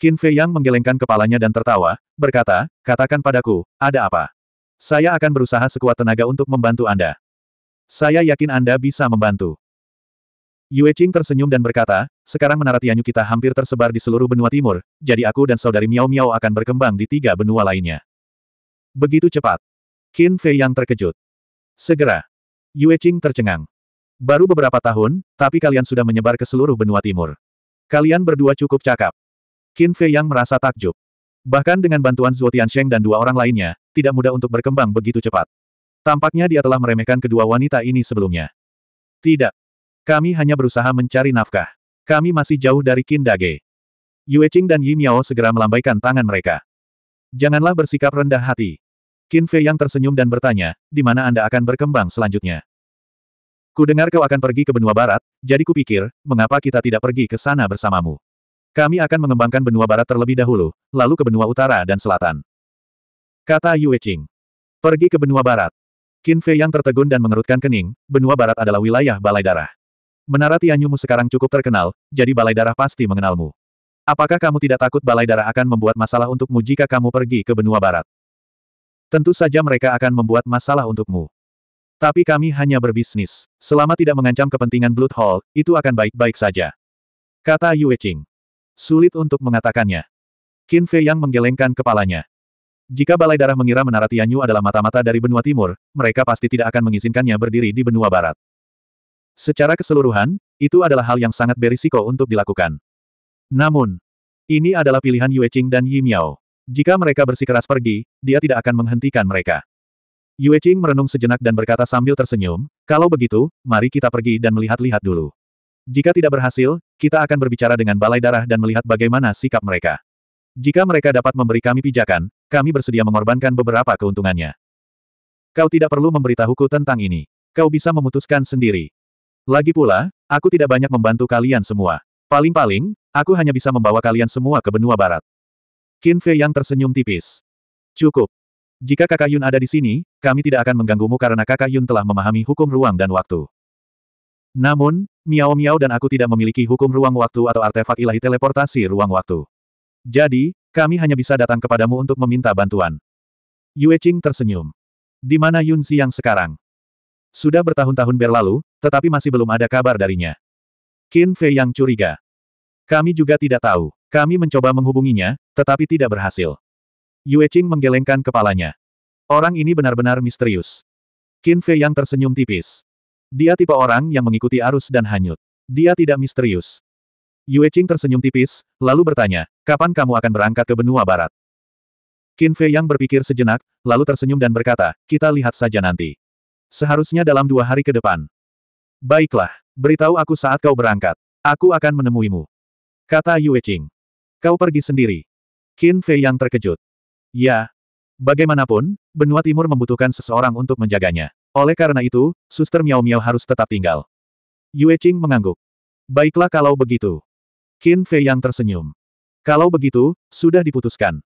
Qin Fei Yang menggelengkan kepalanya dan tertawa, berkata, katakan padaku, ada apa? Saya akan berusaha sekuat tenaga untuk membantu Anda. Saya yakin Anda bisa membantu. Yue Qing tersenyum dan berkata, sekarang menara Tianyu kita hampir tersebar di seluruh benua timur, jadi aku dan saudari Miao Miao akan berkembang di tiga benua lainnya. Begitu cepat. Qin Fei Yang terkejut. Segera. Yue Qing tercengang. Baru beberapa tahun, tapi kalian sudah menyebar ke seluruh benua timur. Kalian berdua cukup cakap. Qin Fei yang merasa takjub. Bahkan dengan bantuan Zhuo Tiansheng dan dua orang lainnya, tidak mudah untuk berkembang begitu cepat. Tampaknya dia telah meremehkan kedua wanita ini sebelumnya. Tidak. Kami hanya berusaha mencari nafkah. Kami masih jauh dari Qin Dage. Yue Qing dan Yi Miao segera melambaikan tangan mereka. Janganlah bersikap rendah hati. Qin Fei yang tersenyum dan bertanya, di mana Anda akan berkembang selanjutnya? Ku dengar kau akan pergi ke benua barat, jadi kupikir, mengapa kita tidak pergi ke sana bersamamu? Kami akan mengembangkan benua barat terlebih dahulu, lalu ke benua utara dan selatan. Kata Yue Qing. Pergi ke benua barat. Qin Fei yang tertegun dan mengerutkan kening, benua barat adalah wilayah balai darah. Menara Tianyumu sekarang cukup terkenal, jadi balai darah pasti mengenalmu. Apakah kamu tidak takut balai darah akan membuat masalah untukmu jika kamu pergi ke benua barat? Tentu saja mereka akan membuat masalah untukmu. Tapi kami hanya berbisnis. Selama tidak mengancam kepentingan Blood Hall, itu akan baik-baik saja. Kata Yue Qing. Sulit untuk mengatakannya. Qin Fei yang menggelengkan kepalanya. Jika Balai Darah mengira menara Tianyu adalah mata-mata dari benua timur, mereka pasti tidak akan mengizinkannya berdiri di benua barat. Secara keseluruhan, itu adalah hal yang sangat berisiko untuk dilakukan. Namun, ini adalah pilihan Yue Qing dan Yi Miao. Jika mereka bersikeras pergi, dia tidak akan menghentikan mereka. Yue Qing merenung sejenak dan berkata sambil tersenyum, kalau begitu, mari kita pergi dan melihat-lihat dulu. Jika tidak berhasil, kita akan berbicara dengan Balai Darah dan melihat bagaimana sikap mereka. Jika mereka dapat memberi kami pijakan, kami bersedia mengorbankan beberapa keuntungannya. Kau tidak perlu memberitahuku tentang ini. Kau bisa memutuskan sendiri. Lagi pula, aku tidak banyak membantu kalian semua. Paling-paling, aku hanya bisa membawa kalian semua ke benua barat. Qin Fei yang tersenyum tipis. Cukup. Jika kakak Yun ada di sini, kami tidak akan mengganggumu karena kakak Yun telah memahami hukum ruang dan waktu. Namun, Miao Miao dan aku tidak memiliki hukum ruang waktu atau artefak ilahi teleportasi ruang waktu. Jadi, kami hanya bisa datang kepadamu untuk meminta bantuan. Yue Qing tersenyum. Di mana Yun Xiang sekarang? Sudah bertahun-tahun berlalu, tetapi masih belum ada kabar darinya. Qin Fei yang curiga. Kami juga tidak tahu. Kami mencoba menghubunginya, tetapi tidak berhasil. Yue Qing menggelengkan kepalanya. Orang ini benar-benar misterius. Qin Fei yang tersenyum tipis. Dia tipe orang yang mengikuti arus dan hanyut. Dia tidak misterius. Yue Qing tersenyum tipis, lalu bertanya, kapan kamu akan berangkat ke benua barat? Qin Fei yang berpikir sejenak, lalu tersenyum dan berkata, kita lihat saja nanti. Seharusnya dalam dua hari ke depan. Baiklah, beritahu aku saat kau berangkat. Aku akan menemuimu. Kata Yue Qing. Kau pergi sendiri. Qin Fei yang terkejut. Ya. Bagaimanapun, benua timur membutuhkan seseorang untuk menjaganya. Oleh karena itu, suster Miao Miao harus tetap tinggal. Yue Qing mengangguk. Baiklah kalau begitu. Qin Fei yang tersenyum. Kalau begitu, sudah diputuskan.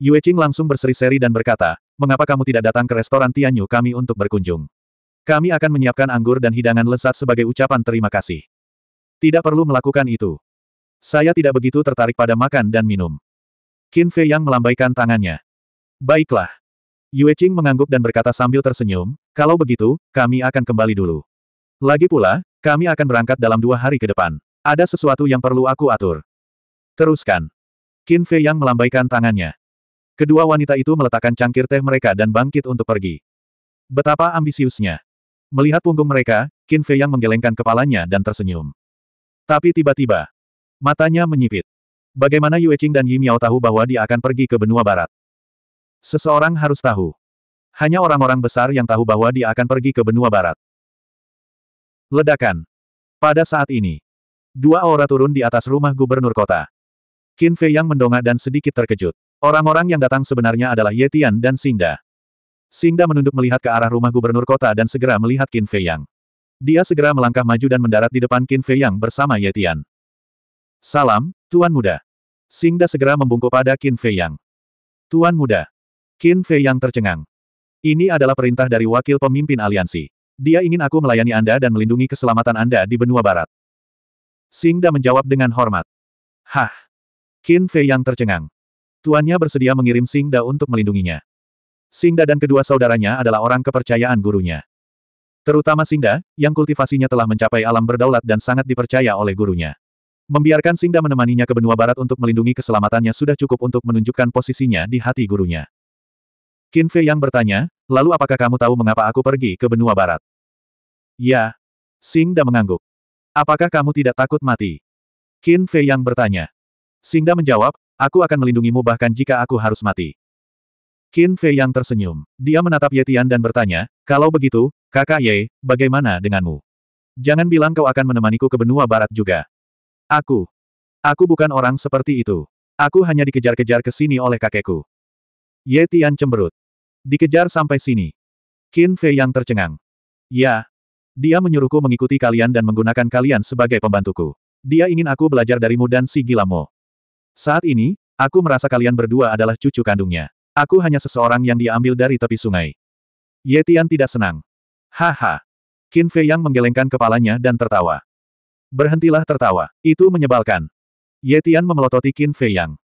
Yue Qing langsung berseri-seri dan berkata, mengapa kamu tidak datang ke restoran Tianyu kami untuk berkunjung? Kami akan menyiapkan anggur dan hidangan lezat sebagai ucapan terima kasih. Tidak perlu melakukan itu. Saya tidak begitu tertarik pada makan dan minum. Qin Fei yang melambaikan tangannya. Baiklah. Yue Qing mengangguk dan berkata sambil tersenyum, kalau begitu, kami akan kembali dulu. Lagi pula, kami akan berangkat dalam dua hari ke depan. Ada sesuatu yang perlu aku atur. Teruskan. Qin Fei yang melambaikan tangannya. Kedua wanita itu meletakkan cangkir teh mereka dan bangkit untuk pergi. Betapa ambisiusnya. Melihat punggung mereka, Qin Fei yang menggelengkan kepalanya dan tersenyum. Tapi tiba-tiba, matanya menyipit. Bagaimana Yue Qing dan Yi Miao tahu bahwa dia akan pergi ke benua barat? Seseorang harus tahu. Hanya orang-orang besar yang tahu bahwa dia akan pergi ke benua barat. Ledakan. Pada saat ini, dua aura turun di atas rumah gubernur kota. Qin Fei yang mendongak dan sedikit terkejut. Orang-orang yang datang sebenarnya adalah Ye Tian dan Singda. Singda menunduk melihat ke arah rumah gubernur kota dan segera melihat Qin Fei Yang. Dia segera melangkah maju dan mendarat di depan Qin Fei Yang bersama Ye Tian. Salam, Tuan Muda. Singda segera membungkuk pada Qin Fei Yang. Tuan Muda. Qin Fei Yang tercengang. Ini adalah perintah dari wakil pemimpin aliansi. Dia ingin aku melayani Anda dan melindungi keselamatan Anda di benua barat. Singda menjawab dengan hormat. Hah! Qin Fei yang tercengang. Tuannya bersedia mengirim Singda untuk melindunginya. Singda dan kedua saudaranya adalah orang kepercayaan gurunya. Terutama Singda, yang kultivasinya telah mencapai alam berdaulat dan sangat dipercaya oleh gurunya. Membiarkan Singda menemaninya ke benua barat untuk melindungi keselamatannya sudah cukup untuk menunjukkan posisinya di hati gurunya. Qin Fei yang bertanya, lalu apakah kamu tahu mengapa aku pergi ke benua barat? Ya. Singda mengangguk. Apakah kamu tidak takut mati? Qin Fei yang bertanya. Singda menjawab, aku akan melindungimu bahkan jika aku harus mati. Qin Fei yang tersenyum. Dia menatap Yetian dan bertanya, kalau begitu, kakak Ye, bagaimana denganmu? Jangan bilang kau akan menemaniku ke benua barat juga. Aku. Aku bukan orang seperti itu. Aku hanya dikejar-kejar ke sini oleh kakekku. Ye Tian cemberut. Dikejar sampai sini. Qin Fei yang tercengang. Ya. Dia menyuruhku mengikuti kalian dan menggunakan kalian sebagai pembantuku. Dia ingin aku belajar darimu dan si Gilamo. Saat ini, aku merasa kalian berdua adalah cucu kandungnya. Aku hanya seseorang yang diambil dari tepi sungai. Yetian tidak senang. Haha. Qin Fei yang menggelengkan kepalanya dan tertawa. Berhentilah tertawa. Itu menyebalkan. Yetian memelototi Qin Fei yang.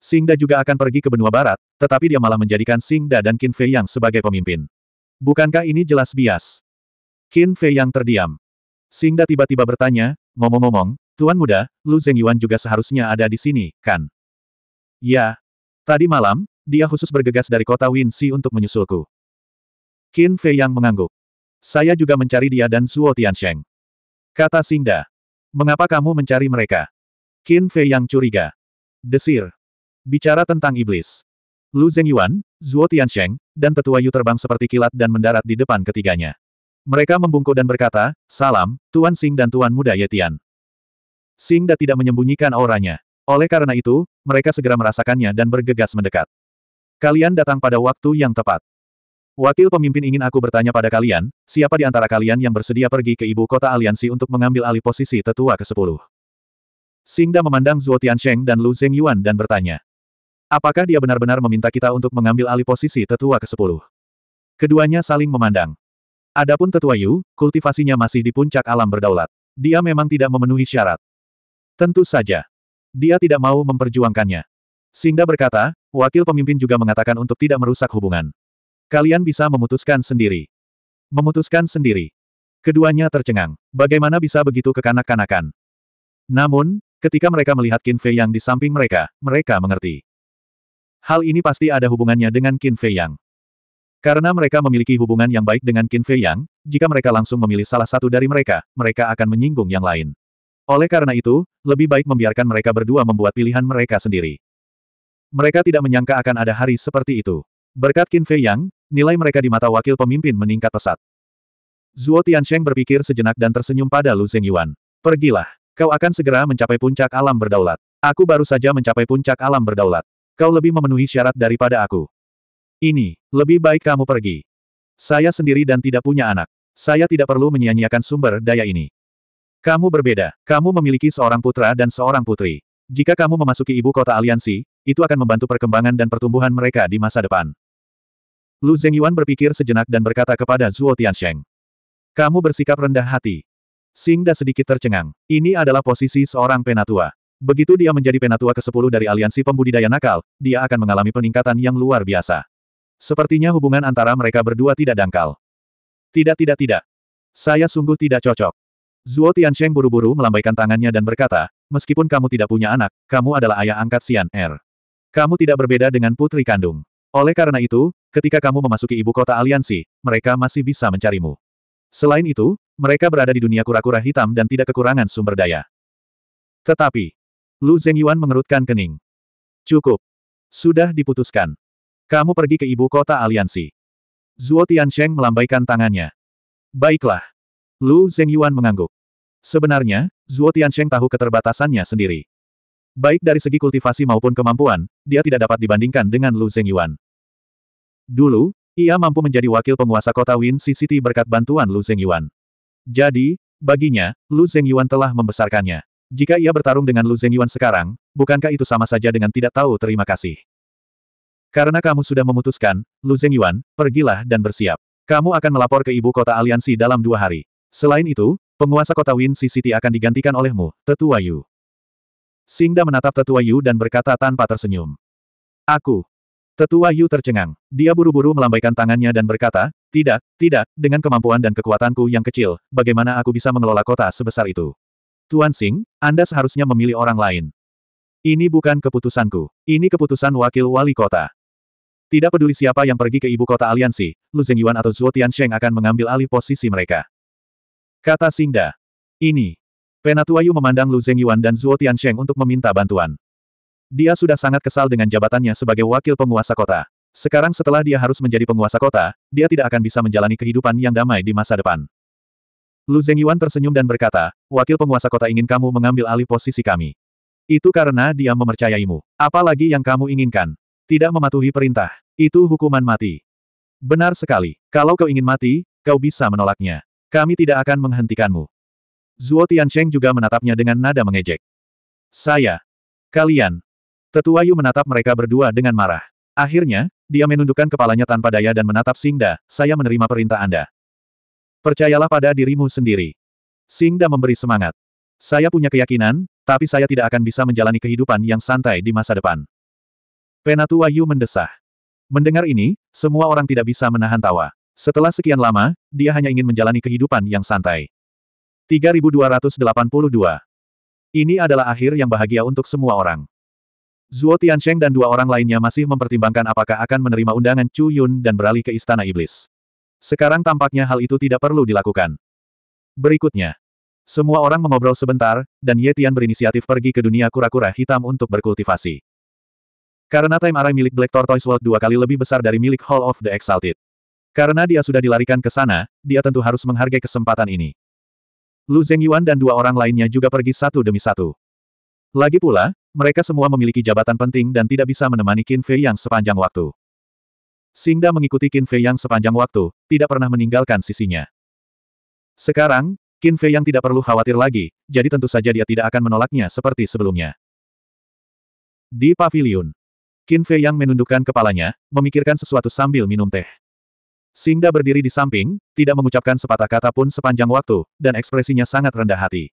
Singda juga akan pergi ke benua barat, tetapi dia malah menjadikan Singda dan Qin Fei Yang sebagai pemimpin. Bukankah ini jelas bias? Qin Fei Yang terdiam. Singda tiba-tiba bertanya, ngomong-ngomong, Tuan Muda, Lu Yuan juga seharusnya ada di sini, kan? Ya. Tadi malam, dia khusus bergegas dari kota Winxi untuk menyusulku. Qin Fei Yang mengangguk. Saya juga mencari dia dan Zuo Tiansheng. Kata Singda. Mengapa kamu mencari mereka? Qin Fei Yang curiga. Desir. Bicara tentang iblis. Lu Zhenyuan, Zhuo Tiansheng, dan tetua Yu terbang seperti kilat dan mendarat di depan ketiganya. Mereka membungkuk dan berkata, Salam, Tuan Sing dan Tuan Muda Yetian. Singda tidak menyembunyikan auranya. Oleh karena itu, mereka segera merasakannya dan bergegas mendekat. Kalian datang pada waktu yang tepat. Wakil pemimpin ingin aku bertanya pada kalian, siapa di antara kalian yang bersedia pergi ke ibu kota aliansi untuk mengambil alih posisi tetua ke-10? Singda memandang Zhuo Tiansheng dan Lu Zhengyuan dan bertanya. Apakah dia benar-benar meminta kita untuk mengambil alih posisi tetua ke-10? Keduanya saling memandang. Adapun tetua Yu, kultivasinya masih di puncak alam berdaulat. Dia memang tidak memenuhi syarat. Tentu saja. Dia tidak mau memperjuangkannya. Singda berkata, wakil pemimpin juga mengatakan untuk tidak merusak hubungan. Kalian bisa memutuskan sendiri. Memutuskan sendiri. Keduanya tercengang. Bagaimana bisa begitu kekanak-kanakan? Namun, ketika mereka melihat Qin Fei yang di samping mereka, mereka mengerti. Hal ini pasti ada hubungannya dengan Qin Fei Yang. Karena mereka memiliki hubungan yang baik dengan Qin Fei Yang, jika mereka langsung memilih salah satu dari mereka, mereka akan menyinggung yang lain. Oleh karena itu, lebih baik membiarkan mereka berdua membuat pilihan mereka sendiri. Mereka tidak menyangka akan ada hari seperti itu. Berkat Qin Fei Yang, nilai mereka di mata wakil pemimpin meningkat pesat. Zuo Tiansheng berpikir sejenak dan tersenyum pada Lu Yuan. Pergilah. Kau akan segera mencapai puncak alam berdaulat. Aku baru saja mencapai puncak alam berdaulat. Kau lebih memenuhi syarat daripada aku. Ini, lebih baik kamu pergi. Saya sendiri dan tidak punya anak. Saya tidak perlu menyia-nyiakan sumber daya ini. Kamu berbeda. Kamu memiliki seorang putra dan seorang putri. Jika kamu memasuki ibu kota aliansi, itu akan membantu perkembangan dan pertumbuhan mereka di masa depan. Lu Zhengyuan berpikir sejenak dan berkata kepada Zhuo Tiansheng. Kamu bersikap rendah hati. Singda sedikit tercengang. Ini adalah posisi seorang penatua. Begitu dia menjadi penatua ke-10 dari aliansi pembudidaya nakal, dia akan mengalami peningkatan yang luar biasa. Sepertinya hubungan antara mereka berdua tidak dangkal. Tidak tidak tidak. Saya sungguh tidak cocok. Zuo Tiansheng buru-buru melambaikan tangannya dan berkata, meskipun kamu tidak punya anak, kamu adalah ayah angkat Xian Er. Kamu tidak berbeda dengan putri kandung. Oleh karena itu, ketika kamu memasuki ibu kota aliansi, mereka masih bisa mencarimu. Selain itu, mereka berada di dunia kura-kura hitam dan tidak kekurangan sumber daya. Tetapi, Lu Zhenyuan mengerutkan kening. Cukup. Sudah diputuskan. Kamu pergi ke ibu kota aliansi. Zuo Tiansheng melambaikan tangannya. Baiklah. Lu Zhenyuan mengangguk. Sebenarnya, Zuo Tiansheng tahu keterbatasannya sendiri. Baik dari segi kultivasi maupun kemampuan, dia tidak dapat dibandingkan dengan Lu Zhenyuan. Dulu, ia mampu menjadi wakil penguasa kota Win City berkat bantuan Lu Zhenyuan. Jadi, baginya, Lu Zhenyuan telah membesarkannya. Jika ia bertarung dengan Lu Zhenyuan sekarang, bukankah itu sama saja dengan tidak tahu terima kasih? Karena kamu sudah memutuskan, Lu Zhenyuan, pergilah dan bersiap. Kamu akan melapor ke ibu kota aliansi dalam dua hari. Selain itu, penguasa kota Win City akan digantikan olehmu, Tetua Yu. Singda menatap Tetua Yu dan berkata tanpa tersenyum. Aku. Tetua Yu tercengang. Dia buru-buru melambaikan tangannya dan berkata, tidak, tidak, dengan kemampuan dan kekuatanku yang kecil, bagaimana aku bisa mengelola kota sebesar itu? Tuan Sing, Anda seharusnya memilih orang lain. Ini bukan keputusanku. Ini keputusan wakil wali kota. Tidak peduli siapa yang pergi ke ibu kota aliansi, Lu Yuan atau Zhuo Tiansheng akan mengambil alih posisi mereka. Kata Singda. Ini. Penatuayu memandang Lu Yuan dan Zhuo Tiansheng untuk meminta bantuan. Dia sudah sangat kesal dengan jabatannya sebagai wakil penguasa kota. Sekarang setelah dia harus menjadi penguasa kota, dia tidak akan bisa menjalani kehidupan yang damai di masa depan. Lu Zhengyuan tersenyum dan berkata, wakil penguasa kota ingin kamu mengambil alih posisi kami. Itu karena dia memercayaimu. Apalagi yang kamu inginkan. Tidak mematuhi perintah. Itu hukuman mati. Benar sekali. Kalau kau ingin mati, kau bisa menolaknya. Kami tidak akan menghentikanmu. Zuo Tiansheng juga menatapnya dengan nada mengejek. Saya. Kalian. Tetua Yu menatap mereka berdua dengan marah. Akhirnya, dia menundukkan kepalanya tanpa daya dan menatap Singda, saya menerima perintah Anda. Percayalah pada dirimu sendiri. Singda memberi semangat. Saya punya keyakinan, tapi saya tidak akan bisa menjalani kehidupan yang santai di masa depan. Penatua Yu mendesah. Mendengar ini, semua orang tidak bisa menahan tawa. Setelah sekian lama, dia hanya ingin menjalani kehidupan yang santai. 3282. Ini adalah akhir yang bahagia untuk semua orang. Zuo Tiansheng dan dua orang lainnya masih mempertimbangkan apakah akan menerima undangan Chu Yun dan beralih ke Istana Iblis. Sekarang tampaknya hal itu tidak perlu dilakukan. Berikutnya. Semua orang mengobrol sebentar, dan Ye Tian berinisiatif pergi ke dunia kura-kura hitam untuk berkultivasi. Karena time array milik Black Tortoise World dua kali lebih besar dari milik Hall of the Exalted. Karena dia sudah dilarikan ke sana, dia tentu harus menghargai kesempatan ini. Lu Zhengyuan dan dua orang lainnya juga pergi satu demi satu. Lagi pula, mereka semua memiliki jabatan penting dan tidak bisa menemani Qin Fei yang sepanjang waktu. Singda mengikuti Qin Fei Yang sepanjang waktu, tidak pernah meninggalkan sisinya. Sekarang, Qin Fei Yang tidak perlu khawatir lagi, jadi tentu saja dia tidak akan menolaknya seperti sebelumnya. Di pavilion, Qin Fei Yang menundukkan kepalanya, memikirkan sesuatu sambil minum teh. Singda berdiri di samping, tidak mengucapkan sepatah kata pun sepanjang waktu, dan ekspresinya sangat rendah hati.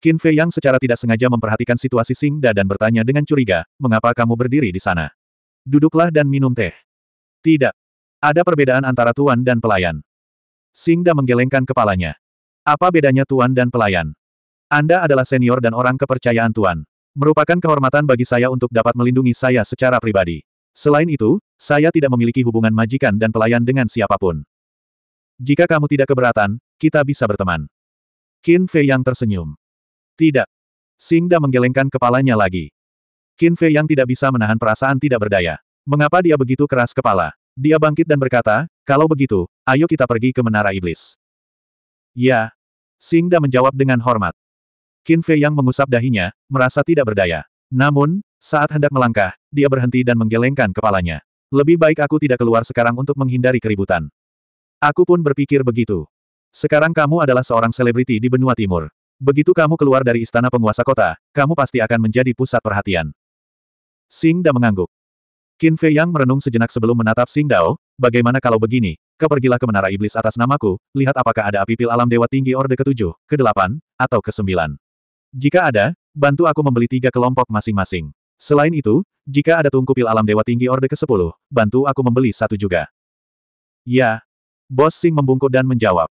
Qin Fei Yang secara tidak sengaja memperhatikan situasi Singda dan bertanya dengan curiga, mengapa kamu berdiri di sana? Duduklah dan minum teh. Tidak. Ada perbedaan antara tuan dan pelayan. Singda menggelengkan kepalanya. Apa bedanya tuan dan pelayan? Anda adalah senior dan orang kepercayaan tuan. Merupakan kehormatan bagi saya untuk dapat melindungi saya secara pribadi. Selain itu, saya tidak memiliki hubungan majikan dan pelayan dengan siapapun. Jika kamu tidak keberatan, kita bisa berteman. Qin Fei yang tersenyum. Tidak. Singda menggelengkan kepalanya lagi. Qin Fei yang tidak bisa menahan perasaan tidak berdaya. Mengapa dia begitu keras kepala? Dia bangkit dan berkata, kalau begitu, ayo kita pergi ke Menara Iblis. Ya. Singda menjawab dengan hormat. Qin Fei yang mengusap dahinya, merasa tidak berdaya. Namun, saat hendak melangkah, dia berhenti dan menggelengkan kepalanya. Lebih baik aku tidak keluar sekarang untuk menghindari keributan. Aku pun berpikir begitu. Sekarang kamu adalah seorang selebriti di benua timur. Begitu kamu keluar dari istana penguasa kota, kamu pasti akan menjadi pusat perhatian. Singda mengangguk. Qin Fei Yang merenung sejenak sebelum menatap Xing Dao, bagaimana kalau begini, kau pergilah ke Menara Iblis atas namaku, lihat apakah ada api pil alam dewa tinggi Orde ke-7, ke-8, atau ke-9. Jika ada, bantu aku membeli tiga kelompok masing-masing. Selain itu, jika ada tungku pil alam dewa tinggi Orde ke-10, bantu aku membeli satu juga. Ya. Bos Xing membungkuk dan menjawab.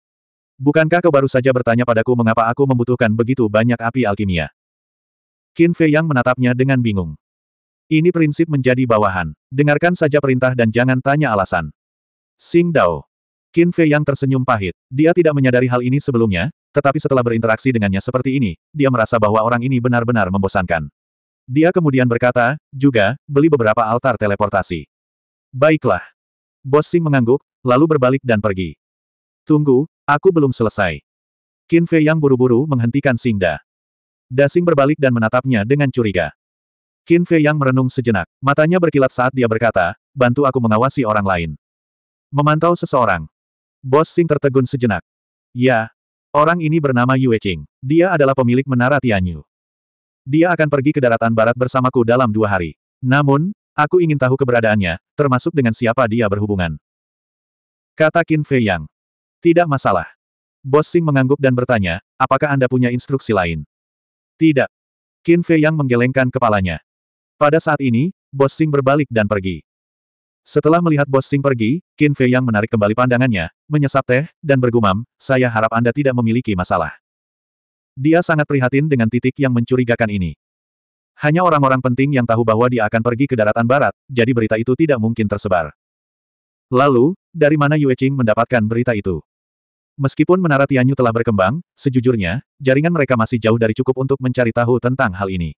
Bukankah kau baru saja bertanya padaku mengapa aku membutuhkan begitu banyak api alkimia? Qin Fei Yang menatapnya dengan bingung. Ini prinsip menjadi bawahan. Dengarkan saja perintah dan jangan tanya alasan. Sing Dao. Qin Fei yang tersenyum pahit. Dia tidak menyadari hal ini sebelumnya, tetapi setelah berinteraksi dengannya seperti ini, dia merasa bahwa orang ini benar-benar membosankan. Dia kemudian berkata, juga, beli beberapa altar teleportasi. Baiklah. Bos Sing mengangguk, lalu berbalik dan pergi. Tunggu, aku belum selesai. Qin Fei yang buru-buru menghentikan Sing Da. Da berbalik dan menatapnya dengan curiga. Qin Fei yang merenung sejenak, matanya berkilat saat dia berkata, bantu aku mengawasi orang lain. Memantau seseorang. Bos Sing tertegun sejenak. Ya, orang ini bernama Yue Qing. Dia adalah pemilik menara Tianyu. Dia akan pergi ke daratan barat bersamaku dalam dua hari. Namun, aku ingin tahu keberadaannya, termasuk dengan siapa dia berhubungan. Kata Qin Fei Yang. Tidak masalah. Bos Sing mengangguk dan bertanya, apakah Anda punya instruksi lain? Tidak. Qin Fei Yang menggelengkan kepalanya. Pada saat ini, Bos Sing berbalik dan pergi. Setelah melihat Bos Sing pergi, Qin Fei yang menarik kembali pandangannya, menyesap teh, dan bergumam, saya harap Anda tidak memiliki masalah. Dia sangat prihatin dengan titik yang mencurigakan ini. Hanya orang-orang penting yang tahu bahwa dia akan pergi ke daratan barat, jadi berita itu tidak mungkin tersebar. Lalu, dari mana Yue Qing mendapatkan berita itu? Meskipun menara Tianyu telah berkembang, sejujurnya, jaringan mereka masih jauh dari cukup untuk mencari tahu tentang hal ini.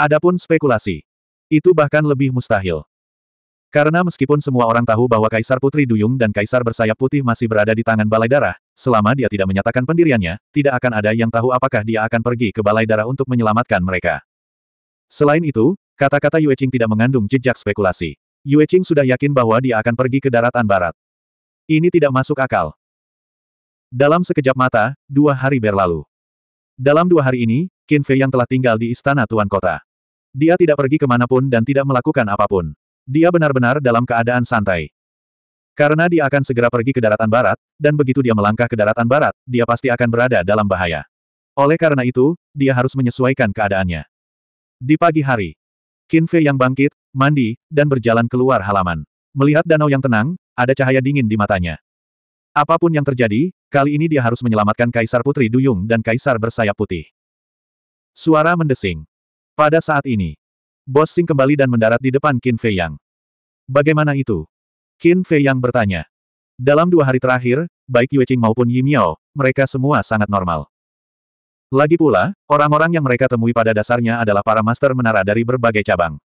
Adapun spekulasi. Itu bahkan lebih mustahil. Karena meskipun semua orang tahu bahwa Kaisar Putri Duyung dan Kaisar Bersayap Putih masih berada di tangan Balai Darah, selama dia tidak menyatakan pendiriannya, tidak akan ada yang tahu apakah dia akan pergi ke Balai Darah untuk menyelamatkan mereka. Selain itu, kata-kata Yue Qing tidak mengandung jejak spekulasi. Yue Qing sudah yakin bahwa dia akan pergi ke daratan barat. Ini tidak masuk akal. Dalam sekejap mata, dua hari berlalu. Dalam dua hari ini, Qin Fei yang telah tinggal di istana Tuan Kota. Dia tidak pergi kemanapun dan tidak melakukan apapun. Dia benar-benar dalam keadaan santai. Karena dia akan segera pergi ke daratan barat, dan begitu dia melangkah ke daratan barat, dia pasti akan berada dalam bahaya. Oleh karena itu, dia harus menyesuaikan keadaannya. Di pagi hari, Kinfe yang bangkit, mandi, dan berjalan keluar halaman. Melihat danau yang tenang, ada cahaya dingin di matanya. Apapun yang terjadi, kali ini dia harus menyelamatkan Kaisar Putri Duyung dan Kaisar Bersayap Putih. Suara mendesing. Pada saat ini, Bos Sing kembali dan mendarat di depan Qin Fei Yang. Bagaimana itu? Qin Fei Yang bertanya. Dalam dua hari terakhir, baik Yue Qing maupun Yi Miao, mereka semua sangat normal. Lagi pula, orang-orang yang mereka temui pada dasarnya adalah para master menara dari berbagai cabang.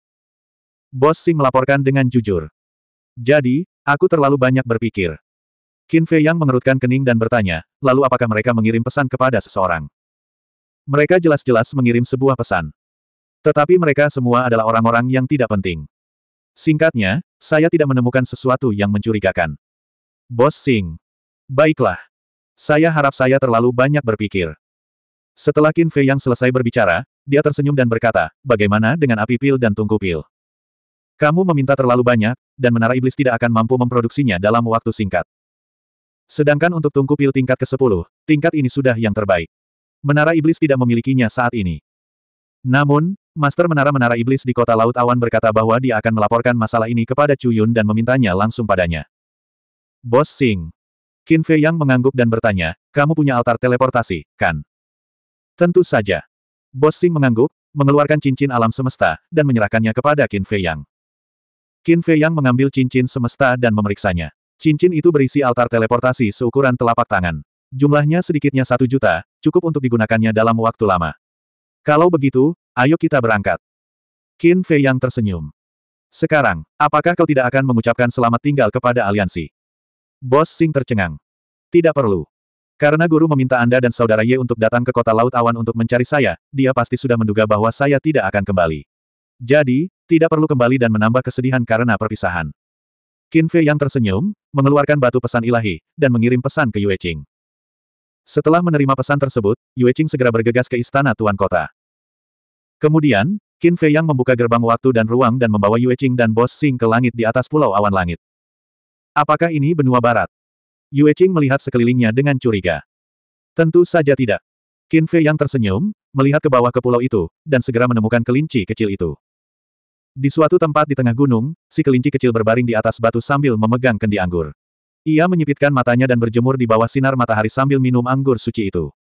Bos Sing melaporkan dengan jujur. Jadi, aku terlalu banyak berpikir. Qin Fei Yang mengerutkan kening dan bertanya, lalu apakah mereka mengirim pesan kepada seseorang? Mereka jelas-jelas mengirim sebuah pesan. Tetapi mereka semua adalah orang-orang yang tidak penting. Singkatnya, saya tidak menemukan sesuatu yang mencurigakan. Bos Sing. Baiklah. Saya harap saya terlalu banyak berpikir. Setelah Qin Fei yang selesai berbicara, dia tersenyum dan berkata, bagaimana dengan api pil dan tungku pil? Kamu meminta terlalu banyak, dan menara iblis tidak akan mampu memproduksinya dalam waktu singkat. Sedangkan untuk tungku pil tingkat ke-10, tingkat ini sudah yang terbaik. Menara iblis tidak memilikinya saat ini. Namun, Master Menara-Menara Iblis di Kota Laut Awan berkata bahwa dia akan melaporkan masalah ini kepada Chu Yun dan memintanya langsung padanya. Bos Sing. Qin Fei Yang mengangguk dan bertanya, kamu punya altar teleportasi, kan? Tentu saja. Bos Sing mengangguk, mengeluarkan cincin alam semesta, dan menyerahkannya kepada Qin Fei Yang. Qin Fei Yang mengambil cincin semesta dan memeriksanya. Cincin itu berisi altar teleportasi seukuran telapak tangan. Jumlahnya sedikitnya satu juta, cukup untuk digunakannya dalam waktu lama. Kalau begitu, Ayo kita berangkat. Qin Fei yang tersenyum. Sekarang, apakah kau tidak akan mengucapkan selamat tinggal kepada aliansi? Bos Sing tercengang. Tidak perlu. Karena guru meminta Anda dan saudara Ye untuk datang ke kota Laut Awan untuk mencari saya, dia pasti sudah menduga bahwa saya tidak akan kembali. Jadi, tidak perlu kembali dan menambah kesedihan karena perpisahan. Qin Fei yang tersenyum, mengeluarkan batu pesan ilahi, dan mengirim pesan ke Yue Qing. Setelah menerima pesan tersebut, Yue Qing segera bergegas ke istana Tuan Kota. Kemudian, Qin Fei Yang membuka gerbang waktu dan ruang dan membawa Yue Qing dan Bos Sing ke langit di atas pulau awan langit. Apakah ini benua barat? Yue Qing melihat sekelilingnya dengan curiga. Tentu saja tidak. Qin Fei Yang tersenyum, melihat ke bawah ke pulau itu, dan segera menemukan kelinci kecil itu. Di suatu tempat di tengah gunung, si kelinci kecil berbaring di atas batu sambil memegang kendi anggur. Ia menyipitkan matanya dan berjemur di bawah sinar matahari sambil minum anggur suci itu.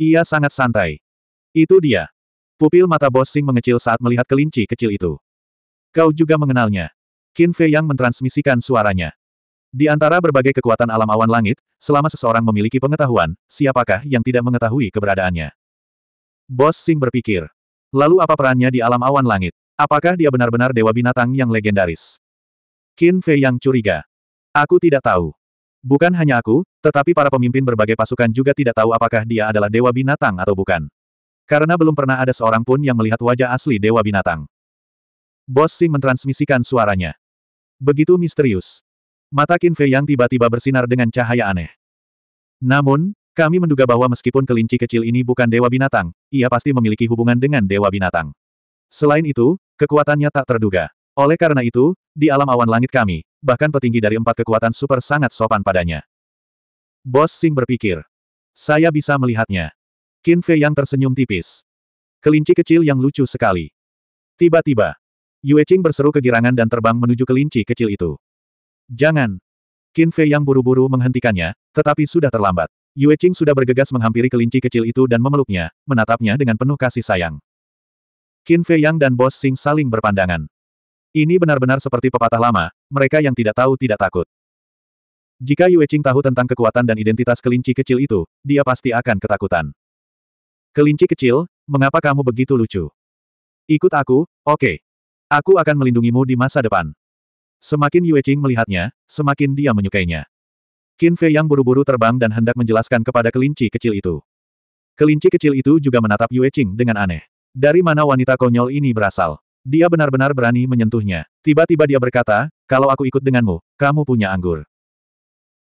Ia sangat santai. Itu dia. Pupil mata bos Sing mengecil saat melihat kelinci kecil itu. Kau juga mengenalnya. Qin Fei yang mentransmisikan suaranya. Di antara berbagai kekuatan alam awan langit, selama seseorang memiliki pengetahuan, siapakah yang tidak mengetahui keberadaannya? Bos Sing berpikir. Lalu apa perannya di alam awan langit? Apakah dia benar-benar dewa binatang yang legendaris? Qin Fei yang curiga. Aku tidak tahu. Bukan hanya aku, tetapi para pemimpin berbagai pasukan juga tidak tahu apakah dia adalah dewa binatang atau bukan. Karena belum pernah ada seorang pun yang melihat wajah asli Dewa Binatang. Bos Sing mentransmisikan suaranya. Begitu misterius. Mata Qin Fei yang tiba-tiba bersinar dengan cahaya aneh. Namun, kami menduga bahwa meskipun kelinci kecil ini bukan Dewa Binatang, ia pasti memiliki hubungan dengan Dewa Binatang. Selain itu, kekuatannya tak terduga. Oleh karena itu, di alam awan langit kami, bahkan petinggi dari empat kekuatan super sangat sopan padanya. Bos Sing berpikir. Saya bisa melihatnya. Qin Fei yang tersenyum tipis. Kelinci kecil yang lucu sekali. Tiba-tiba, Yue Qing berseru kegirangan dan terbang menuju kelinci kecil itu. Jangan! Qin Fei yang buru-buru menghentikannya, tetapi sudah terlambat. Yue Qing sudah bergegas menghampiri kelinci kecil itu dan memeluknya, menatapnya dengan penuh kasih sayang. Qin Fei Yang dan Bos Sing saling berpandangan. Ini benar-benar seperti pepatah lama, mereka yang tidak tahu tidak takut. Jika Yue Qing tahu tentang kekuatan dan identitas kelinci kecil itu, dia pasti akan ketakutan. Kelinci kecil, mengapa kamu begitu lucu? Ikut aku, oke. Okay. Aku akan melindungimu di masa depan. Semakin Yue Qing melihatnya, semakin dia menyukainya. Qin Fei yang buru-buru terbang dan hendak menjelaskan kepada kelinci kecil itu. Kelinci kecil itu juga menatap Yue Qing dengan aneh. Dari mana wanita konyol ini berasal? Dia benar-benar berani menyentuhnya. Tiba-tiba dia berkata, kalau aku ikut denganmu, kamu punya anggur.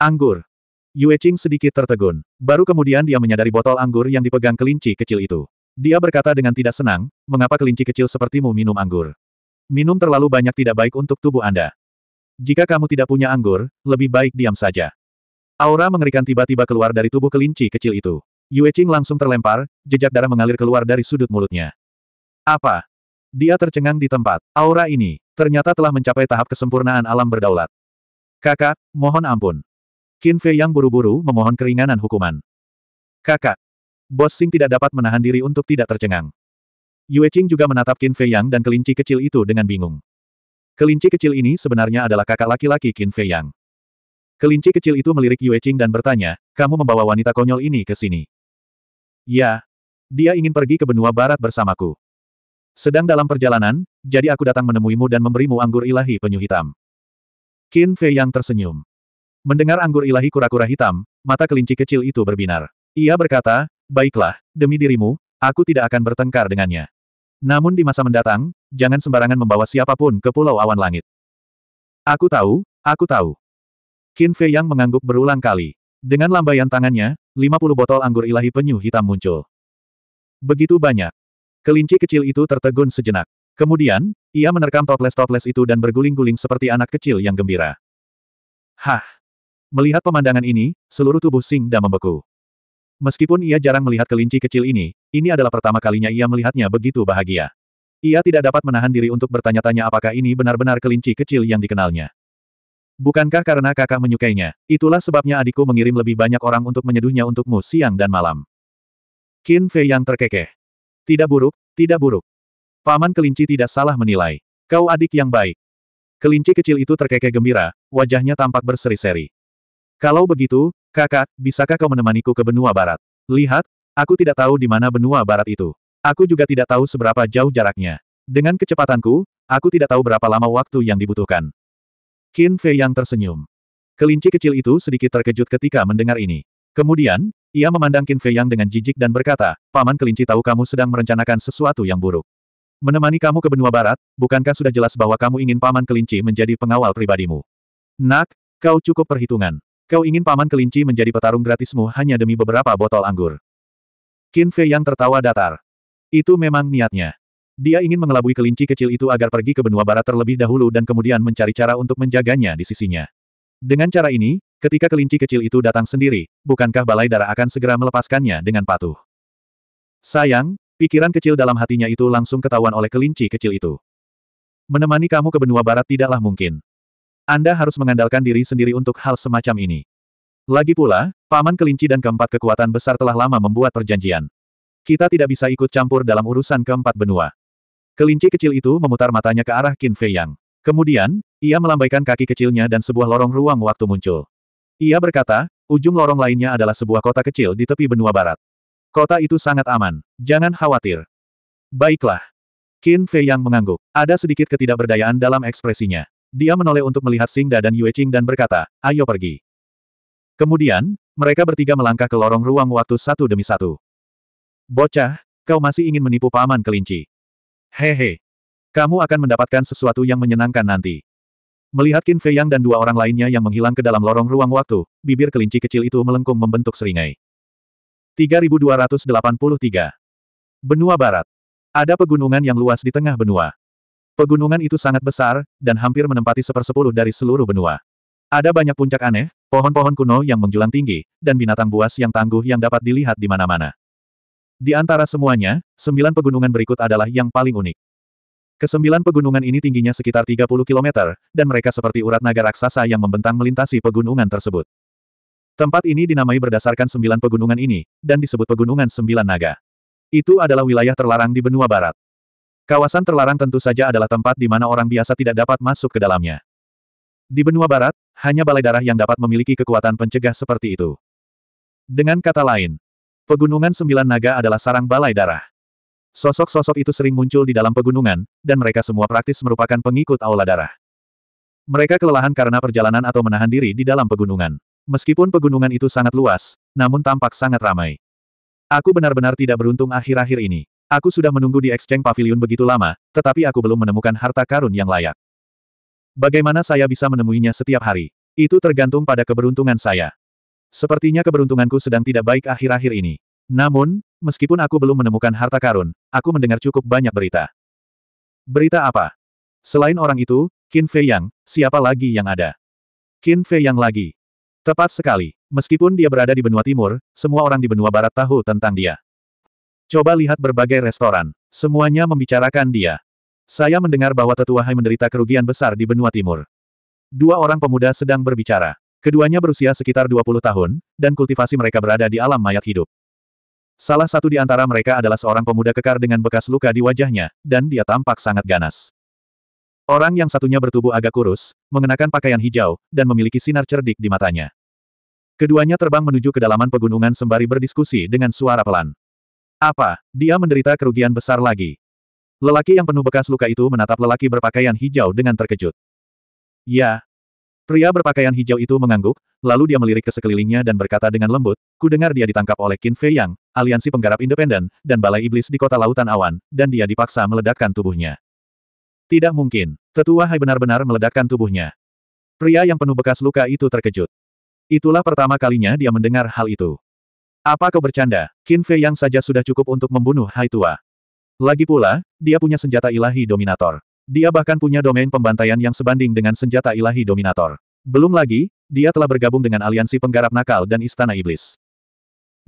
Anggur, Yue Qing sedikit tertegun. Baru kemudian dia menyadari botol anggur yang dipegang kelinci kecil itu. Dia berkata dengan tidak senang, mengapa kelinci kecil sepertimu minum anggur? Minum terlalu banyak tidak baik untuk tubuh Anda. Jika kamu tidak punya anggur, lebih baik diam saja. Aura mengerikan tiba-tiba keluar dari tubuh kelinci kecil itu. Yue Qing langsung terlempar, jejak darah mengalir keluar dari sudut mulutnya. Apa? Dia tercengang di tempat. Aura ini, ternyata telah mencapai tahap kesempurnaan alam berdaulat. Kakak, mohon ampun. Qin Fei yang buru-buru memohon keringanan hukuman. Kakak. Bos Sing tidak dapat menahan diri untuk tidak tercengang. Yue Qing juga menatap Qin Fei Yang dan kelinci kecil itu dengan bingung. Kelinci kecil ini sebenarnya adalah kakak laki-laki Qin Fei Yang. Kelinci kecil itu melirik Yue Qing dan bertanya, kamu membawa wanita konyol ini ke sini. Ya. Dia ingin pergi ke benua barat bersamaku. Sedang dalam perjalanan, jadi aku datang menemuimu dan memberimu anggur ilahi penyu hitam. Qin Fei Yang tersenyum. Mendengar anggur ilahi kura-kura hitam, mata kelinci kecil itu berbinar. Ia berkata, baiklah, demi dirimu, aku tidak akan bertengkar dengannya. Namun di masa mendatang, jangan sembarangan membawa siapapun ke pulau awan langit. Aku tahu, aku tahu. Qin Fei Yang mengangguk berulang kali. Dengan lambaian tangannya, 50 botol anggur ilahi penyu hitam muncul. Begitu banyak. Kelinci kecil itu tertegun sejenak. Kemudian, ia menerkam toples-toples itu dan berguling-guling seperti anak kecil yang gembira. Hah! Melihat pemandangan ini, seluruh tubuh Sing Da membeku. Meskipun ia jarang melihat kelinci kecil ini, ini adalah pertama kalinya ia melihatnya begitu bahagia. Ia tidak dapat menahan diri untuk bertanya-tanya apakah ini benar-benar kelinci kecil yang dikenalnya. Bukankah karena kakak menyukainya? Itulah sebabnya adikku mengirim lebih banyak orang untuk menyeduhnya untukmu siang dan malam. Qin Fei yang terkekeh. Tidak buruk, tidak buruk. Paman kelinci tidak salah menilai. Kau adik yang baik. Kelinci kecil itu terkekeh gembira, wajahnya tampak berseri-seri. Kalau begitu, kakak, bisakah kau menemaniku ke benua barat? Lihat, aku tidak tahu di mana benua barat itu. Aku juga tidak tahu seberapa jauh jaraknya. Dengan kecepatanku, aku tidak tahu berapa lama waktu yang dibutuhkan. Qin Fei yang tersenyum. Kelinci kecil itu sedikit terkejut ketika mendengar ini. Kemudian, ia memandang Qin Fei yang dengan jijik dan berkata, Paman kelinci tahu kamu sedang merencanakan sesuatu yang buruk. Menemani kamu ke benua barat, bukankah sudah jelas bahwa kamu ingin paman kelinci menjadi pengawal pribadimu? Nak, kau cukup perhitungan. Kau ingin paman kelinci menjadi petarung gratismu hanya demi beberapa botol anggur. Qin Fei yang tertawa datar. Itu memang niatnya. Dia ingin mengelabui kelinci kecil itu agar pergi ke benua barat terlebih dahulu dan kemudian mencari cara untuk menjaganya di sisinya. Dengan cara ini, ketika kelinci kecil itu datang sendiri, bukankah balai darah akan segera melepaskannya dengan patuh? Sayang, pikiran kecil dalam hatinya itu langsung ketahuan oleh kelinci kecil itu. Menemani kamu ke benua barat tidaklah mungkin. Anda harus mengandalkan diri sendiri untuk hal semacam ini. Lagi pula, Paman Kelinci dan keempat kekuatan besar telah lama membuat perjanjian. Kita tidak bisa ikut campur dalam urusan keempat benua. Kelinci kecil itu memutar matanya ke arah Qin Fei Yang. Kemudian, ia melambaikan kaki kecilnya dan sebuah lorong ruang waktu muncul. Ia berkata, ujung lorong lainnya adalah sebuah kota kecil di tepi benua barat. Kota itu sangat aman, jangan khawatir. Baiklah. Qin Fei Yang mengangguk. Ada sedikit ketidakberdayaan dalam ekspresinya. Dia menoleh untuk melihat Singda dan Yue Qing dan berkata, ayo pergi. Kemudian, mereka bertiga melangkah ke lorong ruang waktu satu demi satu. Bocah, kau masih ingin menipu paman kelinci. Hehe. Kamu akan mendapatkan sesuatu yang menyenangkan nanti. Melihat Qin Fei Yang dan dua orang lainnya yang menghilang ke dalam lorong ruang waktu, bibir kelinci kecil itu melengkung membentuk seringai. 3283. Benua Barat. Ada pegunungan yang luas di tengah benua. Pegunungan itu sangat besar, dan hampir menempati sepersepuluh dari seluruh benua. Ada banyak puncak aneh, pohon-pohon kuno yang menjulang tinggi, dan binatang buas yang tangguh yang dapat dilihat di mana-mana. Di antara semuanya, sembilan pegunungan berikut adalah yang paling unik. Kesembilan pegunungan ini tingginya sekitar 30 km, dan mereka seperti urat naga raksasa yang membentang melintasi pegunungan tersebut. Tempat ini dinamai berdasarkan sembilan pegunungan ini, dan disebut Pegunungan Sembilan Naga. Itu adalah wilayah terlarang di benua barat. Kawasan terlarang tentu saja adalah tempat di mana orang biasa tidak dapat masuk ke dalamnya. Di benua barat, hanya balai darah yang dapat memiliki kekuatan pencegah seperti itu. Dengan kata lain, Pegunungan Sembilan Naga adalah sarang balai darah. Sosok-sosok itu sering muncul di dalam pegunungan, dan mereka semua praktis merupakan pengikut aula darah. Mereka kelelahan karena perjalanan atau menahan diri di dalam pegunungan. Meskipun pegunungan itu sangat luas, namun tampak sangat ramai. Aku benar-benar tidak beruntung akhir-akhir ini. Aku sudah menunggu di Exchange Pavilion begitu lama, tetapi aku belum menemukan harta karun yang layak. Bagaimana saya bisa menemuinya setiap hari? Itu tergantung pada keberuntungan saya. Sepertinya keberuntunganku sedang tidak baik akhir-akhir ini. Namun, meskipun aku belum menemukan harta karun, aku mendengar cukup banyak berita. Berita apa? Selain orang itu, Qin Fei Yang, siapa lagi yang ada? Qin Fei Yang lagi. Tepat sekali. Meskipun dia berada di benua timur, semua orang di benua barat tahu tentang dia. Coba lihat berbagai restoran. Semuanya membicarakan dia. Saya mendengar bahwa Tetua Hai menderita kerugian besar di benua timur. Dua orang pemuda sedang berbicara. Keduanya berusia sekitar 20 tahun, dan kultivasi mereka berada di alam mayat hidup. Salah satu di antara mereka adalah seorang pemuda kekar dengan bekas luka di wajahnya, dan dia tampak sangat ganas. Orang yang satunya bertubuh agak kurus, mengenakan pakaian hijau, dan memiliki sinar cerdik di matanya. Keduanya terbang menuju kedalaman pegunungan sembari berdiskusi dengan suara pelan. Apa, dia menderita kerugian besar lagi. Lelaki yang penuh bekas luka itu menatap lelaki berpakaian hijau dengan terkejut. Ya. Pria berpakaian hijau itu mengangguk, lalu dia melirik ke sekelilingnya dan berkata dengan lembut, ku dengar dia ditangkap oleh Qin Fei Yang, aliansi penggarap independen, dan balai iblis di kota lautan awan, dan dia dipaksa meledakkan tubuhnya. Tidak mungkin. Tetua Hai benar-benar meledakkan tubuhnya. Pria yang penuh bekas luka itu terkejut. Itulah pertama kalinya dia mendengar hal itu. Apa kau bercanda? Qin Fei yang saja sudah cukup untuk membunuh Hai Tua. Lagi pula, dia punya senjata ilahi dominator. Dia bahkan punya domain pembantaian yang sebanding dengan senjata ilahi dominator. Belum lagi, dia telah bergabung dengan aliansi penggarap nakal dan istana iblis.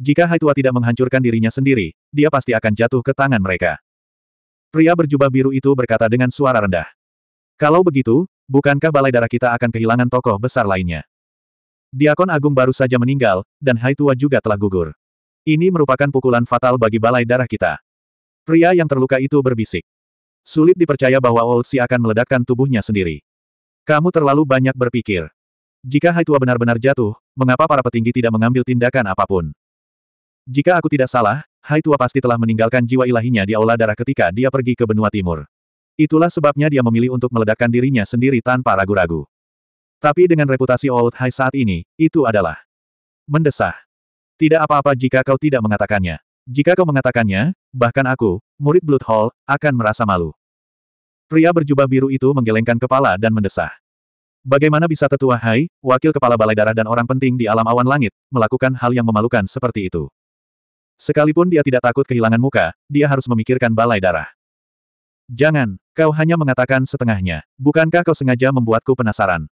Jika Hai Tua tidak menghancurkan dirinya sendiri, dia pasti akan jatuh ke tangan mereka. Pria berjubah biru itu berkata dengan suara rendah. Kalau begitu, bukankah balai darah kita akan kehilangan tokoh besar lainnya? Diakon Agung baru saja meninggal, dan Hai Tua juga telah gugur. Ini merupakan pukulan fatal bagi balai darah kita. Pria yang terluka itu berbisik. Sulit dipercaya bahwa Old Si akan meledakkan tubuhnya sendiri. Kamu terlalu banyak berpikir. Jika Hai Tua benar-benar jatuh, mengapa para petinggi tidak mengambil tindakan apapun? Jika aku tidak salah, Hai Tua pasti telah meninggalkan jiwa ilahinya di aula darah ketika dia pergi ke benua timur. Itulah sebabnya dia memilih untuk meledakkan dirinya sendiri tanpa ragu-ragu. Tapi dengan reputasi Old High saat ini, itu adalah mendesah. Tidak apa-apa jika kau tidak mengatakannya. Jika kau mengatakannya, bahkan aku, murid Blood Hall, akan merasa malu. Pria berjubah biru itu menggelengkan kepala dan mendesah. Bagaimana bisa tetua Hai, wakil kepala balai darah dan orang penting di alam awan langit, melakukan hal yang memalukan seperti itu? Sekalipun dia tidak takut kehilangan muka, dia harus memikirkan balai darah. Jangan, kau hanya mengatakan setengahnya. Bukankah kau sengaja membuatku penasaran?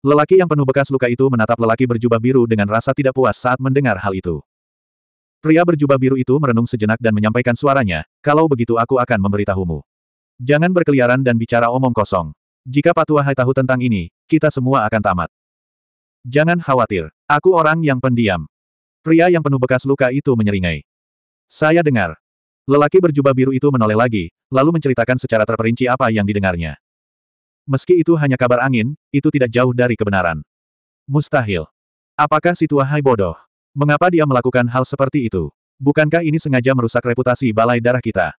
Lelaki yang penuh bekas luka itu menatap lelaki berjubah biru dengan rasa tidak puas saat mendengar hal itu. Pria berjubah biru itu merenung sejenak dan menyampaikan suaranya, kalau begitu aku akan memberitahumu. Jangan berkeliaran dan bicara omong kosong. Jika Patua Hai tahu tentang ini, kita semua akan tamat. Jangan khawatir, aku orang yang pendiam. Pria yang penuh bekas luka itu menyeringai. Saya dengar. Lelaki berjubah biru itu menoleh lagi, lalu menceritakan secara terperinci apa yang didengarnya. Meski itu hanya kabar angin, itu tidak jauh dari kebenaran. Mustahil. Apakah si tua hai bodoh? Mengapa dia melakukan hal seperti itu? Bukankah ini sengaja merusak reputasi balai darah kita?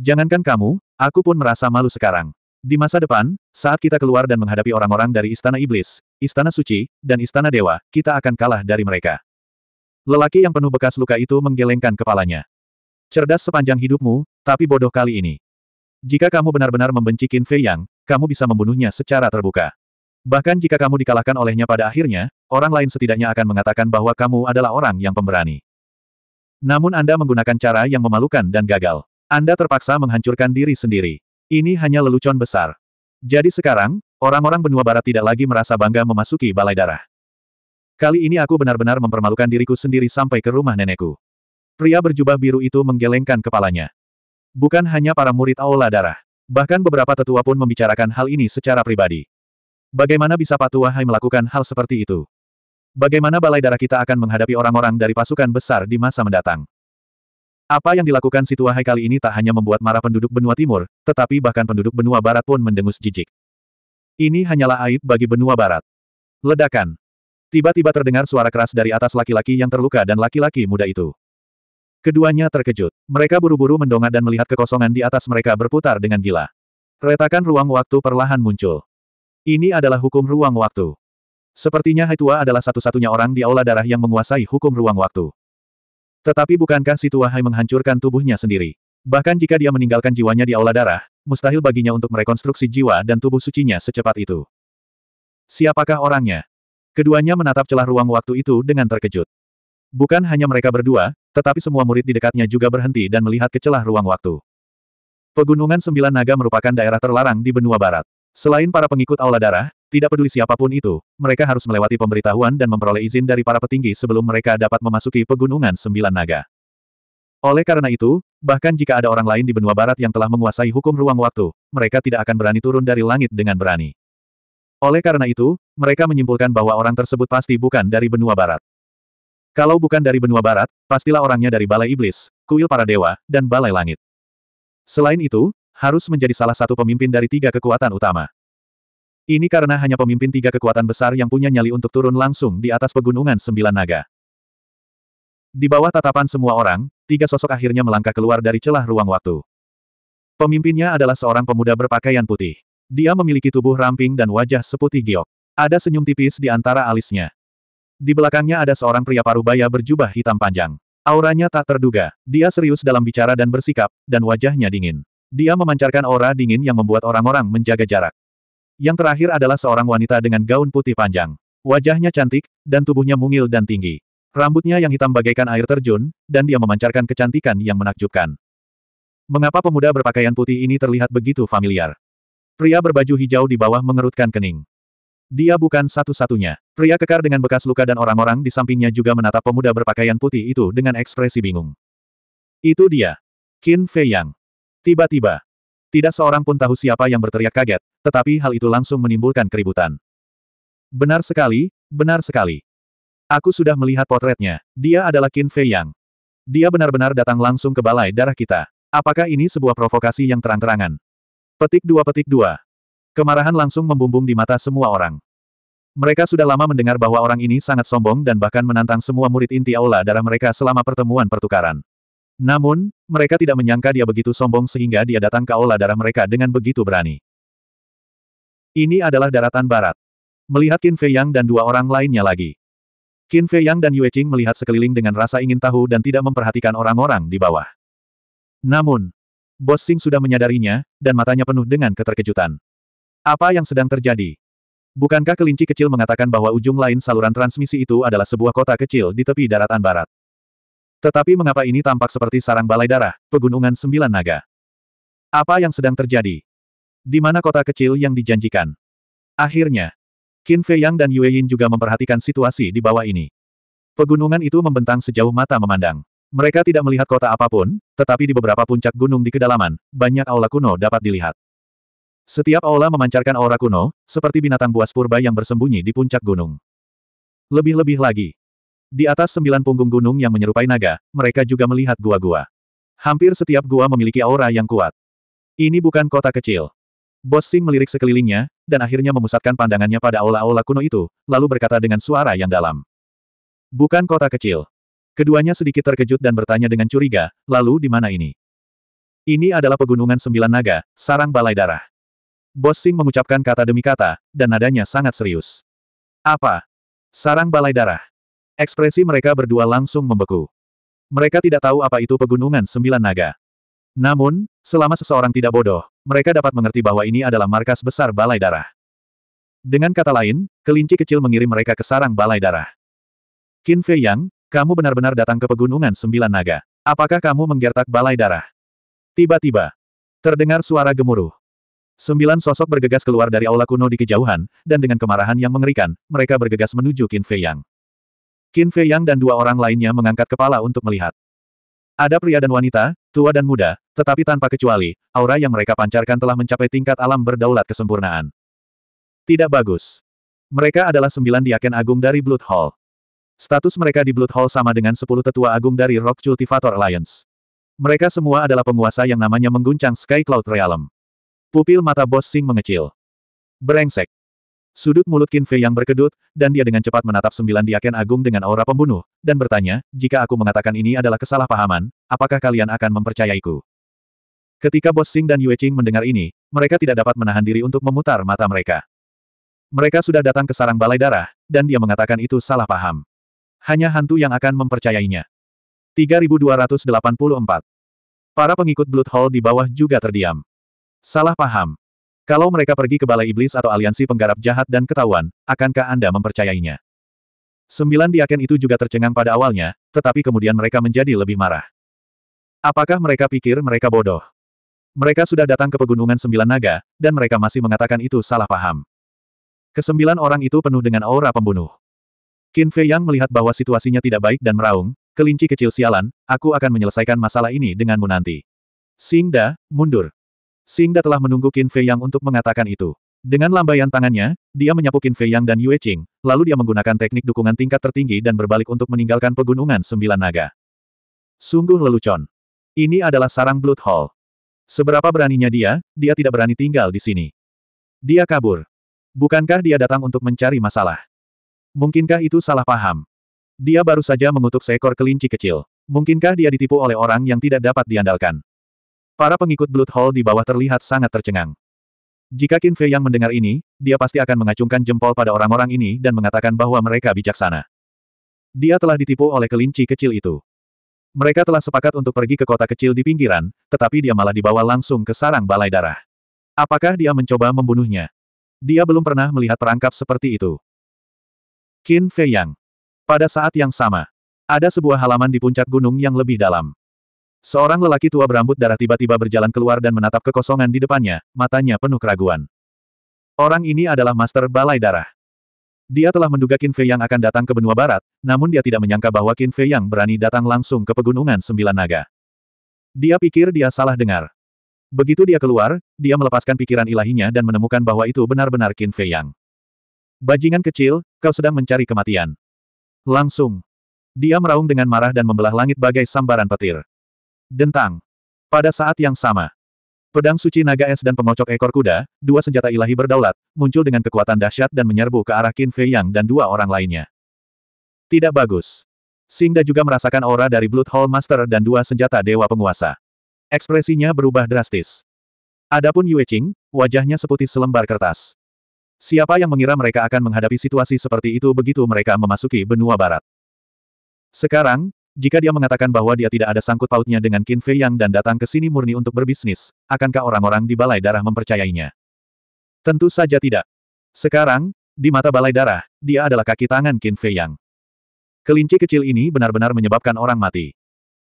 Jangankan kamu, aku pun merasa malu sekarang. Di masa depan, saat kita keluar dan menghadapi orang-orang dari Istana Iblis, Istana Suci, dan Istana Dewa, kita akan kalah dari mereka. Lelaki yang penuh bekas luka itu menggelengkan kepalanya. Cerdas sepanjang hidupmu, tapi bodoh kali ini. Jika kamu benar-benar membenci Qin Fei Yang, kamu bisa membunuhnya secara terbuka. Bahkan jika kamu dikalahkan olehnya pada akhirnya, orang lain setidaknya akan mengatakan bahwa kamu adalah orang yang pemberani. Namun Anda menggunakan cara yang memalukan dan gagal. Anda terpaksa menghancurkan diri sendiri. Ini hanya lelucon besar. Jadi sekarang, orang-orang benua barat tidak lagi merasa bangga memasuki balai darah. Kali ini aku benar-benar mempermalukan diriku sendiri sampai ke rumah nenekku. Pria berjubah biru itu menggelengkan kepalanya. Bukan hanya para murid Aula Darah. Bahkan beberapa tetua pun membicarakan hal ini secara pribadi. Bagaimana bisa Patu Hai melakukan hal seperti itu? Bagaimana balai darah kita akan menghadapi orang-orang dari pasukan besar di masa mendatang? Apa yang dilakukan si Tua Hai kali ini tak hanya membuat marah penduduk benua timur, tetapi bahkan penduduk benua barat pun mendengus jijik. Ini hanyalah aib bagi benua barat. Ledakan. Tiba-tiba terdengar suara keras dari atas laki-laki yang terluka dan laki-laki muda itu. Keduanya terkejut. Mereka buru-buru mendongak dan melihat kekosongan di atas mereka berputar dengan gila. Retakan ruang waktu perlahan muncul. Ini adalah hukum ruang waktu. Sepertinya Hai Tua adalah satu-satunya orang di Aula Darah yang menguasai hukum ruang waktu. Tetapi bukankah si Tua Hai menghancurkan tubuhnya sendiri? Bahkan jika dia meninggalkan jiwanya di Aula Darah, mustahil baginya untuk merekonstruksi jiwa dan tubuh sucinya secepat itu. Siapakah orangnya? Keduanya menatap celah ruang waktu itu dengan terkejut. Bukan hanya mereka berdua, tetapi semua murid di dekatnya juga berhenti dan melihat ke celah ruang waktu. Pegunungan Sembilan Naga merupakan daerah terlarang di benua barat. Selain para pengikut Aula Darah, tidak peduli siapapun itu, mereka harus melewati pemberitahuan dan memperoleh izin dari para petinggi sebelum mereka dapat memasuki Pegunungan Sembilan Naga. Oleh karena itu, bahkan jika ada orang lain di benua barat yang telah menguasai hukum ruang waktu, mereka tidak akan berani turun dari langit dengan berani. Oleh karena itu, mereka menyimpulkan bahwa orang tersebut pasti bukan dari benua barat. Kalau bukan dari benua barat, pastilah orangnya dari Balai Iblis, Kuil Para Dewa, dan Balai Langit. Selain itu, harus menjadi salah satu pemimpin dari tiga kekuatan utama. Ini karena hanya pemimpin tiga kekuatan besar yang punya nyali untuk turun langsung di atas pegunungan sembilan naga. Di bawah tatapan semua orang, tiga sosok akhirnya melangkah keluar dari celah ruang waktu. Pemimpinnya adalah seorang pemuda berpakaian putih. Dia memiliki tubuh ramping dan wajah seputih giok. Ada senyum tipis di antara alisnya. Di belakangnya ada seorang pria parubaya berjubah hitam panjang. Auranya tak terduga, dia serius dalam bicara dan bersikap, dan wajahnya dingin. Dia memancarkan aura dingin yang membuat orang-orang menjaga jarak. Yang terakhir adalah seorang wanita dengan gaun putih panjang. Wajahnya cantik, dan tubuhnya mungil dan tinggi. Rambutnya yang hitam bagaikan air terjun, dan dia memancarkan kecantikan yang menakjubkan. Mengapa pemuda berpakaian putih ini terlihat begitu familiar? Pria berbaju hijau di bawah mengerutkan kening. Dia bukan satu-satunya. Pria kekar dengan bekas luka dan orang-orang di sampingnya juga menatap pemuda berpakaian putih itu dengan ekspresi bingung. Itu dia. Qin Fei Yang. Tiba-tiba. Tidak seorang pun tahu siapa yang berteriak kaget, tetapi hal itu langsung menimbulkan keributan. Benar sekali, benar sekali. Aku sudah melihat potretnya. Dia adalah Qin Fei Yang. Dia benar-benar datang langsung ke balai darah kita. Apakah ini sebuah provokasi yang terang-terangan? Petik dua petik dua. Kemarahan langsung membumbung di mata semua orang. Mereka sudah lama mendengar bahwa orang ini sangat sombong dan bahkan menantang semua murid inti aula darah mereka selama pertemuan pertukaran. Namun, mereka tidak menyangka dia begitu sombong sehingga dia datang ke aula darah mereka dengan begitu berani. Ini adalah daratan barat. Melihat Qin Fei Yang dan dua orang lainnya lagi. Qin Fei Yang dan Yue Qing melihat sekeliling dengan rasa ingin tahu dan tidak memperhatikan orang-orang di bawah. Namun, Bos Sing sudah menyadarinya, dan matanya penuh dengan keterkejutan. Apa yang sedang terjadi? Bukankah kelinci kecil mengatakan bahwa ujung lain saluran transmisi itu adalah sebuah kota kecil di tepi daratan barat? Tetapi mengapa ini tampak seperti sarang balai darah, pegunungan sembilan naga? Apa yang sedang terjadi? Di mana kota kecil yang dijanjikan? Akhirnya, Qin Fei Yang dan Yue Yin juga memperhatikan situasi di bawah ini. Pegunungan itu membentang sejauh mata memandang. Mereka tidak melihat kota apapun, tetapi di beberapa puncak gunung di kedalaman, banyak aula kuno dapat dilihat. Setiap aula memancarkan aura kuno, seperti binatang buas purba yang bersembunyi di puncak gunung. Lebih-lebih lagi. Di atas sembilan punggung gunung yang menyerupai naga, mereka juga melihat gua-gua. Hampir setiap gua memiliki aura yang kuat. Ini bukan kota kecil. Bos Sing melirik sekelilingnya, dan akhirnya memusatkan pandangannya pada aula-aula kuno itu, lalu berkata dengan suara yang dalam. Bukan kota kecil. Keduanya sedikit terkejut dan bertanya dengan curiga, lalu di mana ini? Ini adalah pegunungan sembilan naga, sarang balai darah. Bos Sing mengucapkan kata demi kata, dan nadanya sangat serius. Apa? Sarang balai darah. Ekspresi mereka berdua langsung membeku. Mereka tidak tahu apa itu pegunungan sembilan naga. Namun, selama seseorang tidak bodoh, mereka dapat mengerti bahwa ini adalah markas besar balai darah. Dengan kata lain, kelinci kecil mengirim mereka ke sarang balai darah. Qin Fei Yang, kamu benar-benar datang ke pegunungan sembilan naga. Apakah kamu menggertak balai darah? Tiba-tiba, terdengar suara gemuruh. Sembilan sosok bergegas keluar dari aula kuno di kejauhan, dan dengan kemarahan yang mengerikan, mereka bergegas menuju Qin Fei Yang. Qin Fei Yang dan dua orang lainnya mengangkat kepala untuk melihat. Ada pria dan wanita, tua dan muda, tetapi tanpa kecuali, aura yang mereka pancarkan telah mencapai tingkat alam berdaulat kesempurnaan. Tidak bagus. Mereka adalah sembilan diaken agung dari Blood Hall. Status mereka di Blood Hall sama dengan sepuluh tetua agung dari Rock Cultivator Alliance. Mereka semua adalah penguasa yang namanya mengguncang Sky Cloud Realm. Pupil mata bos Sing mengecil. berengsek Sudut mulut Qin Fei yang berkedut, dan dia dengan cepat menatap sembilan diaken agung dengan aura pembunuh, dan bertanya, jika aku mengatakan ini adalah kesalahpahaman, apakah kalian akan mempercayaiku? Ketika Bos Sing dan Yue Qing mendengar ini, mereka tidak dapat menahan diri untuk memutar mata mereka. Mereka sudah datang ke sarang balai darah, dan dia mengatakan itu salah paham. Hanya hantu yang akan mempercayainya. 3284 Para pengikut Blood Hall di bawah juga terdiam. Salah paham. Kalau mereka pergi ke Balai Iblis atau aliansi penggarap jahat dan ketahuan, akankah Anda mempercayainya? Sembilan diaken itu juga tercengang pada awalnya, tetapi kemudian mereka menjadi lebih marah. Apakah mereka pikir mereka bodoh? Mereka sudah datang ke Pegunungan Sembilan Naga, dan mereka masih mengatakan itu salah paham. Kesembilan orang itu penuh dengan aura pembunuh. Qin Fei Yang melihat bahwa situasinya tidak baik dan meraung, kelinci kecil sialan, aku akan menyelesaikan masalah ini denganmu nanti. Sing Da, mundur. Singda telah menunggu Qin Fei Yang untuk mengatakan itu. Dengan lambaian tangannya, dia menyapu Qin Fei Yang dan Yue Qing, lalu dia menggunakan teknik dukungan tingkat tertinggi dan berbalik untuk meninggalkan pegunungan sembilan naga. Sungguh lelucon. Ini adalah sarang Blood Hall. Seberapa beraninya dia, dia tidak berani tinggal di sini. Dia kabur. Bukankah dia datang untuk mencari masalah? Mungkinkah itu salah paham? Dia baru saja mengutuk seekor kelinci kecil. Mungkinkah dia ditipu oleh orang yang tidak dapat diandalkan? Para pengikut Blood Hall di bawah terlihat sangat tercengang. Jika Qin Fei yang mendengar ini, dia pasti akan mengacungkan jempol pada orang-orang ini dan mengatakan bahwa mereka bijaksana. Dia telah ditipu oleh kelinci kecil itu. Mereka telah sepakat untuk pergi ke kota kecil di pinggiran, tetapi dia malah dibawa langsung ke sarang balai darah. Apakah dia mencoba membunuhnya? Dia belum pernah melihat perangkap seperti itu. Qin Fei Yang. Pada saat yang sama, ada sebuah halaman di puncak gunung yang lebih dalam. Seorang lelaki tua berambut darah tiba-tiba berjalan keluar dan menatap kekosongan di depannya, matanya penuh keraguan. Orang ini adalah Master Balai Darah. Dia telah menduga Qin Fei yang akan datang ke benua barat, namun dia tidak menyangka bahwa Qin Fei yang berani datang langsung ke pegunungan Sembilan Naga. Dia pikir dia salah dengar. Begitu dia keluar, dia melepaskan pikiran ilahinya dan menemukan bahwa itu benar-benar Qin Fei yang. Bajingan kecil, kau sedang mencari kematian. Langsung. Dia meraung dengan marah dan membelah langit bagai sambaran petir. Dentang. Pada saat yang sama, pedang suci naga es dan pengocok ekor kuda, dua senjata ilahi berdaulat, muncul dengan kekuatan dahsyat dan menyerbu ke arah Qin Fei Yang dan dua orang lainnya. Tidak bagus. Singda juga merasakan aura dari Blood Hall Master dan dua senjata dewa penguasa. Ekspresinya berubah drastis. Adapun Yue Qing, wajahnya seputih selembar kertas. Siapa yang mengira mereka akan menghadapi situasi seperti itu begitu mereka memasuki benua barat? Sekarang, jika dia mengatakan bahwa dia tidak ada sangkut pautnya dengan Qin Fei Yang dan datang ke sini murni untuk berbisnis, akankah orang-orang di Balai Darah mempercayainya? Tentu saja tidak. Sekarang, di mata Balai Darah, dia adalah kaki tangan Qin Fei Yang. Kelinci kecil ini benar-benar menyebabkan orang mati.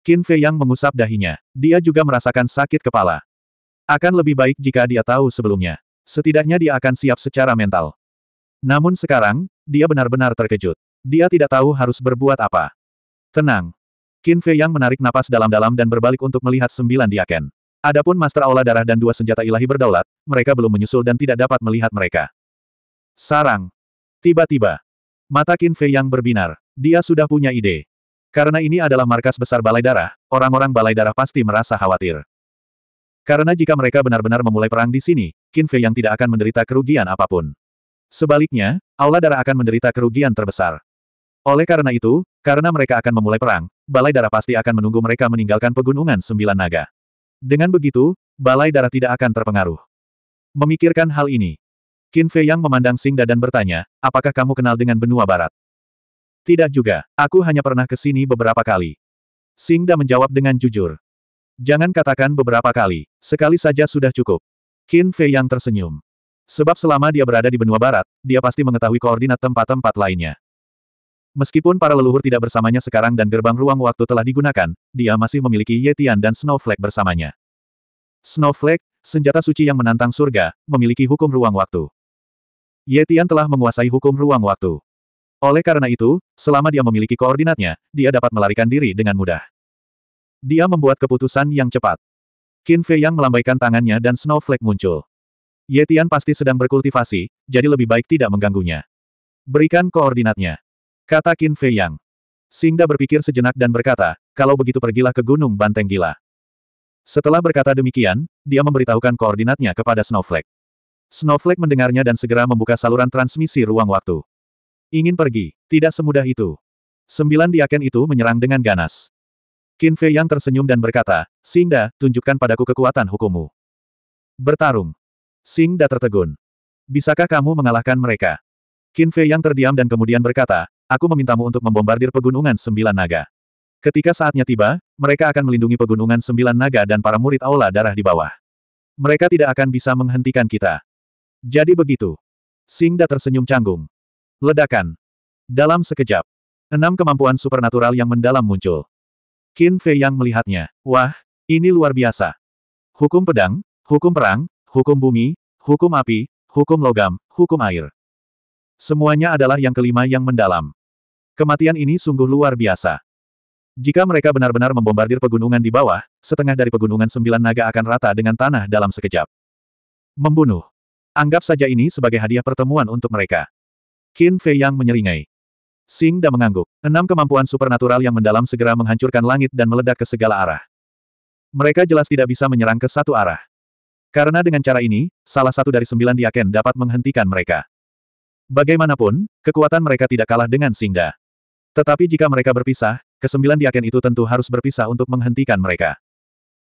Qin Fei Yang mengusap dahinya. Dia juga merasakan sakit kepala. Akan lebih baik jika dia tahu sebelumnya. Setidaknya dia akan siap secara mental. Namun sekarang, dia benar-benar terkejut. Dia tidak tahu harus berbuat apa. Tenang. Qin Fei Yang menarik napas dalam-dalam dan berbalik untuk melihat sembilan diaken. Adapun Master Aula Darah dan dua senjata ilahi berdaulat, mereka belum menyusul dan tidak dapat melihat mereka. Sarang. Tiba-tiba. Mata Qin Fei Yang berbinar. Dia sudah punya ide. Karena ini adalah markas besar Balai Darah, orang-orang Balai Darah pasti merasa khawatir. Karena jika mereka benar-benar memulai perang di sini, Qin Fei Yang tidak akan menderita kerugian apapun. Sebaliknya, Aula Darah akan menderita kerugian terbesar. Oleh karena itu, karena mereka akan memulai perang, Balai Darah pasti akan menunggu mereka meninggalkan Pegunungan Sembilan Naga. Dengan begitu, Balai Darah tidak akan terpengaruh. Memikirkan hal ini, Qin Fei Yang memandang Singda dan bertanya, apakah kamu kenal dengan benua barat? Tidak juga, aku hanya pernah ke sini beberapa kali. Singda menjawab dengan jujur. Jangan katakan beberapa kali, sekali saja sudah cukup. Qin Fei Yang tersenyum. Sebab selama dia berada di benua barat, dia pasti mengetahui koordinat tempat-tempat lainnya. Meskipun para leluhur tidak bersamanya sekarang dan gerbang ruang waktu telah digunakan, dia masih memiliki Yetian dan Snowflake bersamanya. Snowflake, senjata suci yang menantang surga, memiliki hukum ruang waktu. Yetian telah menguasai hukum ruang waktu. Oleh karena itu, selama dia memiliki koordinatnya, dia dapat melarikan diri dengan mudah. Dia membuat keputusan yang cepat. Qin Fei yang melambaikan tangannya dan Snowflake muncul. Yetian pasti sedang berkultivasi, jadi lebih baik tidak mengganggunya. Berikan koordinatnya. Kata Qin Fei Yang. Singda berpikir sejenak dan berkata, kalau begitu pergilah ke Gunung Banteng Gila. Setelah berkata demikian, dia memberitahukan koordinatnya kepada Snowflake. Snowflake mendengarnya dan segera membuka saluran transmisi ruang waktu. Ingin pergi, tidak semudah itu. Sembilan diaken itu menyerang dengan ganas. Qin Fei Yang tersenyum dan berkata, Singda, tunjukkan padaku kekuatan hukummu. Bertarung. Singda tertegun. Bisakah kamu mengalahkan mereka? Qin Fei Yang terdiam dan kemudian berkata, aku memintamu untuk membombardir pegunungan sembilan naga. Ketika saatnya tiba, mereka akan melindungi pegunungan sembilan naga dan para murid aula darah di bawah. Mereka tidak akan bisa menghentikan kita. Jadi begitu. Singda tersenyum canggung. Ledakan. Dalam sekejap, enam kemampuan supernatural yang mendalam muncul. Qin Fei yang melihatnya. Wah, ini luar biasa. Hukum pedang, hukum perang, hukum bumi, hukum api, hukum logam, hukum air. Semuanya adalah yang kelima yang mendalam. Kematian ini sungguh luar biasa. Jika mereka benar-benar membombardir pegunungan di bawah, setengah dari pegunungan sembilan naga akan rata dengan tanah dalam sekejap. Membunuh. Anggap saja ini sebagai hadiah pertemuan untuk mereka. Qin Fei Yang menyeringai. Sing Da mengangguk. Enam kemampuan supernatural yang mendalam segera menghancurkan langit dan meledak ke segala arah. Mereka jelas tidak bisa menyerang ke satu arah. Karena dengan cara ini, salah satu dari sembilan diaken dapat menghentikan mereka. Bagaimanapun, kekuatan mereka tidak kalah dengan Sing Da. Tetapi jika mereka berpisah, kesembilan diaken itu tentu harus berpisah untuk menghentikan mereka.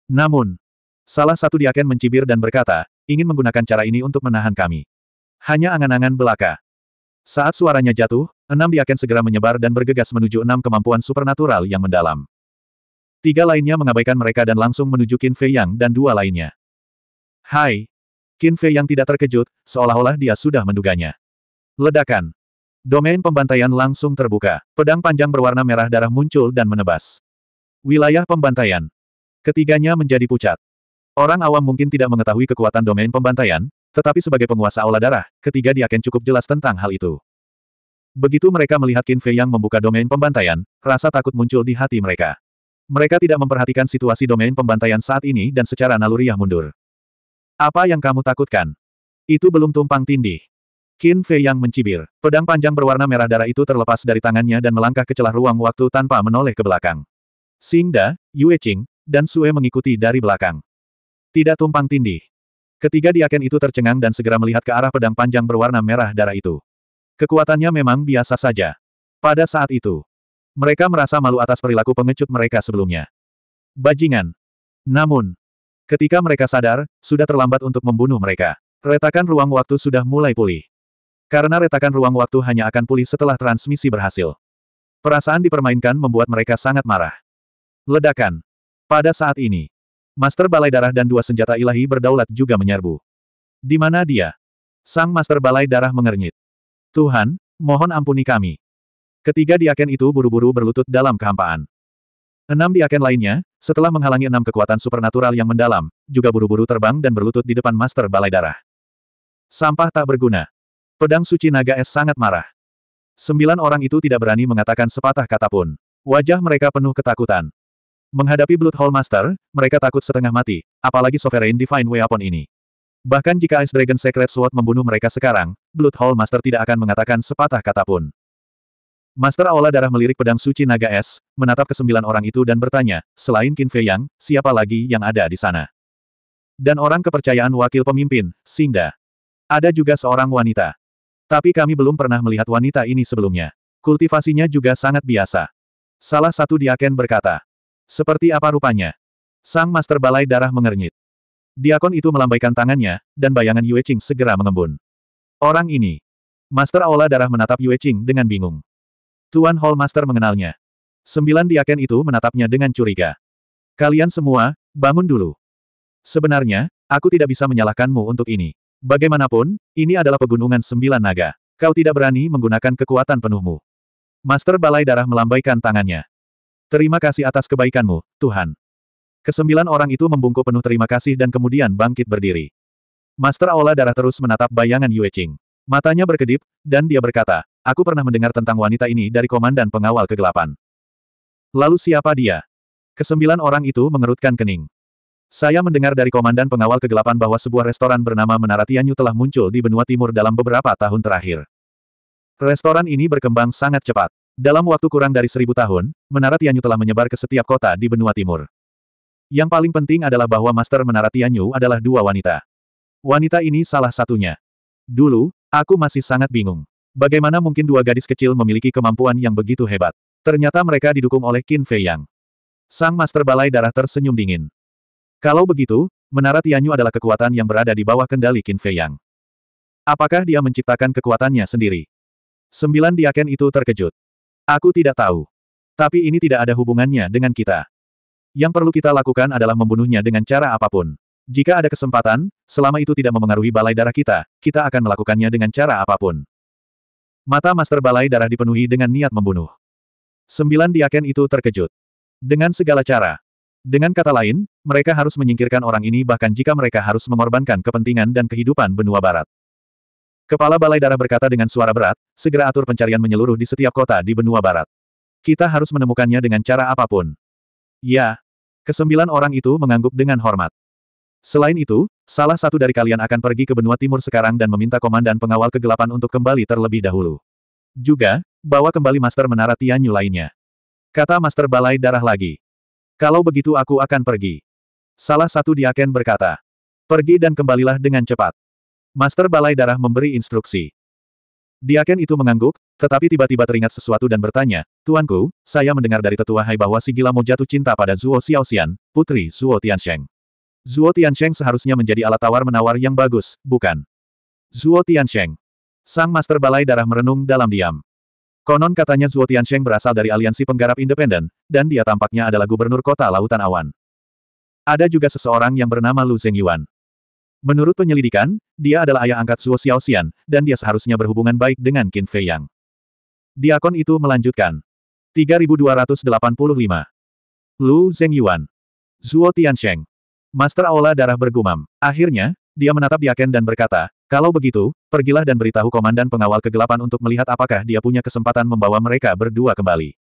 Namun, salah satu diaken mencibir dan berkata, ingin menggunakan cara ini untuk menahan kami. Hanya angan-angan belaka. Saat suaranya jatuh, enam diaken segera menyebar dan bergegas menuju enam kemampuan supernatural yang mendalam. Tiga lainnya mengabaikan mereka dan langsung menuju Qin Fei Yang dan dua lainnya. Hai! Qin Fei Yang tidak terkejut, seolah-olah dia sudah menduganya. Ledakan! Domain pembantaian langsung terbuka. Pedang panjang berwarna merah darah muncul dan menebas. Wilayah pembantaian. Ketiganya menjadi pucat. Orang awam mungkin tidak mengetahui kekuatan domain pembantaian, tetapi sebagai penguasa aula darah, ketiga diaken cukup jelas tentang hal itu. Begitu mereka melihat Qin Fei yang membuka domain pembantaian, rasa takut muncul di hati mereka. Mereka tidak memperhatikan situasi domain pembantaian saat ini dan secara naluriah mundur. Apa yang kamu takutkan? Itu belum tumpang tindih. Qin Fei yang mencibir. Pedang panjang berwarna merah darah itu terlepas dari tangannya dan melangkah ke celah ruang waktu tanpa menoleh ke belakang. Xing Da, Yue Qing, dan Sue mengikuti dari belakang. Tidak tumpang tindih. Ketiga diaken itu tercengang dan segera melihat ke arah pedang panjang berwarna merah darah itu. Kekuatannya memang biasa saja. Pada saat itu, mereka merasa malu atas perilaku pengecut mereka sebelumnya. Bajingan. Namun, ketika mereka sadar, sudah terlambat untuk membunuh mereka. Retakan ruang waktu sudah mulai pulih. Karena retakan ruang waktu hanya akan pulih setelah transmisi berhasil. Perasaan dipermainkan membuat mereka sangat marah. Ledakan. Pada saat ini, Master Balai Darah dan dua senjata ilahi berdaulat juga menyerbu. Di mana dia? Sang Master Balai Darah mengernyit. Tuhan, mohon ampuni kami. Ketiga diaken itu buru-buru berlutut dalam kehampaan. Enam diaken lainnya, setelah menghalangi enam kekuatan supernatural yang mendalam, juga buru-buru terbang dan berlutut di depan Master Balai Darah. Sampah tak berguna. Pedang suci naga es sangat marah. Sembilan orang itu tidak berani mengatakan sepatah kata pun. Wajah mereka penuh ketakutan. Menghadapi Blood Hall Master, mereka takut setengah mati, apalagi Sovereign Divine Weapon ini. Bahkan jika Ice Dragon Secret Sword membunuh mereka sekarang, Blood Hall Master tidak akan mengatakan sepatah kata pun. Master Aula Darah melirik pedang suci naga es, menatap kesembilan orang itu dan bertanya, selain Qin Fei Yang, siapa lagi yang ada di sana? Dan orang kepercayaan wakil pemimpin, Singda. Ada juga seorang wanita. Tapi kami belum pernah melihat wanita ini sebelumnya. Kultivasinya juga sangat biasa. Salah satu diaken berkata. Seperti apa rupanya? Sang Master Balai Darah mengernyit. Diakon itu melambaikan tangannya, dan bayangan Yue Qing segera mengembun. Orang ini. Master Aula Darah menatap Yue Qing dengan bingung. Tuan Hall Master mengenalnya. Sembilan diaken itu menatapnya dengan curiga. Kalian semua, bangun dulu. Sebenarnya, aku tidak bisa menyalahkanmu untuk ini. Bagaimanapun, ini adalah pegunungan sembilan naga. Kau tidak berani menggunakan kekuatan penuhmu. Master Balai Darah melambaikan tangannya. Terima kasih atas kebaikanmu, Tuhan. Kesembilan orang itu membungkuk penuh terima kasih dan kemudian bangkit berdiri. Master Aula Darah terus menatap bayangan Yue Qing. Matanya berkedip, dan dia berkata, aku pernah mendengar tentang wanita ini dari komandan pengawal kegelapan. Lalu siapa dia? Kesembilan orang itu mengerutkan kening. Saya mendengar dari komandan pengawal kegelapan bahwa sebuah restoran bernama Menara Tianyu telah muncul di benua timur dalam beberapa tahun terakhir. Restoran ini berkembang sangat cepat. Dalam waktu kurang dari seribu tahun, Menara Tianyu telah menyebar ke setiap kota di benua timur. Yang paling penting adalah bahwa Master Menara Tianyu adalah dua wanita. Wanita ini salah satunya. Dulu, aku masih sangat bingung. Bagaimana mungkin dua gadis kecil memiliki kemampuan yang begitu hebat? Ternyata mereka didukung oleh Qin Fei Yang. Sang Master Balai Darah tersenyum dingin. Kalau begitu, menara Tianyu adalah kekuatan yang berada di bawah kendali Qin Fei Yang. Apakah dia menciptakan kekuatannya sendiri? Sembilan diaken itu terkejut. Aku tidak tahu. Tapi ini tidak ada hubungannya dengan kita. Yang perlu kita lakukan adalah membunuhnya dengan cara apapun. Jika ada kesempatan, selama itu tidak memengaruhi balai darah kita, kita akan melakukannya dengan cara apapun. Mata Master Balai Darah dipenuhi dengan niat membunuh. Sembilan diaken itu terkejut. Dengan segala cara, dengan kata lain, mereka harus menyingkirkan orang ini bahkan jika mereka harus mengorbankan kepentingan dan kehidupan benua barat. Kepala Balai Darah berkata dengan suara berat, segera atur pencarian menyeluruh di setiap kota di benua barat. Kita harus menemukannya dengan cara apapun. Ya. Kesembilan orang itu mengangguk dengan hormat. Selain itu, salah satu dari kalian akan pergi ke benua timur sekarang dan meminta komandan pengawal kegelapan untuk kembali terlebih dahulu. Juga, bawa kembali Master Menara Tianyu lainnya. Kata Master Balai Darah lagi. Kalau begitu aku akan pergi. Salah satu diaken berkata. Pergi dan kembalilah dengan cepat. Master Balai Darah memberi instruksi. Diaken itu mengangguk, tetapi tiba-tiba teringat sesuatu dan bertanya, Tuanku, saya mendengar dari tetua Hai bahwa si gila mau jatuh cinta pada Zuo Xiaoxian, putri Zuo Tiansheng. Zuo Tiansheng seharusnya menjadi alat tawar-menawar yang bagus, bukan? Zuo Tiansheng. Sang Master Balai Darah merenung dalam diam. Konon katanya Zuo Tiansheng berasal dari aliansi penggarap independen, dan dia tampaknya adalah gubernur kota Lautan Awan. Ada juga seseorang yang bernama Lu Zengyuan. Menurut penyelidikan, dia adalah ayah angkat Zuo Xiaoxian, dan dia seharusnya berhubungan baik dengan Qin Fei Yang. Diakon itu melanjutkan. 3285. Lu Zengyuan. Zuo Tiansheng. Master Aula darah bergumam. Akhirnya, dia menatap Diaken dan berkata, kalau begitu, pergilah dan beritahu komandan pengawal kegelapan untuk melihat apakah dia punya kesempatan membawa mereka berdua kembali.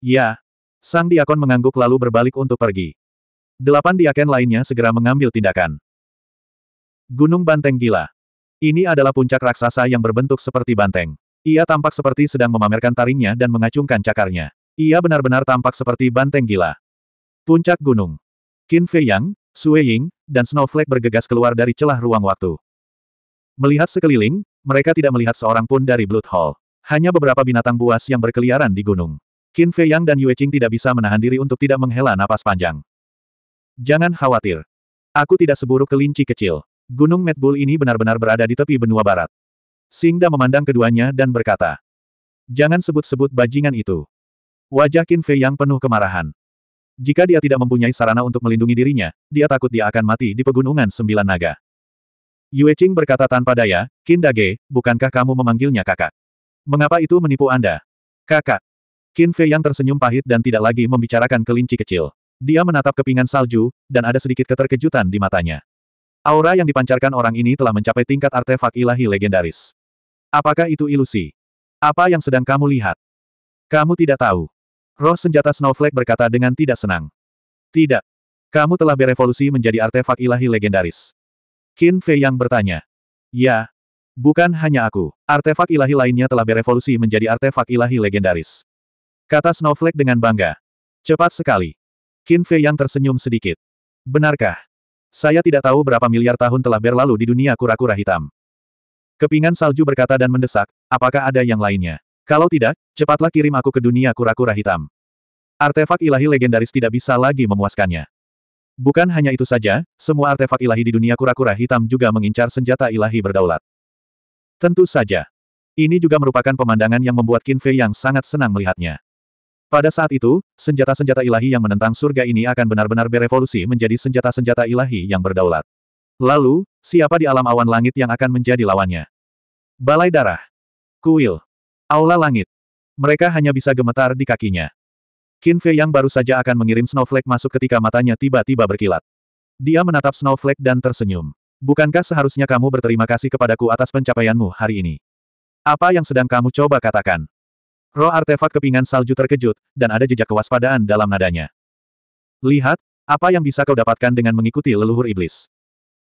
Ya. Sang diakon mengangguk lalu berbalik untuk pergi. Delapan diaken lainnya segera mengambil tindakan. Gunung Banteng Gila. Ini adalah puncak raksasa yang berbentuk seperti banteng. Ia tampak seperti sedang memamerkan taringnya dan mengacungkan cakarnya. Ia benar-benar tampak seperti banteng gila. Puncak gunung. Qin Fei Yang, Sue Ying, dan Snowflake bergegas keluar dari celah ruang waktu. Melihat sekeliling, mereka tidak melihat seorang pun dari Blood Hall. Hanya beberapa binatang buas yang berkeliaran di gunung. Qin Fei Yang dan Yue Qing tidak bisa menahan diri untuk tidak menghela napas panjang. Jangan khawatir. Aku tidak seburuk kelinci kecil. Gunung Bull ini benar-benar berada di tepi benua barat. Singda memandang keduanya dan berkata. Jangan sebut-sebut bajingan itu. Wajah Qin Fei Yang penuh kemarahan. Jika dia tidak mempunyai sarana untuk melindungi dirinya, dia takut dia akan mati di pegunungan sembilan naga. Yue Qing berkata tanpa daya, Dage, bukankah kamu memanggilnya kakak? Mengapa itu menipu Anda? Kakak. Qin Fei yang tersenyum pahit dan tidak lagi membicarakan kelinci kecil. Dia menatap kepingan salju, dan ada sedikit keterkejutan di matanya. Aura yang dipancarkan orang ini telah mencapai tingkat artefak ilahi legendaris. Apakah itu ilusi? Apa yang sedang kamu lihat? Kamu tidak tahu. Roh senjata Snowflake berkata dengan tidak senang. Tidak. Kamu telah berevolusi menjadi artefak ilahi legendaris. Qin Fei yang bertanya. Ya. Bukan hanya aku. Artefak ilahi lainnya telah berevolusi menjadi artefak ilahi legendaris. Kata Snowflake dengan bangga. Cepat sekali. Qin Fei yang tersenyum sedikit. Benarkah? Saya tidak tahu berapa miliar tahun telah berlalu di dunia kura-kura hitam. Kepingan salju berkata dan mendesak, apakah ada yang lainnya? Kalau tidak, cepatlah kirim aku ke dunia kura-kura hitam. Artefak ilahi legendaris tidak bisa lagi memuaskannya. Bukan hanya itu saja, semua artefak ilahi di dunia kura-kura hitam juga mengincar senjata ilahi berdaulat. Tentu saja. Ini juga merupakan pemandangan yang membuat Qin Fei yang sangat senang melihatnya. Pada saat itu, senjata-senjata ilahi yang menentang surga ini akan benar-benar berevolusi menjadi senjata-senjata ilahi yang berdaulat. Lalu, siapa di alam awan langit yang akan menjadi lawannya? Balai darah. Kuil. Aula langit. Mereka hanya bisa gemetar di kakinya. Qin Fei yang baru saja akan mengirim Snowflake masuk ketika matanya tiba-tiba berkilat. Dia menatap Snowflake dan tersenyum. Bukankah seharusnya kamu berterima kasih kepadaku atas pencapaianmu hari ini? Apa yang sedang kamu coba katakan? Roh artefak kepingan salju terkejut, dan ada jejak kewaspadaan dalam nadanya. Lihat, apa yang bisa kau dapatkan dengan mengikuti leluhur iblis.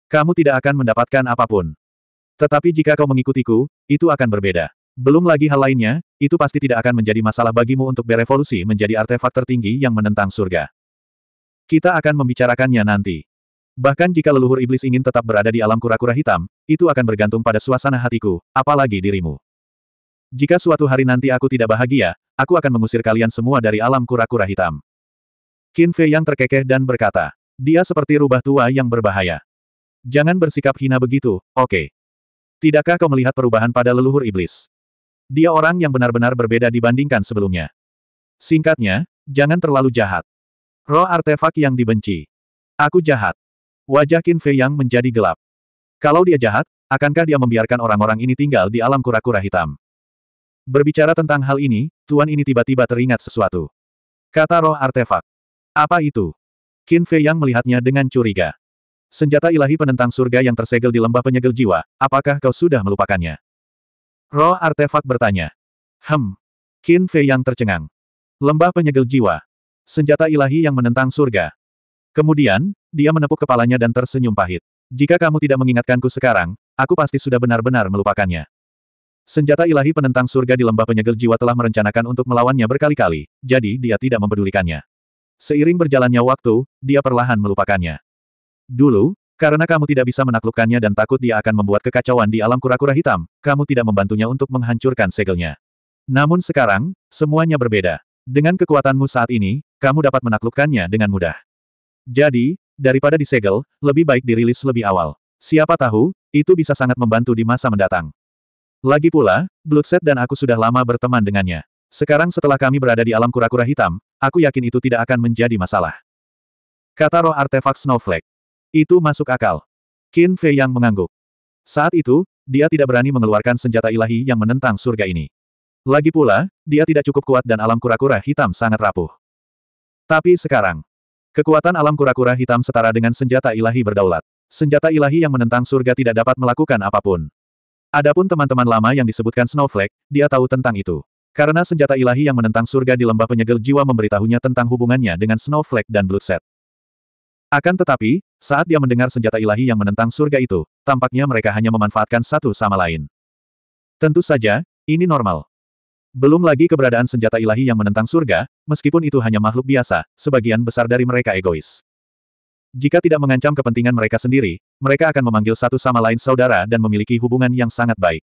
Kamu tidak akan mendapatkan apapun. Tetapi jika kau mengikutiku, itu akan berbeda. Belum lagi hal lainnya, itu pasti tidak akan menjadi masalah bagimu untuk berevolusi menjadi artefak tertinggi yang menentang surga. Kita akan membicarakannya nanti. Bahkan jika leluhur iblis ingin tetap berada di alam kura-kura hitam, itu akan bergantung pada suasana hatiku, apalagi dirimu. Jika suatu hari nanti aku tidak bahagia, aku akan mengusir kalian semua dari alam kura-kura hitam. Qin Fei yang terkekeh dan berkata, dia seperti rubah tua yang berbahaya. Jangan bersikap hina begitu, oke. Okay. Tidakkah kau melihat perubahan pada leluhur iblis? Dia orang yang benar-benar berbeda dibandingkan sebelumnya. Singkatnya, jangan terlalu jahat. Roh artefak yang dibenci. Aku jahat. Wajah Qin Fei yang menjadi gelap. Kalau dia jahat, akankah dia membiarkan orang-orang ini tinggal di alam kura-kura hitam? Berbicara tentang hal ini, Tuan ini tiba-tiba teringat sesuatu. Kata roh artefak. Apa itu? Qin Fei yang melihatnya dengan curiga. Senjata ilahi penentang surga yang tersegel di lembah penyegel jiwa, apakah kau sudah melupakannya? Roh artefak bertanya. Hem. Qin Fei yang tercengang. Lembah penyegel jiwa. Senjata ilahi yang menentang surga. Kemudian, dia menepuk kepalanya dan tersenyum pahit. Jika kamu tidak mengingatkanku sekarang, aku pasti sudah benar-benar melupakannya. Senjata ilahi penentang surga di lembah penyegel jiwa telah merencanakan untuk melawannya berkali-kali, jadi dia tidak mempedulikannya. Seiring berjalannya waktu, dia perlahan melupakannya. Dulu, karena kamu tidak bisa menaklukkannya dan takut dia akan membuat kekacauan di alam kura-kura hitam, kamu tidak membantunya untuk menghancurkan segelnya. Namun sekarang, semuanya berbeda. Dengan kekuatanmu saat ini, kamu dapat menaklukkannya dengan mudah. Jadi, daripada disegel, lebih baik dirilis lebih awal. Siapa tahu, itu bisa sangat membantu di masa mendatang. Lagi pula, Bloodset dan aku sudah lama berteman dengannya. Sekarang setelah kami berada di alam kura-kura hitam, aku yakin itu tidak akan menjadi masalah. Kata roh artefak Snowflake. Itu masuk akal. Qin Fei yang mengangguk. Saat itu, dia tidak berani mengeluarkan senjata ilahi yang menentang surga ini. Lagi pula, dia tidak cukup kuat dan alam kura-kura hitam sangat rapuh. Tapi sekarang, kekuatan alam kura-kura hitam setara dengan senjata ilahi berdaulat. Senjata ilahi yang menentang surga tidak dapat melakukan apapun. Adapun teman-teman lama yang disebutkan Snowflake, dia tahu tentang itu. Karena senjata ilahi yang menentang surga di lembah penyegel jiwa memberitahunya tentang hubungannya dengan Snowflake dan Bloodset. Akan tetapi, saat dia mendengar senjata ilahi yang menentang surga itu, tampaknya mereka hanya memanfaatkan satu sama lain. Tentu saja, ini normal. Belum lagi keberadaan senjata ilahi yang menentang surga, meskipun itu hanya makhluk biasa, sebagian besar dari mereka egois. Jika tidak mengancam kepentingan mereka sendiri, mereka akan memanggil satu sama lain saudara dan memiliki hubungan yang sangat baik.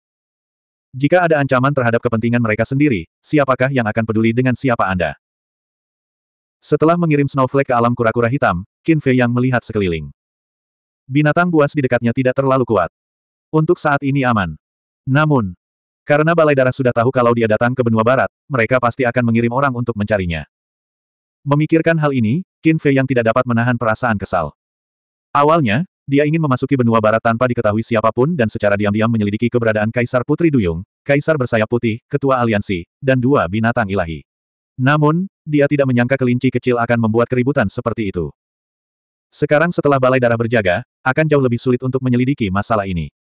Jika ada ancaman terhadap kepentingan mereka sendiri, siapakah yang akan peduli dengan siapa Anda? Setelah mengirim snowflake ke alam kura-kura hitam, Qin Fei yang melihat sekeliling. Binatang buas di dekatnya tidak terlalu kuat. Untuk saat ini aman. Namun, karena Balai Darah sudah tahu kalau dia datang ke benua barat, mereka pasti akan mengirim orang untuk mencarinya. Memikirkan hal ini, Qin Fei yang tidak dapat menahan perasaan kesal. Awalnya, dia ingin memasuki benua barat tanpa diketahui siapapun dan secara diam-diam menyelidiki keberadaan Kaisar Putri Duyung, Kaisar Bersayap Putih, Ketua Aliansi, dan dua binatang ilahi. Namun, dia tidak menyangka kelinci kecil akan membuat keributan seperti itu. Sekarang setelah Balai Darah berjaga, akan jauh lebih sulit untuk menyelidiki masalah ini.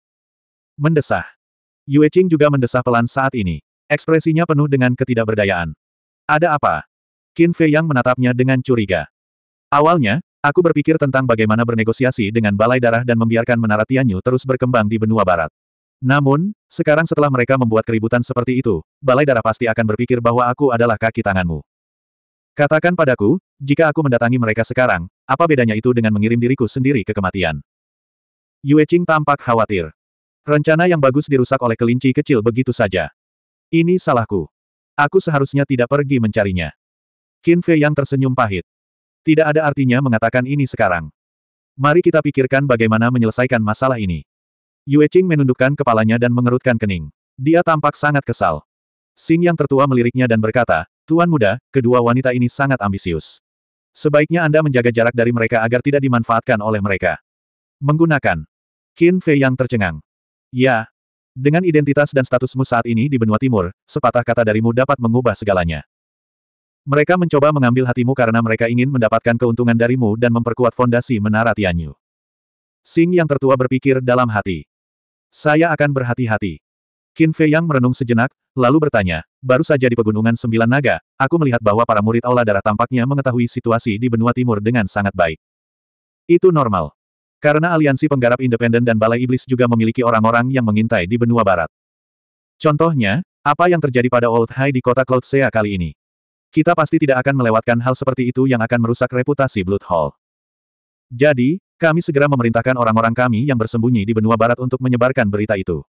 Mendesah. Yue Qing juga mendesah pelan saat ini. Ekspresinya penuh dengan ketidakberdayaan. Ada apa? Qin Fei yang menatapnya dengan curiga. Awalnya, aku berpikir tentang bagaimana bernegosiasi dengan Balai Darah dan membiarkan menara Tianyu terus berkembang di benua barat. Namun, sekarang setelah mereka membuat keributan seperti itu, Balai Darah pasti akan berpikir bahwa aku adalah kaki tanganmu. Katakan padaku, jika aku mendatangi mereka sekarang, apa bedanya itu dengan mengirim diriku sendiri ke kematian? Yue Qing tampak khawatir. Rencana yang bagus dirusak oleh kelinci kecil begitu saja. Ini salahku. Aku seharusnya tidak pergi mencarinya. Qin Fei yang tersenyum pahit. Tidak ada artinya mengatakan ini sekarang. Mari kita pikirkan bagaimana menyelesaikan masalah ini. Yue Qing menundukkan kepalanya dan mengerutkan kening. Dia tampak sangat kesal. Xing yang tertua meliriknya dan berkata, Tuan muda, kedua wanita ini sangat ambisius. Sebaiknya Anda menjaga jarak dari mereka agar tidak dimanfaatkan oleh mereka. Menggunakan Qin Fei yang tercengang. Ya. Dengan identitas dan statusmu saat ini di benua timur, sepatah kata darimu dapat mengubah segalanya. Mereka mencoba mengambil hatimu karena mereka ingin mendapatkan keuntungan darimu dan memperkuat fondasi menara Tianyu. Sing yang tertua berpikir dalam hati. Saya akan berhati-hati. Qin Fei Yang merenung sejenak, lalu bertanya, baru saja di Pegunungan Sembilan Naga, aku melihat bahwa para murid Aula Darah tampaknya mengetahui situasi di benua timur dengan sangat baik. Itu normal. Karena aliansi penggarap independen dan Balai Iblis juga memiliki orang-orang yang mengintai di benua barat. Contohnya, apa yang terjadi pada Old High di kota Cloud Sea kali ini? Kita pasti tidak akan melewatkan hal seperti itu yang akan merusak reputasi Blood Hall. Jadi, kami segera memerintahkan orang-orang kami yang bersembunyi di benua barat untuk menyebarkan berita itu.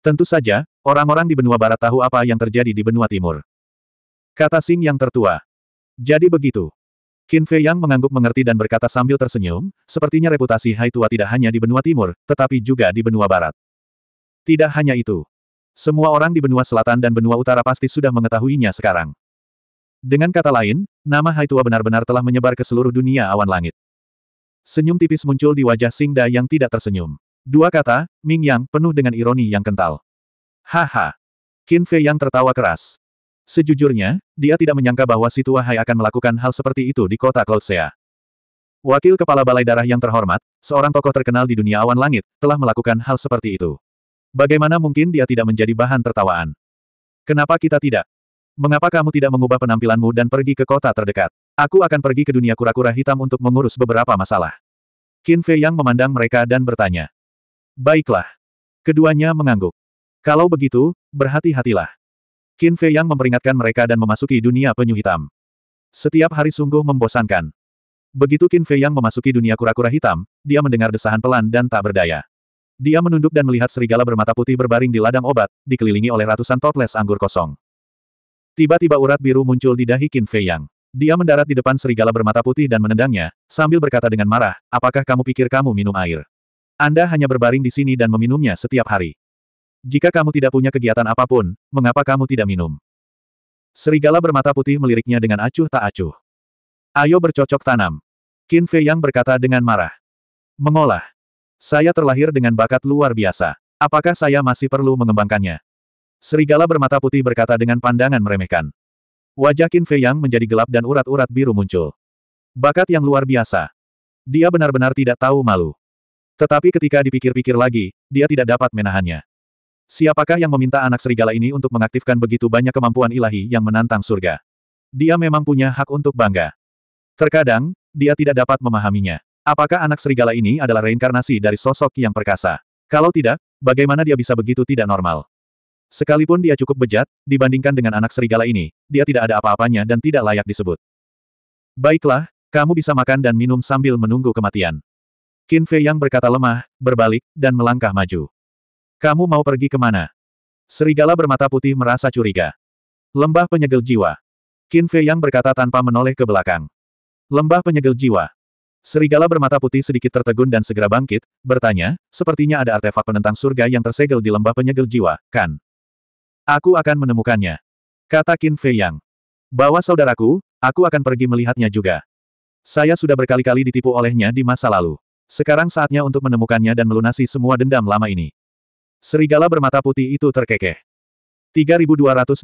Tentu saja, orang-orang di benua barat tahu apa yang terjadi di benua timur. Kata Sing yang tertua. Jadi begitu. Qin Fei Yang mengangguk mengerti dan berkata sambil tersenyum, sepertinya reputasi Hai Tua tidak hanya di benua timur, tetapi juga di benua barat. Tidak hanya itu. Semua orang di benua selatan dan benua utara pasti sudah mengetahuinya sekarang. Dengan kata lain, nama Hai Tua benar-benar telah menyebar ke seluruh dunia awan langit. Senyum tipis muncul di wajah Sing Da yang tidak tersenyum. Dua kata, Ming Yang, penuh dengan ironi yang kental. Haha. Qin Fei Yang tertawa keras. Sejujurnya, dia tidak menyangka bahwa si Tua Hai akan melakukan hal seperti itu di kota Cloud Wakil Kepala Balai Darah yang terhormat, seorang tokoh terkenal di dunia awan langit, telah melakukan hal seperti itu. Bagaimana mungkin dia tidak menjadi bahan tertawaan? Kenapa kita tidak? Mengapa kamu tidak mengubah penampilanmu dan pergi ke kota terdekat? Aku akan pergi ke dunia kura-kura hitam untuk mengurus beberapa masalah. Qin Fei Yang memandang mereka dan bertanya. Baiklah. Keduanya mengangguk. Kalau begitu, berhati-hatilah. Qin Fei Yang memperingatkan mereka dan memasuki dunia penyu hitam. Setiap hari sungguh membosankan. Begitu Qin Fei Yang memasuki dunia kura-kura hitam, dia mendengar desahan pelan dan tak berdaya. Dia menunduk dan melihat serigala bermata putih berbaring di ladang obat, dikelilingi oleh ratusan toples anggur kosong. Tiba-tiba urat biru muncul di dahi Qin Fei Yang. Dia mendarat di depan serigala bermata putih dan menendangnya, sambil berkata dengan marah, apakah kamu pikir kamu minum air? Anda hanya berbaring di sini dan meminumnya setiap hari. Jika kamu tidak punya kegiatan apapun, mengapa kamu tidak minum? Serigala bermata putih meliriknya dengan acuh tak acuh. Ayo bercocok tanam. Qin Fei Yang berkata dengan marah. Mengolah. Saya terlahir dengan bakat luar biasa. Apakah saya masih perlu mengembangkannya? Serigala bermata putih berkata dengan pandangan meremehkan. Wajah Qin Fei Yang menjadi gelap dan urat-urat biru muncul. Bakat yang luar biasa. Dia benar-benar tidak tahu malu. Tetapi ketika dipikir-pikir lagi, dia tidak dapat menahannya. Siapakah yang meminta anak serigala ini untuk mengaktifkan begitu banyak kemampuan ilahi yang menantang surga? Dia memang punya hak untuk bangga. Terkadang, dia tidak dapat memahaminya. Apakah anak serigala ini adalah reinkarnasi dari sosok yang perkasa? Kalau tidak, bagaimana dia bisa begitu tidak normal? Sekalipun dia cukup bejat, dibandingkan dengan anak serigala ini, dia tidak ada apa-apanya dan tidak layak disebut. Baiklah, kamu bisa makan dan minum sambil menunggu kematian. Qin Fei yang berkata lemah, berbalik, dan melangkah maju. Kamu mau pergi kemana? Serigala bermata putih merasa curiga. Lembah penyegel jiwa. Qin Fei yang berkata tanpa menoleh ke belakang. Lembah penyegel jiwa. Serigala bermata putih sedikit tertegun dan segera bangkit, bertanya, sepertinya ada artefak penentang surga yang tersegel di lembah penyegel jiwa, kan? Aku akan menemukannya. Kata Qin Fei yang. Bawa saudaraku, aku akan pergi melihatnya juga. Saya sudah berkali-kali ditipu olehnya di masa lalu. Sekarang saatnya untuk menemukannya dan melunasi semua dendam lama ini. Serigala bermata putih itu terkekeh. 3286.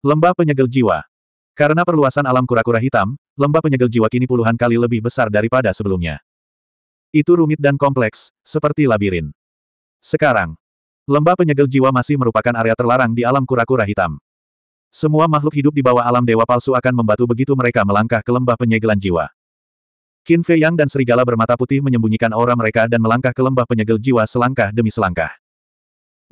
Lembah penyegel jiwa. Karena perluasan alam kura-kura hitam, lembah penyegel jiwa kini puluhan kali lebih besar daripada sebelumnya. Itu rumit dan kompleks, seperti labirin. Sekarang, lembah penyegel jiwa masih merupakan area terlarang di alam kura-kura hitam. Semua makhluk hidup di bawah alam dewa palsu akan membantu begitu mereka melangkah ke lembah penyegelan jiwa. Qin Fei Yang dan serigala bermata putih menyembunyikan aura mereka dan melangkah ke lembah penyegel jiwa selangkah demi selangkah.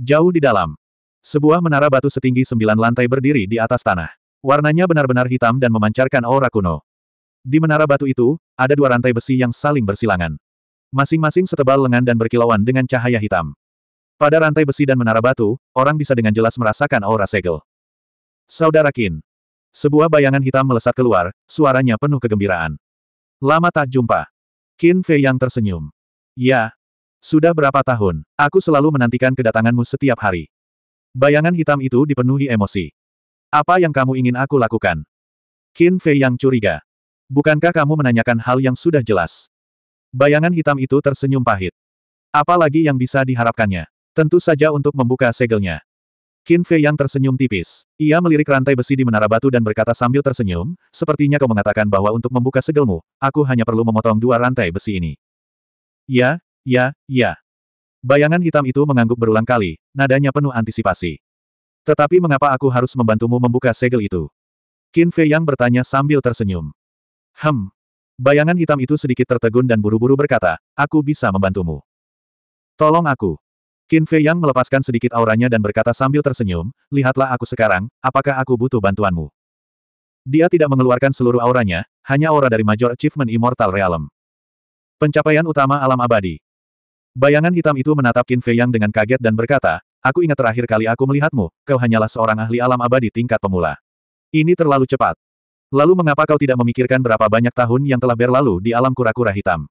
Jauh di dalam, sebuah menara batu setinggi sembilan lantai berdiri di atas tanah. Warnanya benar-benar hitam dan memancarkan aura kuno. Di menara batu itu, ada dua rantai besi yang saling bersilangan. Masing-masing setebal lengan dan berkilauan dengan cahaya hitam. Pada rantai besi dan menara batu, orang bisa dengan jelas merasakan aura segel. Saudara Qin. Sebuah bayangan hitam melesat keluar, suaranya penuh kegembiraan. Lama tak jumpa. Qin Fei yang tersenyum. Ya. Sudah berapa tahun, aku selalu menantikan kedatanganmu setiap hari. Bayangan hitam itu dipenuhi emosi. Apa yang kamu ingin aku lakukan? Qin Fei yang curiga. Bukankah kamu menanyakan hal yang sudah jelas? Bayangan hitam itu tersenyum pahit. Apalagi yang bisa diharapkannya? Tentu saja untuk membuka segelnya. Qin Fei yang tersenyum tipis. Ia melirik rantai besi di menara batu dan berkata sambil tersenyum, sepertinya kau mengatakan bahwa untuk membuka segelmu, aku hanya perlu memotong dua rantai besi ini. Ya, ya, ya. Bayangan hitam itu mengangguk berulang kali, nadanya penuh antisipasi. Tetapi mengapa aku harus membantumu membuka segel itu? Qin Fei yang bertanya sambil tersenyum. Hem. Bayangan hitam itu sedikit tertegun dan buru-buru berkata, aku bisa membantumu. Tolong aku. Qin Fei Yang melepaskan sedikit auranya dan berkata sambil tersenyum, lihatlah aku sekarang, apakah aku butuh bantuanmu? Dia tidak mengeluarkan seluruh auranya, hanya aura dari Major Achievement Immortal Realm. Pencapaian utama alam abadi. Bayangan hitam itu menatap Qin Fei Yang dengan kaget dan berkata, aku ingat terakhir kali aku melihatmu, kau hanyalah seorang ahli alam abadi tingkat pemula. Ini terlalu cepat. Lalu mengapa kau tidak memikirkan berapa banyak tahun yang telah berlalu di alam kura-kura hitam?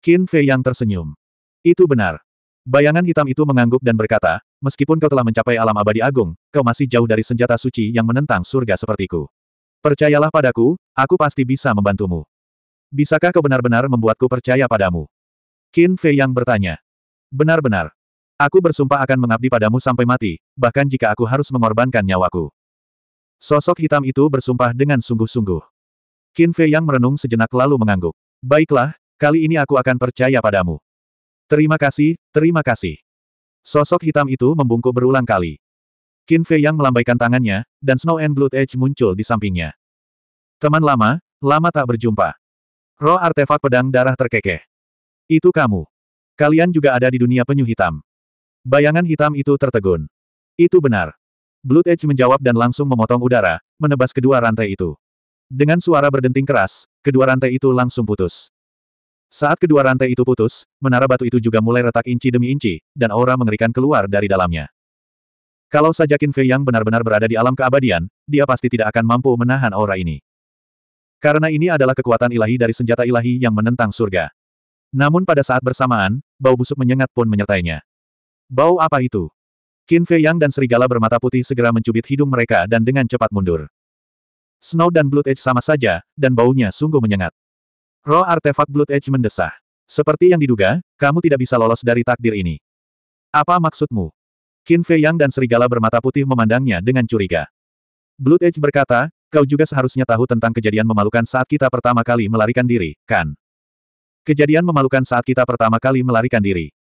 Qin Fei Yang tersenyum. Itu benar. Bayangan hitam itu mengangguk dan berkata, meskipun kau telah mencapai alam abadi agung, kau masih jauh dari senjata suci yang menentang surga sepertiku. Percayalah padaku, aku pasti bisa membantumu. Bisakah kau benar-benar membuatku percaya padamu? Qin Fei yang bertanya. Benar-benar. Aku bersumpah akan mengabdi padamu sampai mati, bahkan jika aku harus mengorbankan nyawaku. Sosok hitam itu bersumpah dengan sungguh-sungguh. Qin Fei yang merenung sejenak lalu mengangguk. Baiklah, kali ini aku akan percaya padamu. Terima kasih, terima kasih. Sosok hitam itu membungkuk berulang kali. Qin Fei yang melambaikan tangannya, dan Snow and Blood Edge muncul di sampingnya. Teman lama, lama tak berjumpa. Roh artefak pedang darah terkekeh. Itu kamu. Kalian juga ada di dunia penyu hitam. Bayangan hitam itu tertegun. Itu benar. Blood Edge menjawab dan langsung memotong udara, menebas kedua rantai itu. Dengan suara berdenting keras, kedua rantai itu langsung putus. Saat kedua rantai itu putus, menara batu itu juga mulai retak inci demi inci, dan aura mengerikan keluar dari dalamnya. Kalau saja Qin Fei yang benar-benar berada di alam keabadian, dia pasti tidak akan mampu menahan aura ini. Karena ini adalah kekuatan ilahi dari senjata ilahi yang menentang surga. Namun pada saat bersamaan, bau busuk menyengat pun menyertainya. Bau apa itu? Qin Fei Yang dan serigala bermata putih segera mencubit hidung mereka dan dengan cepat mundur. Snow dan Blood Edge sama saja, dan baunya sungguh menyengat. Roh artefak Blood Edge mendesah. Seperti yang diduga, kamu tidak bisa lolos dari takdir ini. Apa maksudmu? Qin Fei Yang dan serigala bermata putih memandangnya dengan curiga. Blood Edge berkata, kau juga seharusnya tahu tentang kejadian memalukan saat kita pertama kali melarikan diri, kan? Kejadian memalukan saat kita pertama kali melarikan diri.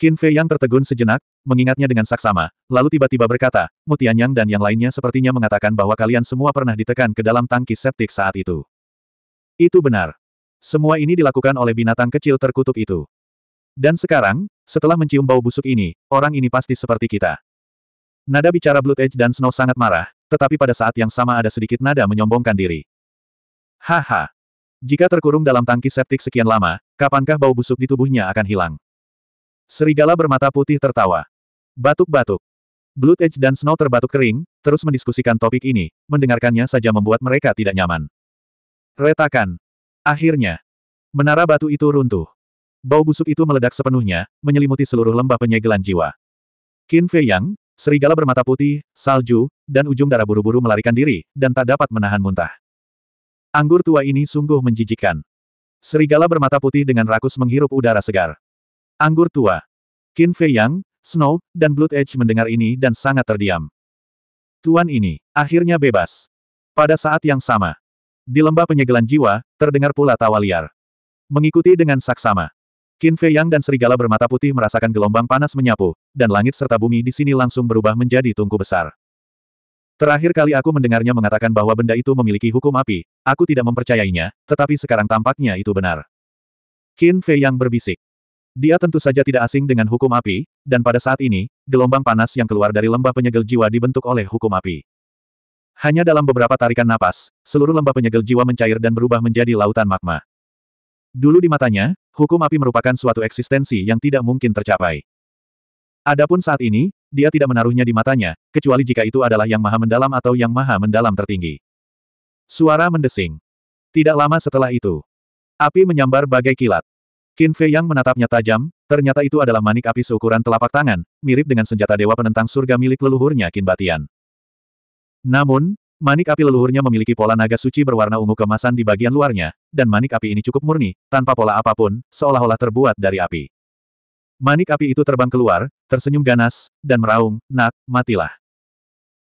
Qin Fei Yang tertegun sejenak, mengingatnya dengan saksama, lalu tiba-tiba berkata, Mutian Yang dan yang lainnya sepertinya mengatakan bahwa kalian semua pernah ditekan ke dalam tangki septik saat itu. Itu benar. Semua ini dilakukan oleh binatang kecil terkutuk itu. Dan sekarang, setelah mencium bau busuk ini, orang ini pasti seperti kita. Nada bicara Blood Edge dan Snow sangat marah, tetapi pada saat yang sama ada sedikit nada menyombongkan diri. Haha. Jika terkurung dalam tangki septik sekian lama, kapankah bau busuk di tubuhnya akan hilang? Serigala bermata putih tertawa. Batuk-batuk. Blood Edge dan Snow terbatuk kering, terus mendiskusikan topik ini, mendengarkannya saja membuat mereka tidak nyaman. Retakan. Akhirnya, menara batu itu runtuh. Bau busuk itu meledak sepenuhnya, menyelimuti seluruh lembah penyegelan jiwa. Qin Fei Yang, serigala bermata putih, salju, dan ujung darah buru-buru melarikan diri, dan tak dapat menahan muntah. Anggur tua ini sungguh menjijikkan. Serigala bermata putih dengan rakus menghirup udara segar. Anggur tua. Qin Fei Yang, Snow, dan Blood Edge mendengar ini dan sangat terdiam. Tuan ini, akhirnya bebas. Pada saat yang sama, di lembah penyegelan jiwa, terdengar pula tawa liar. Mengikuti dengan saksama. Qin Fei Yang dan serigala bermata putih merasakan gelombang panas menyapu, dan langit serta bumi di sini langsung berubah menjadi tungku besar. Terakhir kali aku mendengarnya mengatakan bahwa benda itu memiliki hukum api, aku tidak mempercayainya, tetapi sekarang tampaknya itu benar. Qin Fei Yang berbisik. Dia tentu saja tidak asing dengan hukum api, dan pada saat ini, gelombang panas yang keluar dari lembah penyegel jiwa dibentuk oleh hukum api. Hanya dalam beberapa tarikan napas, seluruh lembah penyegel jiwa mencair dan berubah menjadi lautan magma. Dulu di matanya, hukum api merupakan suatu eksistensi yang tidak mungkin tercapai. Adapun saat ini, dia tidak menaruhnya di matanya, kecuali jika itu adalah yang maha mendalam atau yang maha mendalam tertinggi. Suara mendesing. Tidak lama setelah itu, api menyambar bagai kilat. Qin Fei Yang menatapnya tajam, ternyata itu adalah manik api seukuran telapak tangan, mirip dengan senjata dewa penentang surga milik leluhurnya Qin Batian. Namun, manik api leluhurnya memiliki pola naga suci berwarna ungu kemasan di bagian luarnya, dan manik api ini cukup murni, tanpa pola apapun, seolah-olah terbuat dari api. Manik api itu terbang keluar, tersenyum ganas, dan meraung, nak, matilah.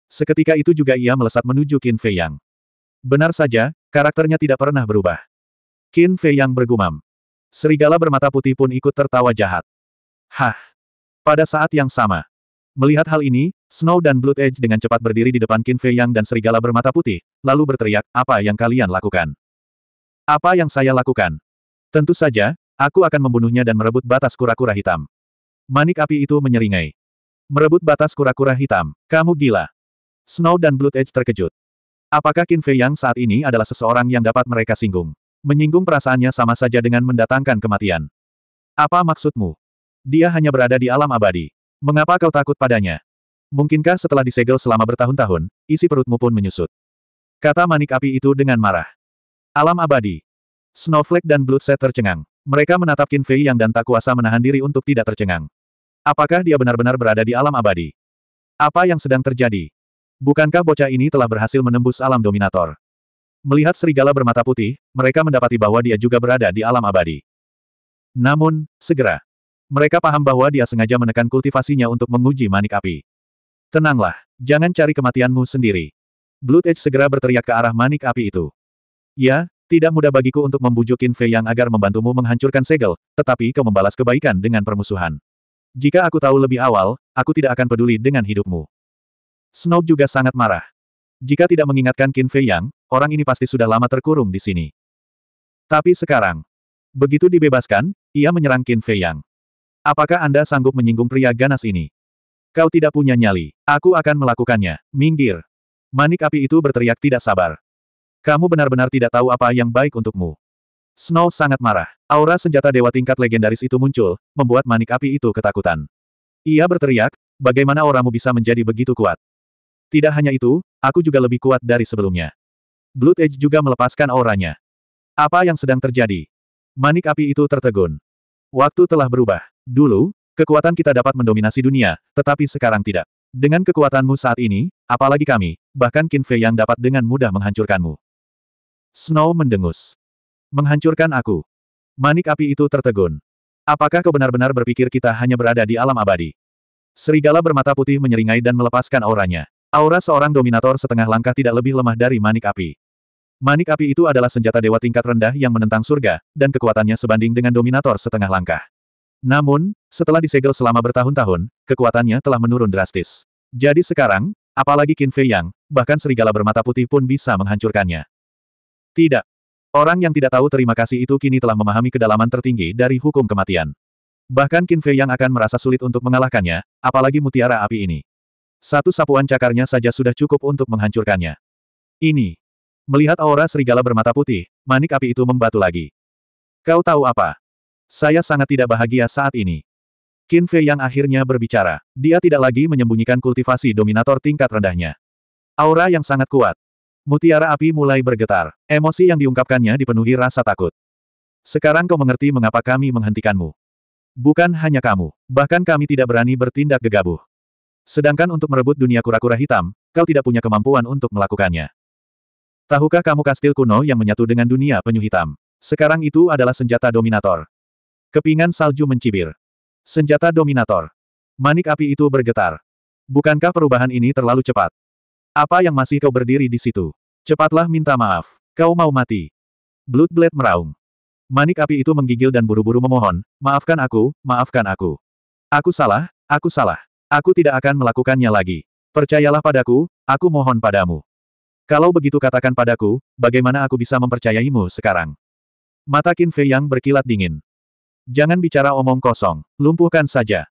Seketika itu juga ia melesat menuju Qin Fei Yang. Benar saja, karakternya tidak pernah berubah. Qin Fei Yang bergumam. Serigala bermata putih pun ikut tertawa jahat. Hah! Pada saat yang sama, Melihat hal ini, Snow dan Blood Edge dengan cepat berdiri di depan Qin Fei Yang dan serigala bermata putih, lalu berteriak, apa yang kalian lakukan? Apa yang saya lakukan? Tentu saja, aku akan membunuhnya dan merebut batas kura-kura hitam. Manik api itu menyeringai. Merebut batas kura-kura hitam, kamu gila. Snow dan Blood Edge terkejut. Apakah Qin Fei Yang saat ini adalah seseorang yang dapat mereka singgung? Menyinggung perasaannya sama saja dengan mendatangkan kematian. Apa maksudmu? Dia hanya berada di alam abadi. Mengapa kau takut padanya? Mungkinkah setelah disegel selama bertahun-tahun, isi perutmu pun menyusut? Kata manik api itu dengan marah. Alam abadi. Snowflake dan Bloodset tercengang. Mereka menatap Qin Fei Yang dan tak kuasa menahan diri untuk tidak tercengang. Apakah dia benar-benar berada di alam abadi? Apa yang sedang terjadi? Bukankah bocah ini telah berhasil menembus alam dominator? Melihat serigala bermata putih, mereka mendapati bahwa dia juga berada di alam abadi. Namun, segera, mereka paham bahwa dia sengaja menekan kultivasinya untuk menguji manik api. Tenanglah, jangan cari kematianmu sendiri. Blood Edge segera berteriak ke arah manik api itu. Ya, tidak mudah bagiku untuk membujukin Fei Yang agar membantumu menghancurkan segel, tetapi kau membalas kebaikan dengan permusuhan. Jika aku tahu lebih awal, aku tidak akan peduli dengan hidupmu. Snow juga sangat marah. Jika tidak mengingatkan Qin Fei Yang, orang ini pasti sudah lama terkurung di sini. Tapi sekarang, begitu dibebaskan, ia menyerang Qin Fei Yang. Apakah Anda sanggup menyinggung pria ganas ini? Kau tidak punya nyali. Aku akan melakukannya. Minggir. Manik api itu berteriak tidak sabar. Kamu benar-benar tidak tahu apa yang baik untukmu. Snow sangat marah. Aura senjata dewa tingkat legendaris itu muncul, membuat manik api itu ketakutan. Ia berteriak, bagaimana orangmu bisa menjadi begitu kuat? Tidak hanya itu, aku juga lebih kuat dari sebelumnya. Blood Edge juga melepaskan auranya. Apa yang sedang terjadi? Manik api itu tertegun. Waktu telah berubah. Dulu, kekuatan kita dapat mendominasi dunia, tetapi sekarang tidak. Dengan kekuatanmu saat ini, apalagi kami, bahkan Qin Fei yang dapat dengan mudah menghancurkanmu. Snow mendengus. Menghancurkan aku. Manik api itu tertegun. Apakah kau benar-benar berpikir kita hanya berada di alam abadi? Serigala bermata putih menyeringai dan melepaskan auranya. Aura seorang dominator setengah langkah tidak lebih lemah dari manik api. Manik api itu adalah senjata dewa tingkat rendah yang menentang surga, dan kekuatannya sebanding dengan dominator setengah langkah. Namun, setelah disegel selama bertahun-tahun, kekuatannya telah menurun drastis. Jadi sekarang, apalagi Qin Fei Yang, bahkan serigala bermata putih pun bisa menghancurkannya. Tidak. Orang yang tidak tahu terima kasih itu kini telah memahami kedalaman tertinggi dari hukum kematian. Bahkan Qin Fei Yang akan merasa sulit untuk mengalahkannya, apalagi mutiara api ini. Satu sapuan cakarnya saja sudah cukup untuk menghancurkannya. Ini. Melihat aura serigala bermata putih, manik api itu membatu lagi. Kau tahu apa? Saya sangat tidak bahagia saat ini. Qin Fei yang akhirnya berbicara. Dia tidak lagi menyembunyikan kultivasi dominator tingkat rendahnya. Aura yang sangat kuat. Mutiara api mulai bergetar. Emosi yang diungkapkannya dipenuhi rasa takut. Sekarang kau mengerti mengapa kami menghentikanmu. Bukan hanya kamu, bahkan kami tidak berani bertindak gegabah. Sedangkan untuk merebut dunia kura-kura hitam, kau tidak punya kemampuan untuk melakukannya. Tahukah kamu kastil kuno yang menyatu dengan dunia penyu hitam? Sekarang itu adalah senjata dominator. Kepingan salju mencibir. Senjata Dominator. Manik api itu bergetar. Bukankah perubahan ini terlalu cepat? Apa yang masih kau berdiri di situ? Cepatlah minta maaf. Kau mau mati. Blood Blade meraung. Manik api itu menggigil dan buru-buru memohon, maafkan aku, maafkan aku. Aku salah, aku salah. Aku tidak akan melakukannya lagi. Percayalah padaku, aku mohon padamu. Kalau begitu katakan padaku, bagaimana aku bisa mempercayaimu sekarang? Mata Qin Fei yang berkilat dingin. Jangan bicara omong kosong, lumpuhkan saja.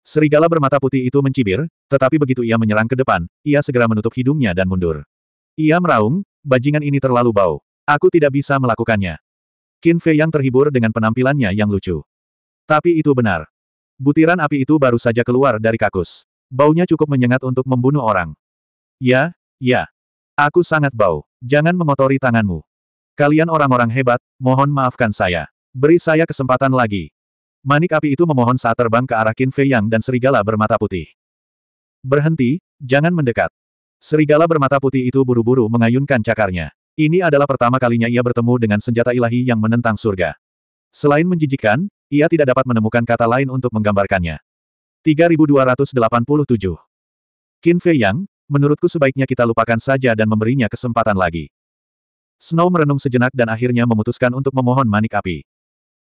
Serigala bermata putih itu mencibir, tetapi begitu ia menyerang ke depan, ia segera menutup hidungnya dan mundur. Ia meraung, bajingan ini terlalu bau. Aku tidak bisa melakukannya. Qin Fei yang terhibur dengan penampilannya yang lucu. Tapi itu benar. Butiran api itu baru saja keluar dari kakus. Baunya cukup menyengat untuk membunuh orang. Ya, ya. Aku sangat bau. Jangan mengotori tanganmu. Kalian orang-orang hebat, mohon maafkan saya. Beri saya kesempatan lagi. Manik api itu memohon saat terbang ke arah Qin Fei Yang dan serigala bermata putih. Berhenti, jangan mendekat. Serigala bermata putih itu buru-buru mengayunkan cakarnya. Ini adalah pertama kalinya ia bertemu dengan senjata ilahi yang menentang surga. Selain menjijikkan, ia tidak dapat menemukan kata lain untuk menggambarkannya. 3287 Qin Fei Yang, menurutku sebaiknya kita lupakan saja dan memberinya kesempatan lagi. Snow merenung sejenak dan akhirnya memutuskan untuk memohon manik api.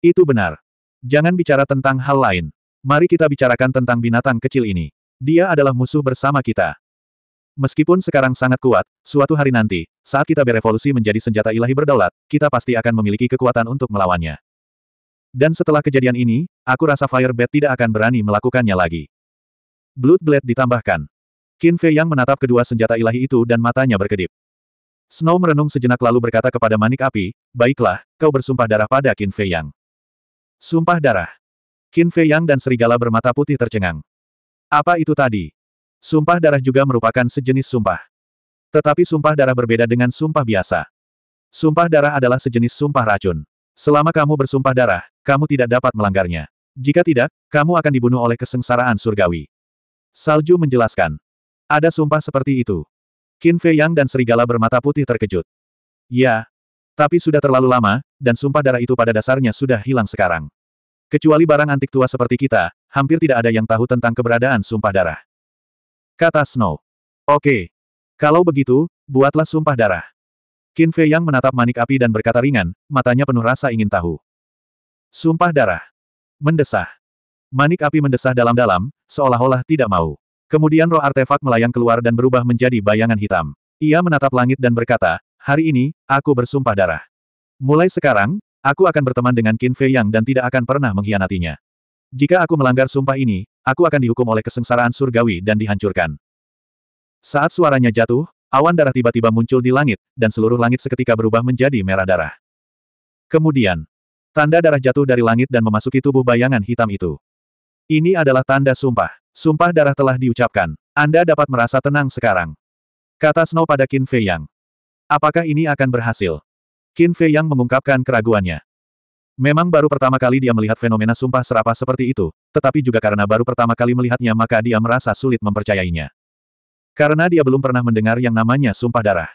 Itu benar. Jangan bicara tentang hal lain. Mari kita bicarakan tentang binatang kecil ini. Dia adalah musuh bersama kita. Meskipun sekarang sangat kuat, suatu hari nanti, saat kita berevolusi menjadi senjata ilahi berdaulat, kita pasti akan memiliki kekuatan untuk melawannya. Dan setelah kejadian ini, aku rasa Firebat tidak akan berani melakukannya lagi. Blood Blade ditambahkan. Qin Fei yang menatap kedua senjata ilahi itu dan matanya berkedip. Snow merenung sejenak lalu berkata kepada Manik Api, Baiklah, kau bersumpah darah pada Qin Fei Yang. Sumpah darah. Qin Fei Yang dan serigala bermata putih tercengang. Apa itu tadi? Sumpah darah juga merupakan sejenis sumpah. Tetapi sumpah darah berbeda dengan sumpah biasa. Sumpah darah adalah sejenis sumpah racun. Selama kamu bersumpah darah, kamu tidak dapat melanggarnya. Jika tidak, kamu akan dibunuh oleh kesengsaraan surgawi. Salju menjelaskan. Ada sumpah seperti itu. Qin Fei Yang dan serigala bermata putih terkejut. Ya, tapi sudah terlalu lama, dan sumpah darah itu pada dasarnya sudah hilang sekarang. Kecuali barang antik tua seperti kita, hampir tidak ada yang tahu tentang keberadaan sumpah darah. Kata Snow. Oke. Kalau begitu, buatlah sumpah darah. Qin Fei Yang menatap manik api dan berkata ringan, matanya penuh rasa ingin tahu. Sumpah darah. Mendesah. Manik api mendesah dalam-dalam, seolah-olah tidak mau. Kemudian roh artefak melayang keluar dan berubah menjadi bayangan hitam. Ia menatap langit dan berkata, Hari ini, aku bersumpah darah. Mulai sekarang, aku akan berteman dengan Qin Fei Yang dan tidak akan pernah mengkhianatinya. Jika aku melanggar sumpah ini, aku akan dihukum oleh kesengsaraan surgawi dan dihancurkan. Saat suaranya jatuh, awan darah tiba-tiba muncul di langit, dan seluruh langit seketika berubah menjadi merah darah. Kemudian, tanda darah jatuh dari langit dan memasuki tubuh bayangan hitam itu. Ini adalah tanda sumpah. Sumpah darah telah diucapkan. Anda dapat merasa tenang sekarang. Kata Snow pada Qin Fei Yang. Apakah ini akan berhasil? Qin Fei Yang mengungkapkan keraguannya. Memang baru pertama kali dia melihat fenomena sumpah serapah seperti itu, tetapi juga karena baru pertama kali melihatnya maka dia merasa sulit mempercayainya. Karena dia belum pernah mendengar yang namanya sumpah darah.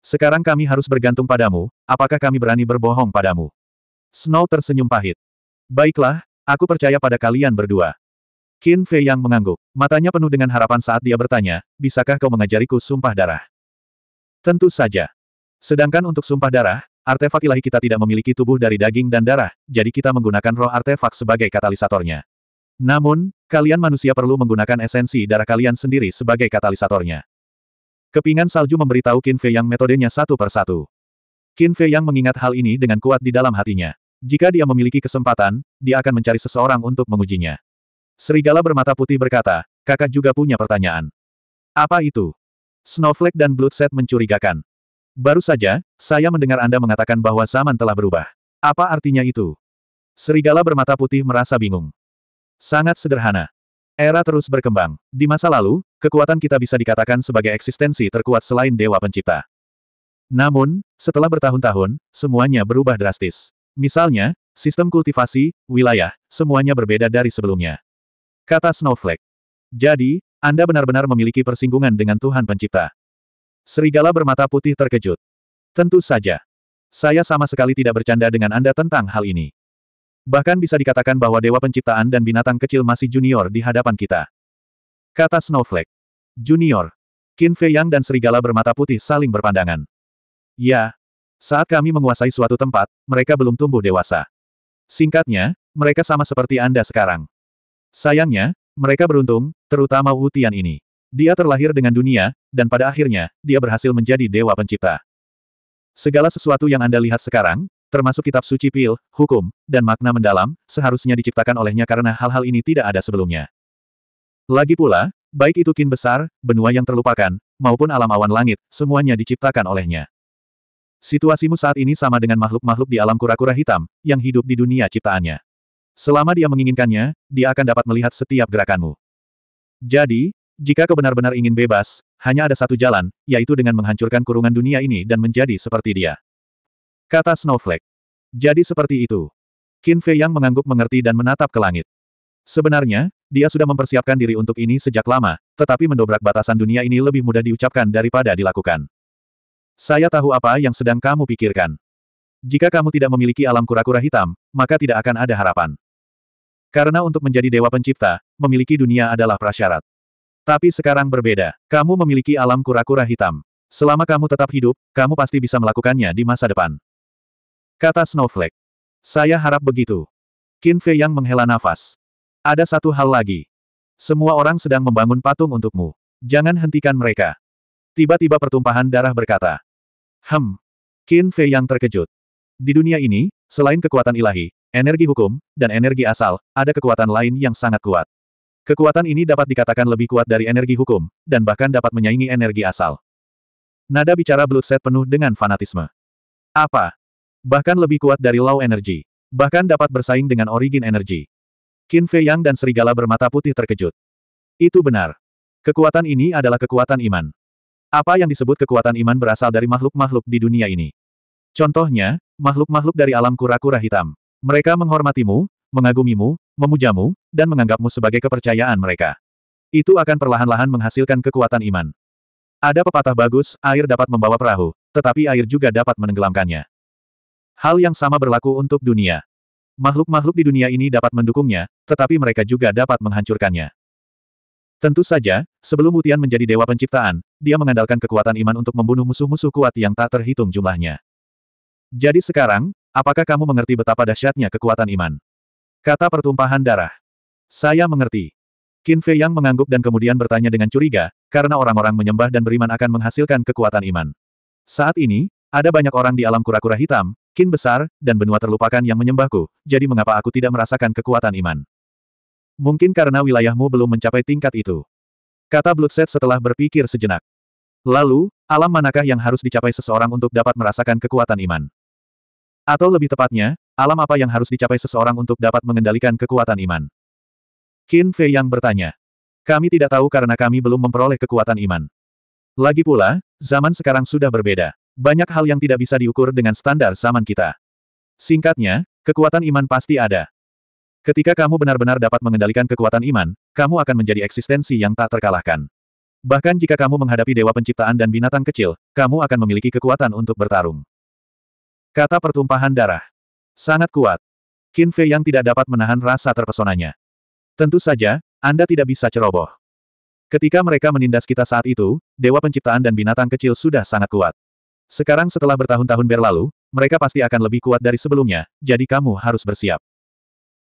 Sekarang kami harus bergantung padamu, apakah kami berani berbohong padamu? Snow tersenyum pahit. Baiklah, aku percaya pada kalian berdua. Qin Fei Yang mengangguk, matanya penuh dengan harapan saat dia bertanya, bisakah kau mengajariku sumpah darah? Tentu saja. Sedangkan untuk sumpah darah, artefak ilahi kita tidak memiliki tubuh dari daging dan darah, jadi kita menggunakan roh artefak sebagai katalisatornya. Namun, kalian manusia perlu menggunakan esensi darah kalian sendiri sebagai katalisatornya. Kepingan salju memberitahu Qin Fei yang metodenya satu per satu. Qin Fei yang mengingat hal ini dengan kuat di dalam hatinya. Jika dia memiliki kesempatan, dia akan mencari seseorang untuk mengujinya. Serigala bermata putih berkata, kakak juga punya pertanyaan. Apa itu? Snowflake dan Bloodset mencurigakan. Baru saja, saya mendengar Anda mengatakan bahwa zaman telah berubah. Apa artinya itu? Serigala bermata putih merasa bingung. Sangat sederhana. Era terus berkembang. Di masa lalu, kekuatan kita bisa dikatakan sebagai eksistensi terkuat selain Dewa Pencipta. Namun, setelah bertahun-tahun, semuanya berubah drastis. Misalnya, sistem kultivasi, wilayah, semuanya berbeda dari sebelumnya. Kata Snowflake. Jadi, anda benar-benar memiliki persinggungan dengan Tuhan Pencipta. Serigala bermata putih terkejut. Tentu saja. Saya sama sekali tidak bercanda dengan Anda tentang hal ini. Bahkan bisa dikatakan bahwa Dewa Penciptaan dan binatang kecil masih junior di hadapan kita. Kata Snowflake. Junior. Qin Fei Yang dan Serigala bermata putih saling berpandangan. Ya. Saat kami menguasai suatu tempat, mereka belum tumbuh dewasa. Singkatnya, mereka sama seperti Anda sekarang. Sayangnya, mereka beruntung, terutama Wu Tian ini. Dia terlahir dengan dunia, dan pada akhirnya, dia berhasil menjadi dewa pencipta. Segala sesuatu yang Anda lihat sekarang, termasuk kitab suci pil, hukum, dan makna mendalam, seharusnya diciptakan olehnya karena hal-hal ini tidak ada sebelumnya. Lagi pula, baik itu kin besar, benua yang terlupakan, maupun alam awan langit, semuanya diciptakan olehnya. Situasimu saat ini sama dengan makhluk-makhluk di alam kura-kura hitam, yang hidup di dunia ciptaannya. Selama dia menginginkannya, dia akan dapat melihat setiap gerakanmu. Jadi, jika kau benar-benar ingin bebas, hanya ada satu jalan, yaitu dengan menghancurkan kurungan dunia ini dan menjadi seperti dia. Kata Snowflake. Jadi seperti itu. Qin Fei yang mengangguk mengerti dan menatap ke langit. Sebenarnya, dia sudah mempersiapkan diri untuk ini sejak lama, tetapi mendobrak batasan dunia ini lebih mudah diucapkan daripada dilakukan. Saya tahu apa yang sedang kamu pikirkan. Jika kamu tidak memiliki alam kura-kura hitam, maka tidak akan ada harapan. Karena untuk menjadi dewa pencipta, memiliki dunia adalah prasyarat. Tapi sekarang berbeda. Kamu memiliki alam kura-kura hitam. Selama kamu tetap hidup, kamu pasti bisa melakukannya di masa depan. Kata Snowflake. Saya harap begitu. Qin Fei yang menghela nafas. Ada satu hal lagi. Semua orang sedang membangun patung untukmu. Jangan hentikan mereka. Tiba-tiba pertumpahan darah berkata. Hem. Qin Fei yang terkejut. Di dunia ini, selain kekuatan ilahi, energi hukum, dan energi asal, ada kekuatan lain yang sangat kuat. Kekuatan ini dapat dikatakan lebih kuat dari energi hukum, dan bahkan dapat menyaingi energi asal. Nada bicara Bloodset penuh dengan fanatisme. Apa? Bahkan lebih kuat dari Law Energy. Bahkan dapat bersaing dengan Origin Energy. Qin Fei Yang dan Serigala bermata putih terkejut. Itu benar. Kekuatan ini adalah kekuatan iman. Apa yang disebut kekuatan iman berasal dari makhluk-makhluk di dunia ini. Contohnya, makhluk-makhluk dari alam kura-kura hitam. Mereka menghormatimu, mengagumimu, memujamu, dan menganggapmu sebagai kepercayaan mereka. Itu akan perlahan-lahan menghasilkan kekuatan iman. Ada pepatah bagus, air dapat membawa perahu, tetapi air juga dapat menenggelamkannya. Hal yang sama berlaku untuk dunia. Makhluk-makhluk di dunia ini dapat mendukungnya, tetapi mereka juga dapat menghancurkannya. Tentu saja, sebelum Utian menjadi dewa penciptaan, dia mengandalkan kekuatan iman untuk membunuh musuh-musuh kuat yang tak terhitung jumlahnya. Jadi sekarang, Apakah kamu mengerti betapa dahsyatnya kekuatan iman? Kata pertumpahan darah. Saya mengerti. Qin Fei Yang mengangguk dan kemudian bertanya dengan curiga, karena orang-orang menyembah dan beriman akan menghasilkan kekuatan iman. Saat ini, ada banyak orang di alam kura-kura hitam, kin besar, dan benua terlupakan yang menyembahku, jadi mengapa aku tidak merasakan kekuatan iman? Mungkin karena wilayahmu belum mencapai tingkat itu. Kata Bloodset setelah berpikir sejenak. Lalu, alam manakah yang harus dicapai seseorang untuk dapat merasakan kekuatan iman? Atau lebih tepatnya, alam apa yang harus dicapai seseorang untuk dapat mengendalikan kekuatan iman? Qin Fei yang bertanya. Kami tidak tahu karena kami belum memperoleh kekuatan iman. Lagi pula, zaman sekarang sudah berbeda. Banyak hal yang tidak bisa diukur dengan standar zaman kita. Singkatnya, kekuatan iman pasti ada. Ketika kamu benar-benar dapat mengendalikan kekuatan iman, kamu akan menjadi eksistensi yang tak terkalahkan. Bahkan jika kamu menghadapi dewa penciptaan dan binatang kecil, kamu akan memiliki kekuatan untuk bertarung. Kata pertumpahan darah. Sangat kuat. Qin Fei yang tidak dapat menahan rasa terpesonanya. Tentu saja, Anda tidak bisa ceroboh. Ketika mereka menindas kita saat itu, Dewa Penciptaan dan Binatang Kecil sudah sangat kuat. Sekarang setelah bertahun-tahun berlalu, mereka pasti akan lebih kuat dari sebelumnya, jadi kamu harus bersiap.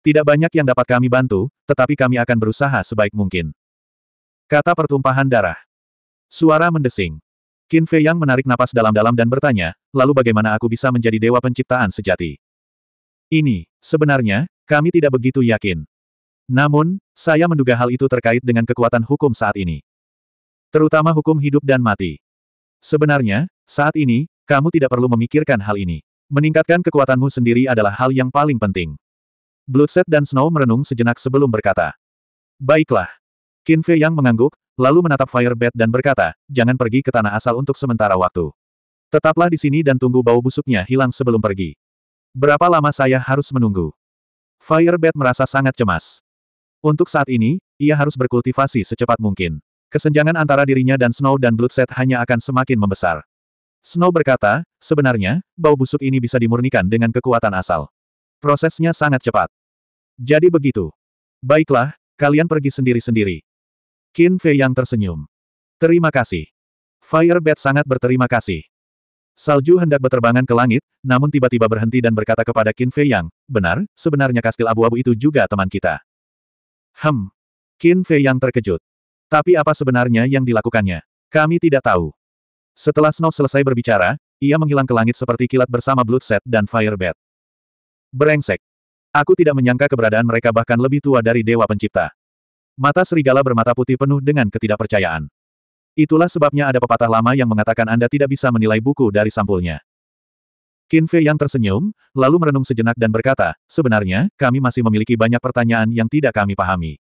Tidak banyak yang dapat kami bantu, tetapi kami akan berusaha sebaik mungkin. Kata pertumpahan darah. Suara mendesing. Qin Fei Yang menarik napas dalam-dalam dan bertanya, lalu bagaimana aku bisa menjadi dewa penciptaan sejati? Ini, sebenarnya, kami tidak begitu yakin. Namun, saya menduga hal itu terkait dengan kekuatan hukum saat ini. Terutama hukum hidup dan mati. Sebenarnya, saat ini, kamu tidak perlu memikirkan hal ini. Meningkatkan kekuatanmu sendiri adalah hal yang paling penting. Bloodset dan Snow merenung sejenak sebelum berkata. Baiklah. Qin Fei Yang mengangguk, lalu menatap Firebat dan berkata, jangan pergi ke tanah asal untuk sementara waktu. Tetaplah di sini dan tunggu bau busuknya hilang sebelum pergi. Berapa lama saya harus menunggu? Firebat merasa sangat cemas. Untuk saat ini, ia harus berkultivasi secepat mungkin. Kesenjangan antara dirinya dan Snow dan Bloodset hanya akan semakin membesar. Snow berkata, sebenarnya, bau busuk ini bisa dimurnikan dengan kekuatan asal. Prosesnya sangat cepat. Jadi begitu. Baiklah, kalian pergi sendiri-sendiri. Qin Fei yang tersenyum. Terima kasih. Firebat sangat berterima kasih. Salju hendak berterbangan ke langit, namun tiba-tiba berhenti dan berkata kepada Qin Fei Yang, benar, sebenarnya kastil abu-abu itu juga teman kita. Hem. Qin Fei Yang terkejut. Tapi apa sebenarnya yang dilakukannya? Kami tidak tahu. Setelah Snow selesai berbicara, ia menghilang ke langit seperti kilat bersama Bloodset dan Firebat. Berengsek. Aku tidak menyangka keberadaan mereka bahkan lebih tua dari Dewa Pencipta. Mata serigala bermata putih penuh dengan ketidakpercayaan. Itulah sebabnya ada pepatah lama yang mengatakan Anda tidak bisa menilai buku dari sampulnya. Qin Fei yang tersenyum, lalu merenung sejenak dan berkata, sebenarnya, kami masih memiliki banyak pertanyaan yang tidak kami pahami.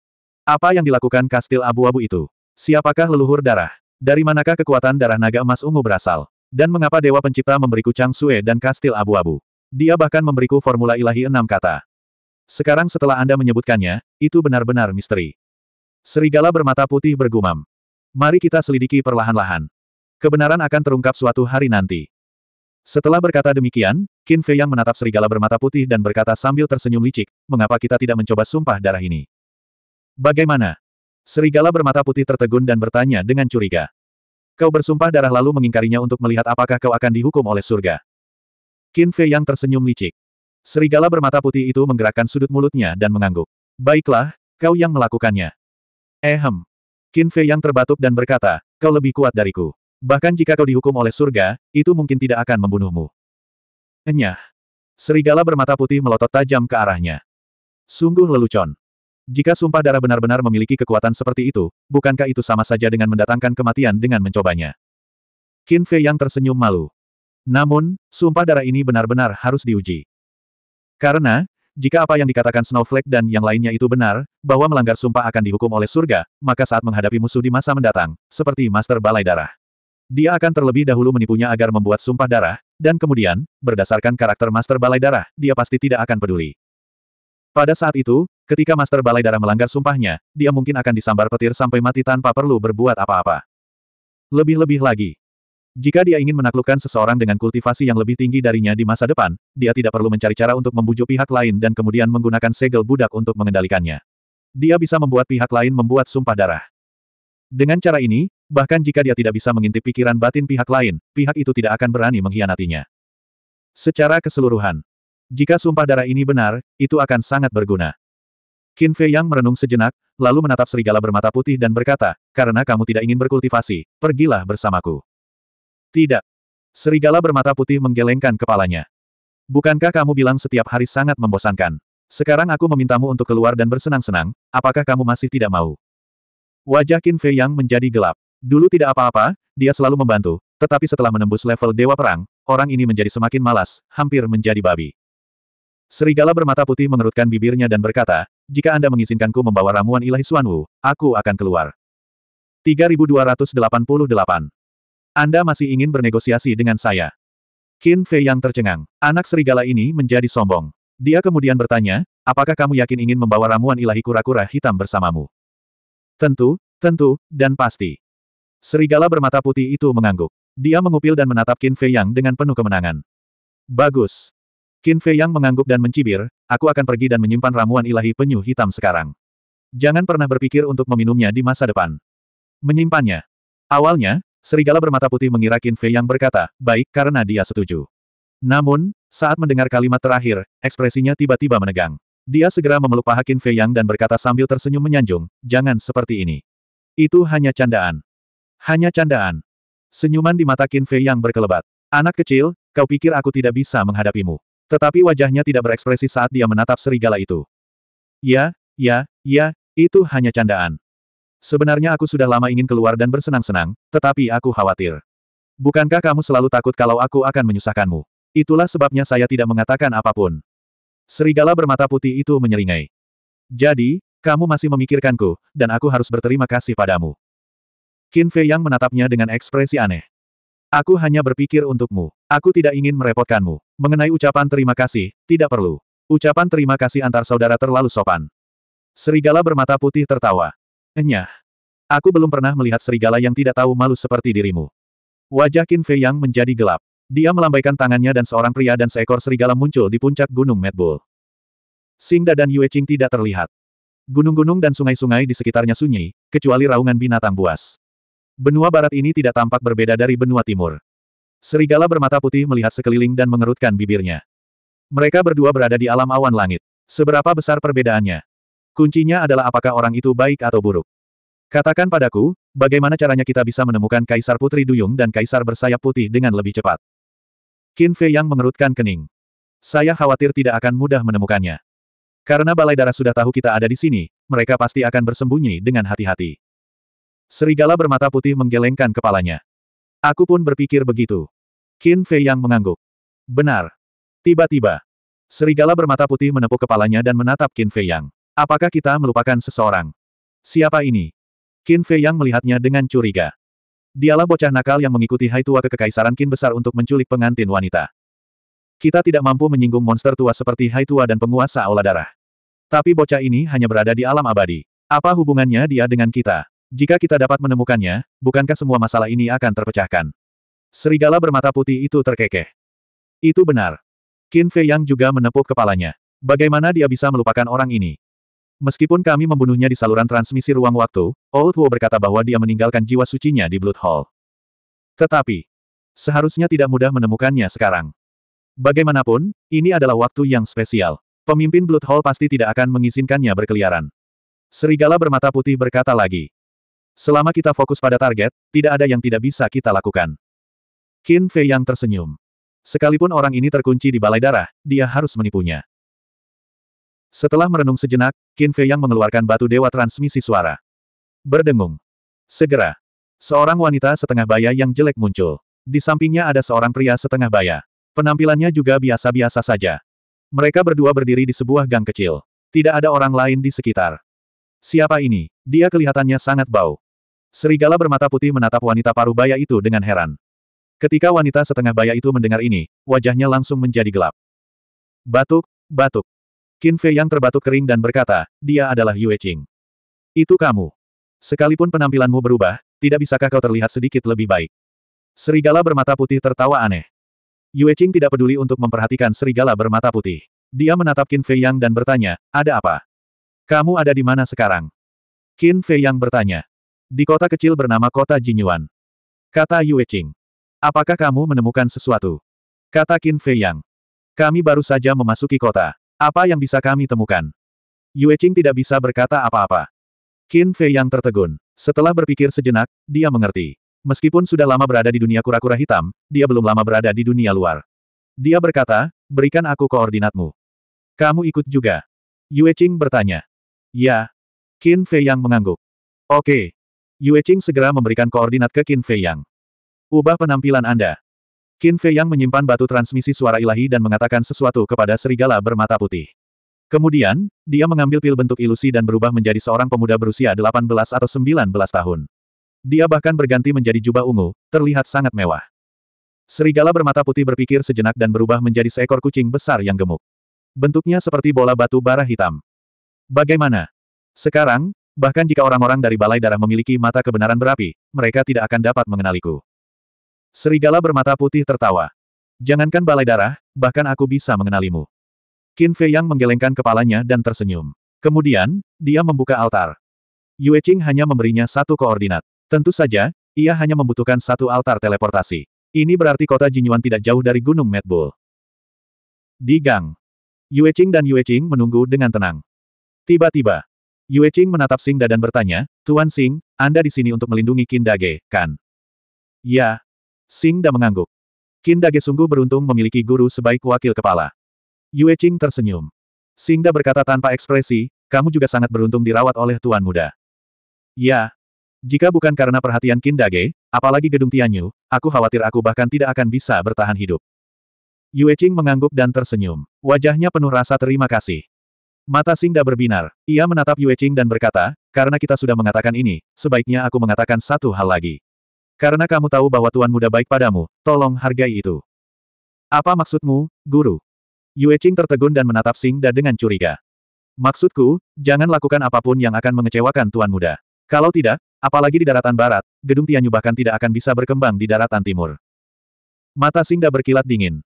Apa yang dilakukan kastil abu-abu itu? Siapakah leluhur darah? Dari manakah kekuatan darah naga emas ungu berasal? Dan mengapa Dewa Pencipta memberiku Chang Sue dan kastil abu-abu? Dia bahkan memberiku formula ilahi enam kata. Sekarang setelah Anda menyebutkannya, itu benar-benar misteri. Serigala bermata putih bergumam. Mari kita selidiki perlahan-lahan. Kebenaran akan terungkap suatu hari nanti. Setelah berkata demikian, Qin Fei yang menatap serigala bermata putih dan berkata sambil tersenyum licik, mengapa kita tidak mencoba sumpah darah ini? Bagaimana? Serigala bermata putih tertegun dan bertanya dengan curiga. Kau bersumpah darah lalu mengingkarinya untuk melihat apakah kau akan dihukum oleh surga. Qin Fei yang tersenyum licik. Serigala bermata putih itu menggerakkan sudut mulutnya dan mengangguk. Baiklah, kau yang melakukannya. Ehem. Hmm. Qin Fei yang terbatuk dan berkata, kau lebih kuat dariku. Bahkan jika kau dihukum oleh surga, itu mungkin tidak akan membunuhmu. Enyah. Serigala bermata putih melotot tajam ke arahnya. Sungguh lelucon. Jika sumpah darah benar-benar memiliki kekuatan seperti itu, bukankah itu sama saja dengan mendatangkan kematian dengan mencobanya? Qin Fei yang tersenyum malu. Namun, sumpah darah ini benar-benar harus diuji. Karena, jika apa yang dikatakan Snowflake dan yang lainnya itu benar, bahwa melanggar sumpah akan dihukum oleh surga, maka saat menghadapi musuh di masa mendatang, seperti Master Balai Darah. Dia akan terlebih dahulu menipunya agar membuat sumpah darah, dan kemudian, berdasarkan karakter Master Balai Darah, dia pasti tidak akan peduli. Pada saat itu, ketika Master Balai Darah melanggar sumpahnya, dia mungkin akan disambar petir sampai mati tanpa perlu berbuat apa-apa. Lebih-lebih lagi, jika dia ingin menaklukkan seseorang dengan kultivasi yang lebih tinggi darinya di masa depan, dia tidak perlu mencari cara untuk membujuk pihak lain dan kemudian menggunakan segel budak untuk mengendalikannya. Dia bisa membuat pihak lain membuat sumpah darah. Dengan cara ini, bahkan jika dia tidak bisa mengintip pikiran batin pihak lain, pihak itu tidak akan berani mengkhianatinya. Secara keseluruhan, jika sumpah darah ini benar, itu akan sangat berguna. Qin Fei Yang merenung sejenak, lalu menatap serigala bermata putih dan berkata, karena kamu tidak ingin berkultivasi, pergilah bersamaku. Tidak. Serigala bermata putih menggelengkan kepalanya. Bukankah kamu bilang setiap hari sangat membosankan? Sekarang aku memintamu untuk keluar dan bersenang-senang, apakah kamu masih tidak mau? Wajah Qin Fei Yang menjadi gelap. Dulu tidak apa-apa, dia selalu membantu, tetapi setelah menembus level Dewa Perang, orang ini menjadi semakin malas, hampir menjadi babi. Serigala bermata putih mengerutkan bibirnya dan berkata, jika Anda mengizinkanku membawa ramuan ilahi Suanwu, aku akan keluar. 3288 anda masih ingin bernegosiasi dengan saya? Qin Fei yang tercengang. Anak serigala ini menjadi sombong. Dia kemudian bertanya, apakah kamu yakin ingin membawa ramuan ilahi kura-kura hitam bersamamu? Tentu, tentu, dan pasti. Serigala bermata putih itu mengangguk. Dia mengupil dan menatap Qin Fei Yang dengan penuh kemenangan. Bagus. Qin Fei Yang mengangguk dan mencibir, aku akan pergi dan menyimpan ramuan ilahi penyu hitam sekarang. Jangan pernah berpikir untuk meminumnya di masa depan. Menyimpannya. Awalnya, Serigala bermata putih mengira Qin Fei yang berkata, baik karena dia setuju. Namun, saat mendengar kalimat terakhir, ekspresinya tiba-tiba menegang. Dia segera memeluk paha Qin Fei yang dan berkata sambil tersenyum menyanjung, jangan seperti ini. Itu hanya candaan. Hanya candaan. Senyuman di mata Qin Fei yang berkelebat. Anak kecil, kau pikir aku tidak bisa menghadapimu. Tetapi wajahnya tidak berekspresi saat dia menatap serigala itu. Ya, ya, ya, itu hanya candaan. Sebenarnya aku sudah lama ingin keluar dan bersenang-senang, tetapi aku khawatir. Bukankah kamu selalu takut kalau aku akan menyusahkanmu? Itulah sebabnya saya tidak mengatakan apapun. Serigala bermata putih itu menyeringai. Jadi, kamu masih memikirkanku, dan aku harus berterima kasih padamu. Qin Fei Yang menatapnya dengan ekspresi aneh. Aku hanya berpikir untukmu. Aku tidak ingin merepotkanmu. Mengenai ucapan terima kasih, tidak perlu. Ucapan terima kasih antar saudara terlalu sopan. Serigala bermata putih tertawa. Enyah. Aku belum pernah melihat serigala yang tidak tahu malu seperti dirimu. Wajah Qin Fei Yang menjadi gelap. Dia melambaikan tangannya dan seorang pria dan seekor serigala muncul di puncak Gunung Medbull. Singda dan Yue Qing tidak terlihat. Gunung-gunung dan sungai-sungai di sekitarnya sunyi, kecuali raungan binatang buas. Benua barat ini tidak tampak berbeda dari benua timur. Serigala bermata putih melihat sekeliling dan mengerutkan bibirnya. Mereka berdua berada di alam awan langit. Seberapa besar perbedaannya? Kuncinya adalah apakah orang itu baik atau buruk. Katakan padaku, bagaimana caranya kita bisa menemukan Kaisar Putri Duyung dan Kaisar Bersayap Putih dengan lebih cepat. Qin Fei yang mengerutkan kening. Saya khawatir tidak akan mudah menemukannya. Karena Balai Darah sudah tahu kita ada di sini, mereka pasti akan bersembunyi dengan hati-hati. Serigala bermata putih menggelengkan kepalanya. Aku pun berpikir begitu. Qin Fei yang mengangguk. Benar. Tiba-tiba, serigala bermata putih menepuk kepalanya dan menatap Qin Fei Yang. Apakah kita melupakan seseorang? Siapa ini? Qin Fei yang melihatnya dengan curiga. Dialah bocah nakal yang mengikuti Hai Tua ke Kekaisaran Qin Besar untuk menculik pengantin wanita. Kita tidak mampu menyinggung monster tua seperti Hai Tua dan penguasa Aula Darah. Tapi bocah ini hanya berada di alam abadi. Apa hubungannya dia dengan kita? Jika kita dapat menemukannya, bukankah semua masalah ini akan terpecahkan? Serigala bermata putih itu terkekeh. Itu benar. Qin Fei Yang juga menepuk kepalanya. Bagaimana dia bisa melupakan orang ini? Meskipun kami membunuhnya di saluran transmisi ruang waktu, Old Wu berkata bahwa dia meninggalkan jiwa sucinya di Blood Hall. Tetapi, seharusnya tidak mudah menemukannya sekarang. Bagaimanapun, ini adalah waktu yang spesial. Pemimpin Blood Hall pasti tidak akan mengizinkannya berkeliaran. Serigala bermata putih berkata lagi. Selama kita fokus pada target, tidak ada yang tidak bisa kita lakukan. Qin Fei yang tersenyum. Sekalipun orang ini terkunci di balai darah, dia harus menipunya. Setelah merenung sejenak, Qin Fei Yang mengeluarkan batu dewa transmisi suara. Berdengung. Segera. Seorang wanita setengah baya yang jelek muncul. Di sampingnya ada seorang pria setengah baya. Penampilannya juga biasa-biasa saja. Mereka berdua berdiri di sebuah gang kecil. Tidak ada orang lain di sekitar. Siapa ini? Dia kelihatannya sangat bau. Serigala bermata putih menatap wanita paruh baya itu dengan heran. Ketika wanita setengah baya itu mendengar ini, wajahnya langsung menjadi gelap. Batuk, batuk. Qin Fei yang terbatuk kering dan berkata, dia adalah Yue Qing. Itu kamu. Sekalipun penampilanmu berubah, tidak bisakah kau terlihat sedikit lebih baik? Serigala bermata putih tertawa aneh. Yue Qing tidak peduli untuk memperhatikan serigala bermata putih. Dia menatap Qin Fei Yang dan bertanya, ada apa? Kamu ada di mana sekarang? Qin Fei Yang bertanya. Di kota kecil bernama kota Jinyuan. Kata Yue Qing. Apakah kamu menemukan sesuatu? Kata Qin Fei Yang. Kami baru saja memasuki kota. Apa yang bisa kami temukan? Yue Qing tidak bisa berkata apa-apa. Qin Fei yang tertegun. Setelah berpikir sejenak, dia mengerti. Meskipun sudah lama berada di dunia kura-kura hitam, dia belum lama berada di dunia luar. Dia berkata, berikan aku koordinatmu. Kamu ikut juga. Yue Qing bertanya. Ya. Qin Fei yang mengangguk. Oke. Yue Qing segera memberikan koordinat ke Qin Fei yang. Ubah penampilan Anda. Qin Fei Yang menyimpan batu transmisi suara ilahi dan mengatakan sesuatu kepada serigala bermata putih. Kemudian, dia mengambil pil bentuk ilusi dan berubah menjadi seorang pemuda berusia 18 atau 19 tahun. Dia bahkan berganti menjadi jubah ungu, terlihat sangat mewah. Serigala bermata putih berpikir sejenak dan berubah menjadi seekor kucing besar yang gemuk. Bentuknya seperti bola batu bara hitam. Bagaimana? Sekarang, bahkan jika orang-orang dari Balai Darah memiliki mata kebenaran berapi, mereka tidak akan dapat mengenaliku. Serigala bermata putih tertawa. Jangankan balai darah, bahkan aku bisa mengenalimu. Qin Fei Yang menggelengkan kepalanya dan tersenyum. Kemudian, dia membuka altar. Yue Qing hanya memberinya satu koordinat. Tentu saja, ia hanya membutuhkan satu altar teleportasi. Ini berarti kota Jinyuan tidak jauh dari Gunung Medbull. Di gang. Yue Qing dan Yue Qing menunggu dengan tenang. Tiba-tiba, Yue Qing menatap Da dan bertanya, Tuan Sing, Anda di sini untuk melindungi Qin Dage, kan? Ya, Singda mengangguk. Dage sungguh beruntung memiliki guru sebaik wakil kepala. Yue Qing tersenyum. Singda berkata tanpa ekspresi, kamu juga sangat beruntung dirawat oleh tuan muda. Ya. Jika bukan karena perhatian Dage, apalagi gedung Tianyu, aku khawatir aku bahkan tidak akan bisa bertahan hidup. Yue Qing mengangguk dan tersenyum. Wajahnya penuh rasa terima kasih. Mata Singda berbinar. Ia menatap Yue Qing dan berkata, karena kita sudah mengatakan ini, sebaiknya aku mengatakan satu hal lagi. Karena kamu tahu bahwa Tuan Muda baik padamu, tolong hargai itu. Apa maksudmu, guru? Yue Qing tertegun dan menatap Sing Da dengan curiga. Maksudku, jangan lakukan apapun yang akan mengecewakan Tuan Muda. Kalau tidak, apalagi di daratan barat, gedung Tianyu bahkan tidak akan bisa berkembang di daratan timur. Mata Sing Da berkilat dingin.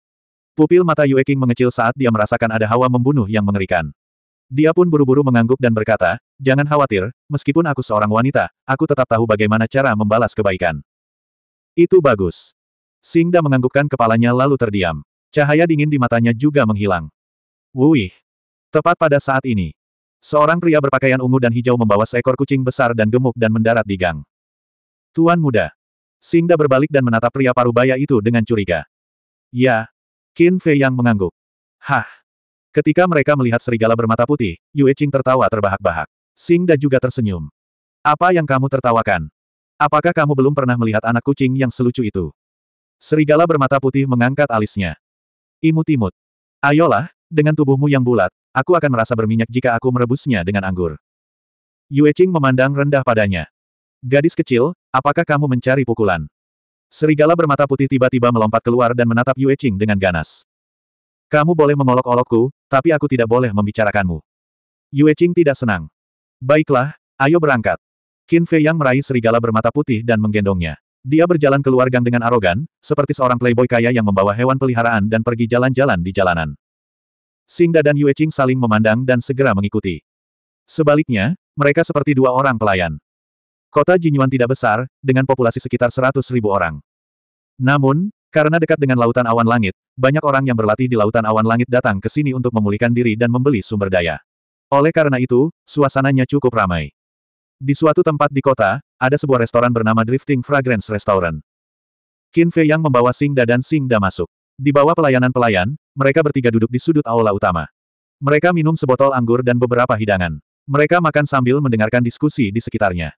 Pupil mata Yue Qing mengecil saat dia merasakan ada hawa membunuh yang mengerikan. Dia pun buru-buru mengangguk dan berkata, Jangan khawatir, meskipun aku seorang wanita, aku tetap tahu bagaimana cara membalas kebaikan. Itu bagus. Singda menganggukkan kepalanya lalu terdiam. Cahaya dingin di matanya juga menghilang. Wuih. Tepat pada saat ini. Seorang pria berpakaian ungu dan hijau membawa seekor kucing besar dan gemuk dan mendarat di gang. Tuan muda. Singda berbalik dan menatap pria parubaya itu dengan curiga. Ya. Qin Fei yang mengangguk. Hah. Ketika mereka melihat serigala bermata putih, Yue Qing tertawa terbahak-bahak. Singda juga tersenyum. Apa yang kamu tertawakan? Apakah kamu belum pernah melihat anak kucing yang selucu itu? Serigala bermata putih mengangkat alisnya. Imut-imut. Ayolah, dengan tubuhmu yang bulat, aku akan merasa berminyak jika aku merebusnya dengan anggur. Yue Qing memandang rendah padanya. Gadis kecil, apakah kamu mencari pukulan? Serigala bermata putih tiba-tiba melompat keluar dan menatap Yue Qing dengan ganas. Kamu boleh mengolok-olokku, tapi aku tidak boleh membicarakanmu. Yue Qing tidak senang. Baiklah, ayo berangkat. Qin Fei Yang meraih serigala bermata putih dan menggendongnya. Dia berjalan keluar gang dengan arogan, seperti seorang playboy kaya yang membawa hewan peliharaan dan pergi jalan-jalan di jalanan. Singda dan Yue Qing saling memandang dan segera mengikuti. Sebaliknya, mereka seperti dua orang pelayan. Kota Jinyuan tidak besar, dengan populasi sekitar seratus ribu orang. Namun, karena dekat dengan lautan awan langit, banyak orang yang berlatih di lautan awan langit datang ke sini untuk memulihkan diri dan membeli sumber daya. Oleh karena itu, suasananya cukup ramai. Di suatu tempat di kota, ada sebuah restoran bernama Drifting Fragrance Restaurant. Qin Fei Yang membawa Sing Da dan Sing Da masuk. Di bawah pelayanan-pelayan, mereka bertiga duduk di sudut aula utama. Mereka minum sebotol anggur dan beberapa hidangan. Mereka makan sambil mendengarkan diskusi di sekitarnya.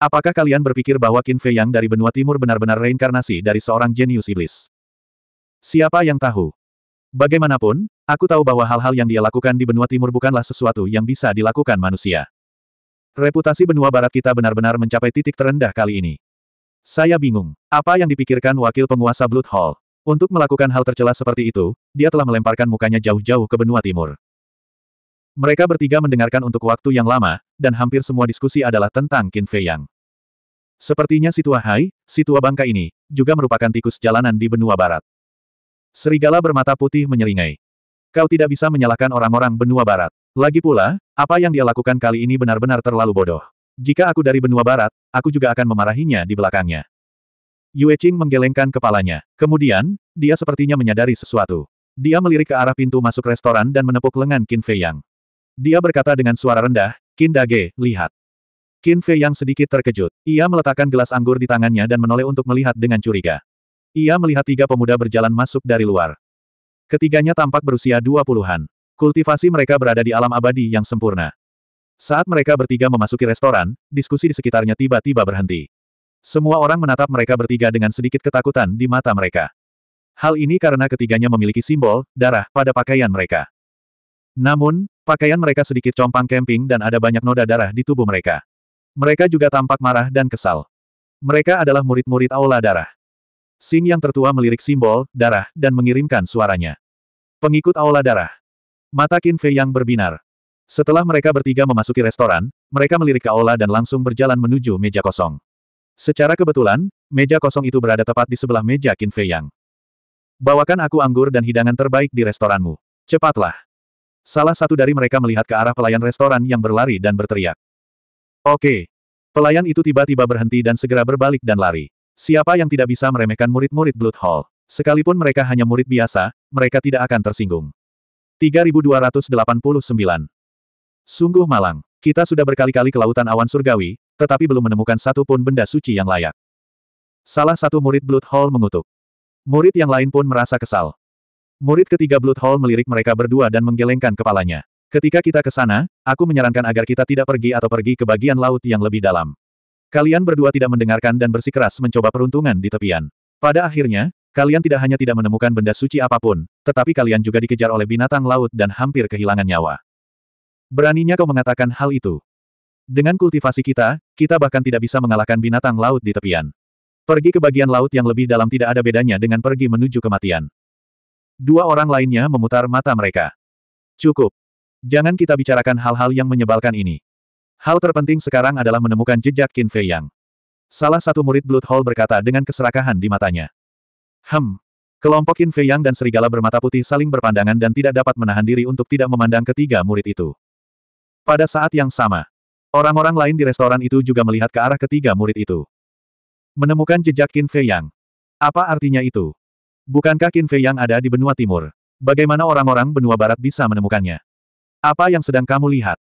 Apakah kalian berpikir bahwa Qin Fei Yang dari benua timur benar-benar reinkarnasi dari seorang jenius iblis? Siapa yang tahu? Bagaimanapun, aku tahu bahwa hal-hal yang dia lakukan di benua timur bukanlah sesuatu yang bisa dilakukan manusia. Reputasi benua barat kita benar-benar mencapai titik terendah kali ini. Saya bingung. Apa yang dipikirkan wakil penguasa Blood Hall? Untuk melakukan hal tercela seperti itu, dia telah melemparkan mukanya jauh-jauh ke benua timur. Mereka bertiga mendengarkan untuk waktu yang lama, dan hampir semua diskusi adalah tentang Qin Fei Yang. Sepertinya si Hai, si bangka ini, juga merupakan tikus jalanan di benua barat. Serigala bermata putih menyeringai. Kau tidak bisa menyalahkan orang-orang benua barat. Lagi pula, apa yang dia lakukan kali ini benar-benar terlalu bodoh. Jika aku dari benua barat, aku juga akan memarahinya di belakangnya. Yue Qing menggelengkan kepalanya. Kemudian, dia sepertinya menyadari sesuatu. Dia melirik ke arah pintu masuk restoran dan menepuk lengan Qin Fei Yang. Dia berkata dengan suara rendah, Qin Dage, lihat. Qin Fei Yang sedikit terkejut. Ia meletakkan gelas anggur di tangannya dan menoleh untuk melihat dengan curiga. Ia melihat tiga pemuda berjalan masuk dari luar. Ketiganya tampak berusia dua puluhan. Kultivasi mereka berada di alam abadi yang sempurna. Saat mereka bertiga memasuki restoran, diskusi di sekitarnya tiba-tiba berhenti. Semua orang menatap mereka bertiga dengan sedikit ketakutan di mata mereka. Hal ini karena ketiganya memiliki simbol, darah, pada pakaian mereka. Namun, pakaian mereka sedikit compang camping dan ada banyak noda darah di tubuh mereka. Mereka juga tampak marah dan kesal. Mereka adalah murid-murid Aula Darah. Sing yang tertua melirik simbol, darah, dan mengirimkan suaranya. Pengikut Aula Darah. Mata Qin Fei yang berbinar. Setelah mereka bertiga memasuki restoran, mereka melirik ke aula dan langsung berjalan menuju meja kosong. Secara kebetulan, meja kosong itu berada tepat di sebelah meja Qin Fei Yang. Bawakan aku anggur dan hidangan terbaik di restoranmu. Cepatlah. Salah satu dari mereka melihat ke arah pelayan restoran yang berlari dan berteriak. Oke. Pelayan itu tiba-tiba berhenti dan segera berbalik dan lari. Siapa yang tidak bisa meremehkan murid-murid Blood Hall? Sekalipun mereka hanya murid biasa, mereka tidak akan tersinggung. 3289. Sungguh malang. Kita sudah berkali-kali ke lautan awan surgawi, tetapi belum menemukan satu pun benda suci yang layak. Salah satu murid Blood Hall mengutuk. Murid yang lain pun merasa kesal. Murid ketiga Blood Hall melirik mereka berdua dan menggelengkan kepalanya. Ketika kita ke sana, aku menyarankan agar kita tidak pergi atau pergi ke bagian laut yang lebih dalam. Kalian berdua tidak mendengarkan dan bersikeras mencoba peruntungan di tepian. Pada akhirnya, Kalian tidak hanya tidak menemukan benda suci apapun, tetapi kalian juga dikejar oleh binatang laut dan hampir kehilangan nyawa. Beraninya kau mengatakan hal itu. Dengan kultivasi kita, kita bahkan tidak bisa mengalahkan binatang laut di tepian. Pergi ke bagian laut yang lebih dalam tidak ada bedanya dengan pergi menuju kematian. Dua orang lainnya memutar mata mereka. Cukup. Jangan kita bicarakan hal-hal yang menyebalkan ini. Hal terpenting sekarang adalah menemukan jejak Qin Fei Yang. Salah satu murid Blood Hall berkata dengan keserakahan di matanya. Hem. Kelompok Yin Fei Yang dan Serigala bermata putih saling berpandangan dan tidak dapat menahan diri untuk tidak memandang ketiga murid itu. Pada saat yang sama, orang-orang lain di restoran itu juga melihat ke arah ketiga murid itu. Menemukan jejak Qin Fei Yang. Apa artinya itu? Bukankah Qin Fei Yang ada di benua timur? Bagaimana orang-orang benua barat bisa menemukannya? Apa yang sedang kamu lihat?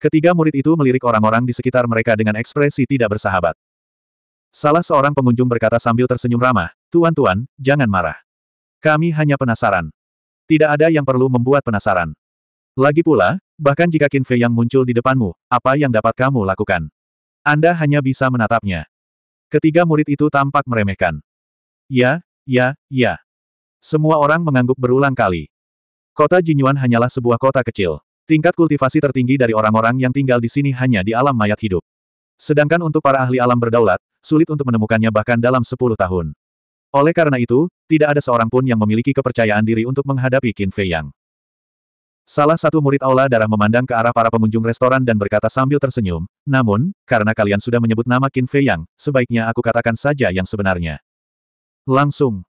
Ketiga murid itu melirik orang-orang di sekitar mereka dengan ekspresi tidak bersahabat. Salah seorang pengunjung berkata sambil tersenyum ramah, Tuan-tuan, jangan marah. Kami hanya penasaran. Tidak ada yang perlu membuat penasaran. Lagi pula, bahkan jika Qin Fei yang muncul di depanmu, apa yang dapat kamu lakukan? Anda hanya bisa menatapnya. Ketiga murid itu tampak meremehkan. Ya, ya, ya. Semua orang mengangguk berulang kali. Kota Jinyuan hanyalah sebuah kota kecil. Tingkat kultivasi tertinggi dari orang-orang yang tinggal di sini hanya di alam mayat hidup. Sedangkan untuk para ahli alam berdaulat, sulit untuk menemukannya bahkan dalam sepuluh tahun. Oleh karena itu, tidak ada seorang pun yang memiliki kepercayaan diri untuk menghadapi Qin Fei Yang. Salah satu murid aula darah memandang ke arah para pengunjung restoran dan berkata sambil tersenyum, namun, karena kalian sudah menyebut nama Qin Fei Yang, sebaiknya aku katakan saja yang sebenarnya. Langsung.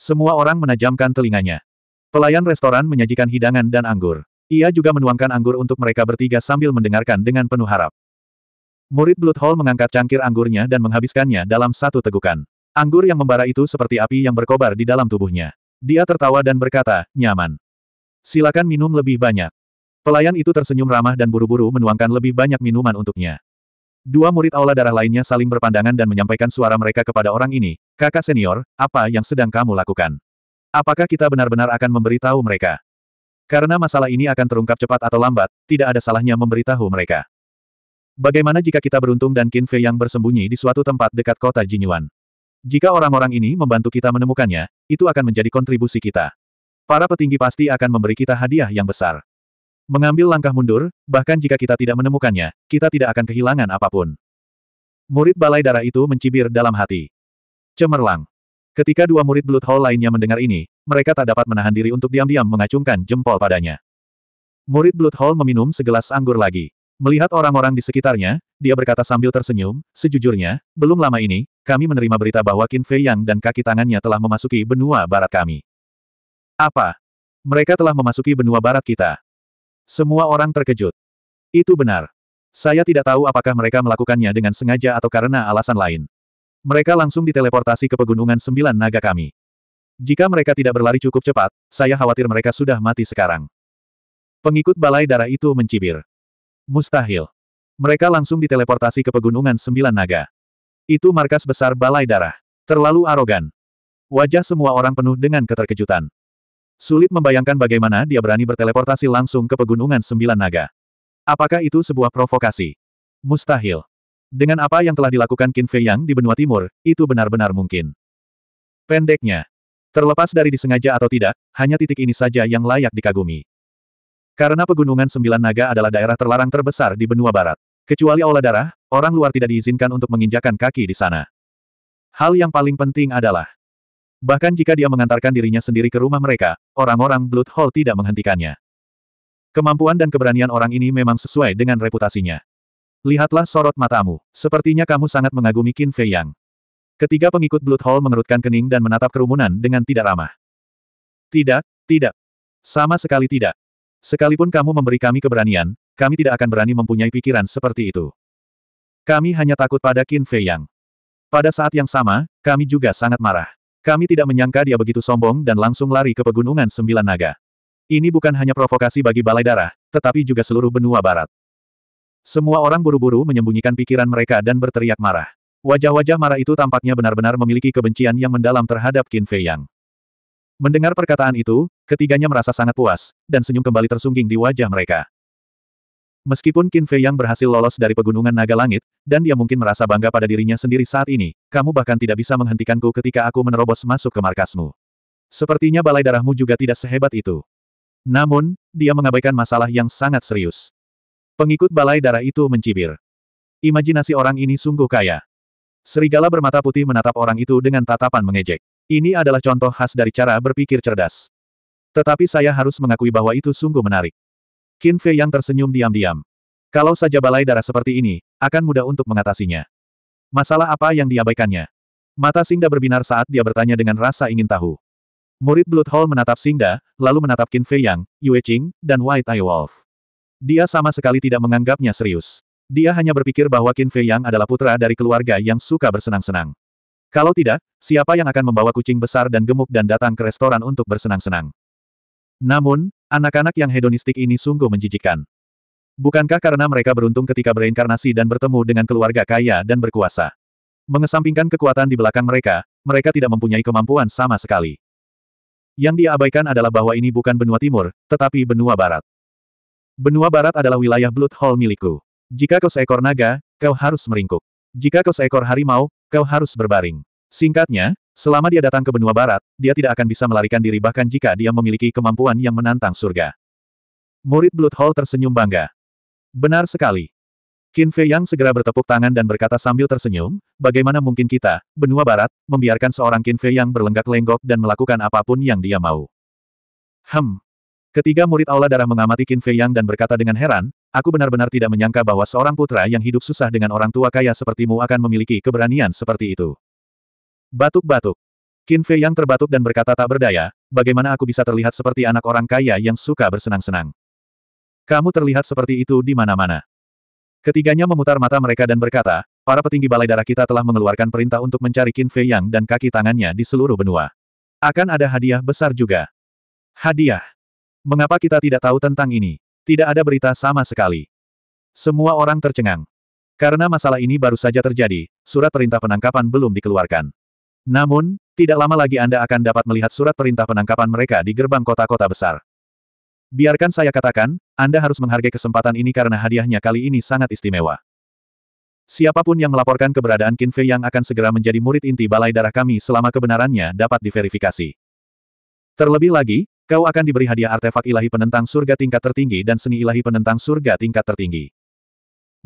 Semua orang menajamkan telinganya. Pelayan restoran menyajikan hidangan dan anggur. Ia juga menuangkan anggur untuk mereka bertiga sambil mendengarkan dengan penuh harap. Murid Blood Hall mengangkat cangkir anggurnya dan menghabiskannya dalam satu tegukan. Anggur yang membara itu seperti api yang berkobar di dalam tubuhnya. Dia tertawa dan berkata, nyaman. Silakan minum lebih banyak. Pelayan itu tersenyum ramah dan buru-buru menuangkan lebih banyak minuman untuknya. Dua murid aula darah lainnya saling berpandangan dan menyampaikan suara mereka kepada orang ini, kakak senior, apa yang sedang kamu lakukan? Apakah kita benar-benar akan memberitahu mereka? Karena masalah ini akan terungkap cepat atau lambat, tidak ada salahnya memberitahu mereka. Bagaimana jika kita beruntung dan Qin Fei yang bersembunyi di suatu tempat dekat kota Jinyuan? Jika orang-orang ini membantu kita menemukannya, itu akan menjadi kontribusi kita. Para petinggi pasti akan memberi kita hadiah yang besar. Mengambil langkah mundur, bahkan jika kita tidak menemukannya, kita tidak akan kehilangan apapun. Murid balai darah itu mencibir dalam hati. Cemerlang. Ketika dua murid Blood Hall lainnya mendengar ini, mereka tak dapat menahan diri untuk diam-diam mengacungkan jempol padanya. Murid Blood Hall meminum segelas anggur lagi. Melihat orang-orang di sekitarnya, dia berkata sambil tersenyum, sejujurnya, belum lama ini, kami menerima berita bahwa Qin Fei Yang dan kaki tangannya telah memasuki benua barat kami. Apa? Mereka telah memasuki benua barat kita. Semua orang terkejut. Itu benar. Saya tidak tahu apakah mereka melakukannya dengan sengaja atau karena alasan lain. Mereka langsung diteleportasi ke pegunungan sembilan naga kami. Jika mereka tidak berlari cukup cepat, saya khawatir mereka sudah mati sekarang. Pengikut balai darah itu mencibir. Mustahil. Mereka langsung diteleportasi ke Pegunungan Sembilan Naga. Itu markas besar Balai Darah. Terlalu arogan. Wajah semua orang penuh dengan keterkejutan. Sulit membayangkan bagaimana dia berani berteleportasi langsung ke Pegunungan Sembilan Naga. Apakah itu sebuah provokasi? Mustahil. Dengan apa yang telah dilakukan Qin Fei Yang di benua timur, itu benar-benar mungkin. Pendeknya. Terlepas dari disengaja atau tidak, hanya titik ini saja yang layak dikagumi. Karena Pegunungan Sembilan Naga adalah daerah terlarang terbesar di benua barat. Kecuali Aula Darah, orang luar tidak diizinkan untuk menginjakan kaki di sana. Hal yang paling penting adalah, bahkan jika dia mengantarkan dirinya sendiri ke rumah mereka, orang-orang Blood Hall tidak menghentikannya. Kemampuan dan keberanian orang ini memang sesuai dengan reputasinya. Lihatlah sorot matamu, sepertinya kamu sangat mengagumi Qin Fei Yang. Ketiga pengikut Blood Hall mengerutkan kening dan menatap kerumunan dengan tidak ramah. Tidak, tidak. Sama sekali tidak. Sekalipun kamu memberi kami keberanian, kami tidak akan berani mempunyai pikiran seperti itu. Kami hanya takut pada Qin Fei Yang. Pada saat yang sama, kami juga sangat marah. Kami tidak menyangka dia begitu sombong dan langsung lari ke pegunungan Sembilan Naga. Ini bukan hanya provokasi bagi Balai Darah, tetapi juga seluruh benua barat. Semua orang buru-buru menyembunyikan pikiran mereka dan berteriak marah. Wajah-wajah marah itu tampaknya benar-benar memiliki kebencian yang mendalam terhadap Qin Fei Yang. Mendengar perkataan itu, ketiganya merasa sangat puas, dan senyum kembali tersungging di wajah mereka. Meskipun Qin Fei yang berhasil lolos dari pegunungan naga langit, dan dia mungkin merasa bangga pada dirinya sendiri saat ini, kamu bahkan tidak bisa menghentikanku ketika aku menerobos masuk ke markasmu. Sepertinya balai darahmu juga tidak sehebat itu. Namun, dia mengabaikan masalah yang sangat serius. Pengikut balai darah itu mencibir. Imajinasi orang ini sungguh kaya. Serigala bermata putih menatap orang itu dengan tatapan mengejek. Ini adalah contoh khas dari cara berpikir cerdas. Tetapi saya harus mengakui bahwa itu sungguh menarik. Qin Fei yang tersenyum diam-diam. Kalau saja balai darah seperti ini, akan mudah untuk mengatasinya. Masalah apa yang diabaikannya? Mata Singda berbinar saat dia bertanya dengan rasa ingin tahu. Murid Blood Hall menatap Singda, lalu menatap Qin Fei Yang, Yue Qing, dan White Eye Wolf. Dia sama sekali tidak menganggapnya serius. Dia hanya berpikir bahwa Qin Fei Yang adalah putra dari keluarga yang suka bersenang-senang. Kalau tidak, siapa yang akan membawa kucing besar dan gemuk dan datang ke restoran untuk bersenang-senang? Namun, anak-anak yang hedonistik ini sungguh menjijikkan. Bukankah karena mereka beruntung ketika bereinkarnasi dan bertemu dengan keluarga kaya dan berkuasa? Mengesampingkan kekuatan di belakang mereka, mereka tidak mempunyai kemampuan sama sekali. Yang diabaikan adalah bahwa ini bukan benua timur, tetapi benua barat. Benua barat adalah wilayah Blood Hall milikku. Jika kau seekor naga, kau harus meringkuk. Jika kau seekor harimau, Kau harus berbaring. Singkatnya, selama dia datang ke benua barat, dia tidak akan bisa melarikan diri bahkan jika dia memiliki kemampuan yang menantang surga. Murid Blood Hall tersenyum bangga. Benar sekali. Qin Fei Yang segera bertepuk tangan dan berkata sambil tersenyum, bagaimana mungkin kita, benua barat, membiarkan seorang Qin Fei Yang berlenggak-lenggok dan melakukan apapun yang dia mau. Hem. Ketiga murid Aula Darah mengamati Qin Fei Yang dan berkata dengan heran, Aku benar-benar tidak menyangka bahwa seorang putra yang hidup susah dengan orang tua kaya sepertimu akan memiliki keberanian seperti itu. Batuk-batuk. Qin Fei yang terbatuk dan berkata tak berdaya, bagaimana aku bisa terlihat seperti anak orang kaya yang suka bersenang-senang. Kamu terlihat seperti itu di mana-mana. Ketiganya memutar mata mereka dan berkata, para petinggi balai darah kita telah mengeluarkan perintah untuk mencari Qin Fei Yang dan kaki tangannya di seluruh benua. Akan ada hadiah besar juga. Hadiah. Mengapa kita tidak tahu tentang ini? Tidak ada berita sama sekali. Semua orang tercengang. Karena masalah ini baru saja terjadi, surat perintah penangkapan belum dikeluarkan. Namun, tidak lama lagi Anda akan dapat melihat surat perintah penangkapan mereka di gerbang kota-kota besar. Biarkan saya katakan, Anda harus menghargai kesempatan ini karena hadiahnya kali ini sangat istimewa. Siapapun yang melaporkan keberadaan Qin Fei yang akan segera menjadi murid inti Balai Darah kami selama kebenarannya dapat diverifikasi. Terlebih lagi, Kau akan diberi hadiah artefak ilahi penentang surga tingkat tertinggi dan seni ilahi penentang surga tingkat tertinggi.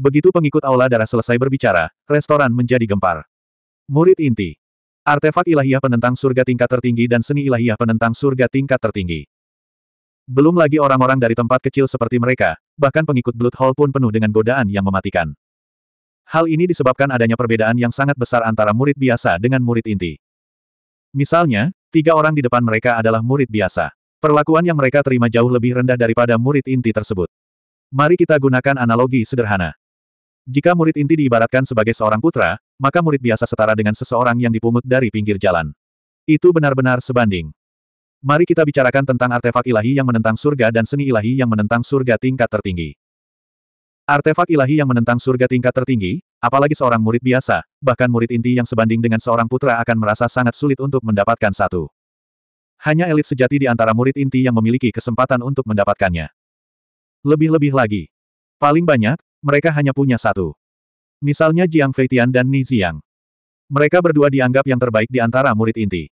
Begitu pengikut Aula Darah selesai berbicara, restoran menjadi gempar. Murid inti. Artefak ilahiah penentang surga tingkat tertinggi dan seni ilahiah penentang surga tingkat tertinggi. Belum lagi orang-orang dari tempat kecil seperti mereka, bahkan pengikut Blood Hall pun penuh dengan godaan yang mematikan. Hal ini disebabkan adanya perbedaan yang sangat besar antara murid biasa dengan murid inti. Misalnya, tiga orang di depan mereka adalah murid biasa. Perlakuan yang mereka terima jauh lebih rendah daripada murid inti tersebut. Mari kita gunakan analogi sederhana. Jika murid inti diibaratkan sebagai seorang putra, maka murid biasa setara dengan seseorang yang dipungut dari pinggir jalan. Itu benar-benar sebanding. Mari kita bicarakan tentang artefak ilahi yang menentang surga dan seni ilahi yang menentang surga tingkat tertinggi. Artefak ilahi yang menentang surga tingkat tertinggi, apalagi seorang murid biasa, bahkan murid inti yang sebanding dengan seorang putra akan merasa sangat sulit untuk mendapatkan satu. Hanya elit sejati di antara murid inti yang memiliki kesempatan untuk mendapatkannya. Lebih-lebih lagi. Paling banyak, mereka hanya punya satu. Misalnya Jiang Feitian dan Ni Ziyang. Mereka berdua dianggap yang terbaik di antara murid inti.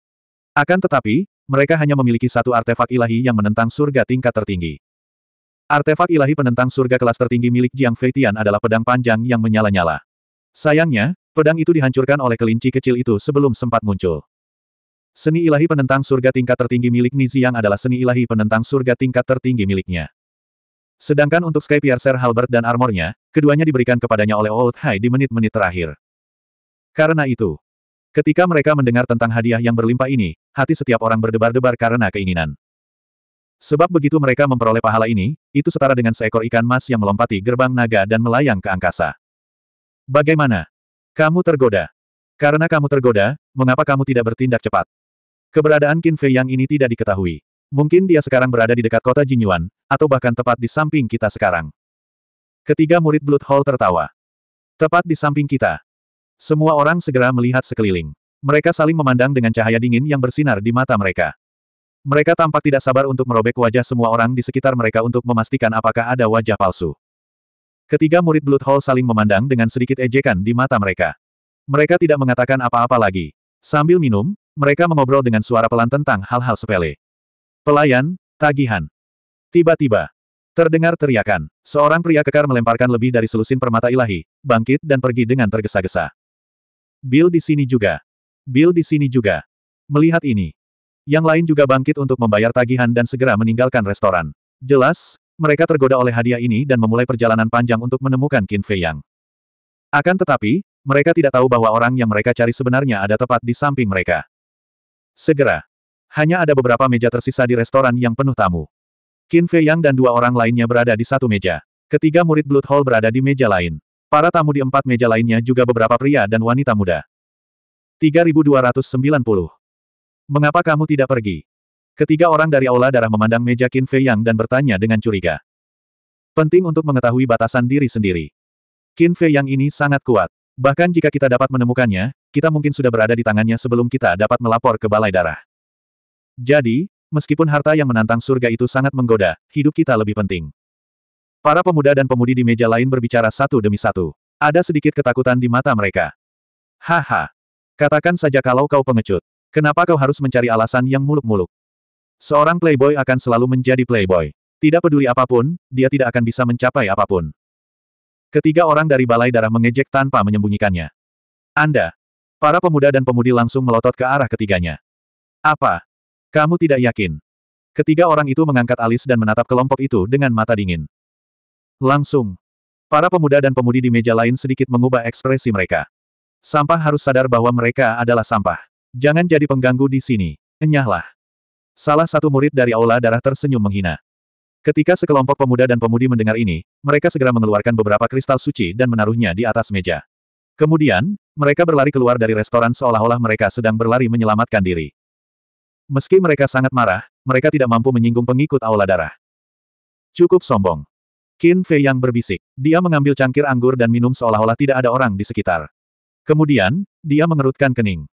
Akan tetapi, mereka hanya memiliki satu artefak ilahi yang menentang surga tingkat tertinggi. Artefak ilahi penentang surga kelas tertinggi milik Jiang Feitian adalah pedang panjang yang menyala-nyala. Sayangnya, pedang itu dihancurkan oleh kelinci kecil itu sebelum sempat muncul. Seni ilahi penentang surga tingkat tertinggi milik Niziang adalah seni ilahi penentang surga tingkat tertinggi miliknya. Sedangkan untuk Sky Piercer Halbert dan armornya, keduanya diberikan kepadanya oleh Old High di menit-menit terakhir. Karena itu, ketika mereka mendengar tentang hadiah yang berlimpah ini, hati setiap orang berdebar-debar karena keinginan. Sebab begitu mereka memperoleh pahala ini, itu setara dengan seekor ikan mas yang melompati gerbang naga dan melayang ke angkasa. Bagaimana? Kamu tergoda. Karena kamu tergoda, mengapa kamu tidak bertindak cepat? Keberadaan Qin Fei Yang ini tidak diketahui. Mungkin dia sekarang berada di dekat kota Jinyuan, atau bahkan tepat di samping kita sekarang. Ketiga murid Blood Hall tertawa. Tepat di samping kita. Semua orang segera melihat sekeliling. Mereka saling memandang dengan cahaya dingin yang bersinar di mata mereka. Mereka tampak tidak sabar untuk merobek wajah semua orang di sekitar mereka untuk memastikan apakah ada wajah palsu. Ketiga murid Blood Hall saling memandang dengan sedikit ejekan di mata mereka. Mereka tidak mengatakan apa-apa lagi. Sambil minum, mereka mengobrol dengan suara pelan tentang hal-hal sepele. Pelayan, tagihan. Tiba-tiba, terdengar teriakan. Seorang pria kekar melemparkan lebih dari selusin permata ilahi, bangkit dan pergi dengan tergesa-gesa. Bill di sini juga. Bill di sini juga. Melihat ini. Yang lain juga bangkit untuk membayar tagihan dan segera meninggalkan restoran. Jelas, mereka tergoda oleh hadiah ini dan memulai perjalanan panjang untuk menemukan Qin Fei Yang. Akan tetapi, mereka tidak tahu bahwa orang yang mereka cari sebenarnya ada tepat di samping mereka. Segera. Hanya ada beberapa meja tersisa di restoran yang penuh tamu. Qin Fei Yang dan dua orang lainnya berada di satu meja. Ketiga murid Blood Hall berada di meja lain. Para tamu di empat meja lainnya juga beberapa pria dan wanita muda. 3290. Mengapa kamu tidak pergi? Ketiga orang dari Aula Darah memandang meja Qin Fei Yang dan bertanya dengan curiga. Penting untuk mengetahui batasan diri sendiri. Qin Fei Yang ini sangat kuat. Bahkan jika kita dapat menemukannya, kita mungkin sudah berada di tangannya sebelum kita dapat melapor ke balai darah. Jadi, meskipun harta yang menantang surga itu sangat menggoda, hidup kita lebih penting. Para pemuda dan pemudi di meja lain berbicara satu demi satu. Ada sedikit ketakutan di mata mereka. Haha. Katakan saja kalau kau pengecut. Kenapa kau harus mencari alasan yang muluk-muluk? Seorang playboy akan selalu menjadi playboy. Tidak peduli apapun, dia tidak akan bisa mencapai apapun. Ketiga orang dari balai darah mengejek tanpa menyembunyikannya. Anda, Para pemuda dan pemudi langsung melotot ke arah ketiganya. Apa? Kamu tidak yakin? Ketiga orang itu mengangkat alis dan menatap kelompok itu dengan mata dingin. Langsung. Para pemuda dan pemudi di meja lain sedikit mengubah ekspresi mereka. Sampah harus sadar bahwa mereka adalah sampah. Jangan jadi pengganggu di sini. Enyahlah. Salah satu murid dari Aula Darah tersenyum menghina. Ketika sekelompok pemuda dan pemudi mendengar ini, mereka segera mengeluarkan beberapa kristal suci dan menaruhnya di atas meja. Kemudian, mereka berlari keluar dari restoran seolah-olah mereka sedang berlari menyelamatkan diri. Meski mereka sangat marah, mereka tidak mampu menyinggung pengikut aula darah. Cukup sombong. Qin Fei yang berbisik. Dia mengambil cangkir anggur dan minum seolah-olah tidak ada orang di sekitar. Kemudian, dia mengerutkan kening.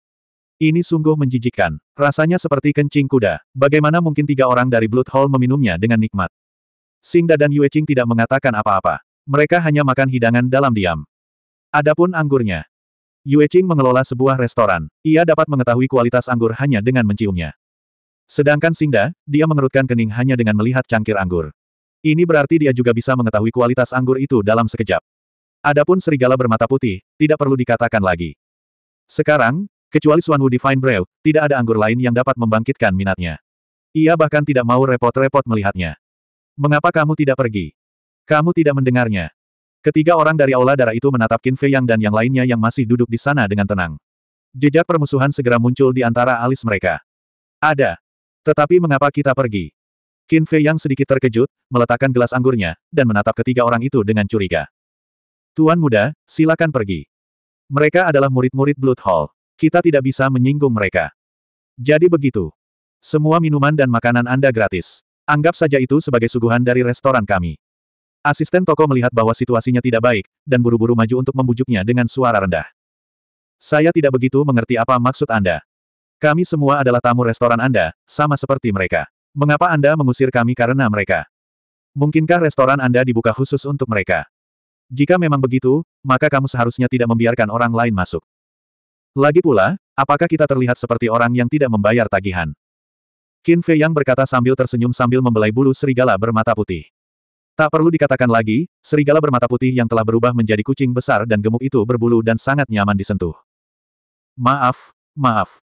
Ini sungguh menjijikkan. Rasanya seperti kencing kuda. Bagaimana mungkin tiga orang dari Blood Hall meminumnya dengan nikmat? Singda dan Yue Qing tidak mengatakan apa-apa. Mereka hanya makan hidangan dalam diam. Adapun anggurnya, Yue Qing mengelola sebuah restoran. Ia dapat mengetahui kualitas anggur hanya dengan menciumnya. Sedangkan Singda, dia mengerutkan kening hanya dengan melihat cangkir anggur. Ini berarti dia juga bisa mengetahui kualitas anggur itu dalam sekejap. Adapun serigala bermata putih, tidak perlu dikatakan lagi. Sekarang, kecuali Suan Divine Brew, tidak ada anggur lain yang dapat membangkitkan minatnya. Ia bahkan tidak mau repot-repot melihatnya. Mengapa kamu tidak pergi? Kamu tidak mendengarnya. Ketiga orang dari Aula Darah itu menatap Qin Fei Yang dan yang lainnya yang masih duduk di sana dengan tenang. Jejak permusuhan segera muncul di antara alis mereka. Ada. Tetapi mengapa kita pergi? Qin Fei Yang sedikit terkejut, meletakkan gelas anggurnya, dan menatap ketiga orang itu dengan curiga. Tuan muda, silakan pergi. Mereka adalah murid-murid Blood Hall. Kita tidak bisa menyinggung mereka. Jadi begitu. Semua minuman dan makanan Anda gratis. Anggap saja itu sebagai suguhan dari restoran kami. Asisten toko melihat bahwa situasinya tidak baik, dan buru-buru maju untuk membujuknya dengan suara rendah. Saya tidak begitu mengerti apa maksud Anda. Kami semua adalah tamu restoran Anda, sama seperti mereka. Mengapa Anda mengusir kami karena mereka? Mungkinkah restoran Anda dibuka khusus untuk mereka? Jika memang begitu, maka kamu seharusnya tidak membiarkan orang lain masuk. Lagi pula, apakah kita terlihat seperti orang yang tidak membayar tagihan? Qin Fei Yang berkata sambil tersenyum sambil membelai bulu serigala bermata putih. Tak perlu dikatakan lagi, serigala bermata putih yang telah berubah menjadi kucing besar dan gemuk itu berbulu dan sangat nyaman disentuh. Maaf, maaf.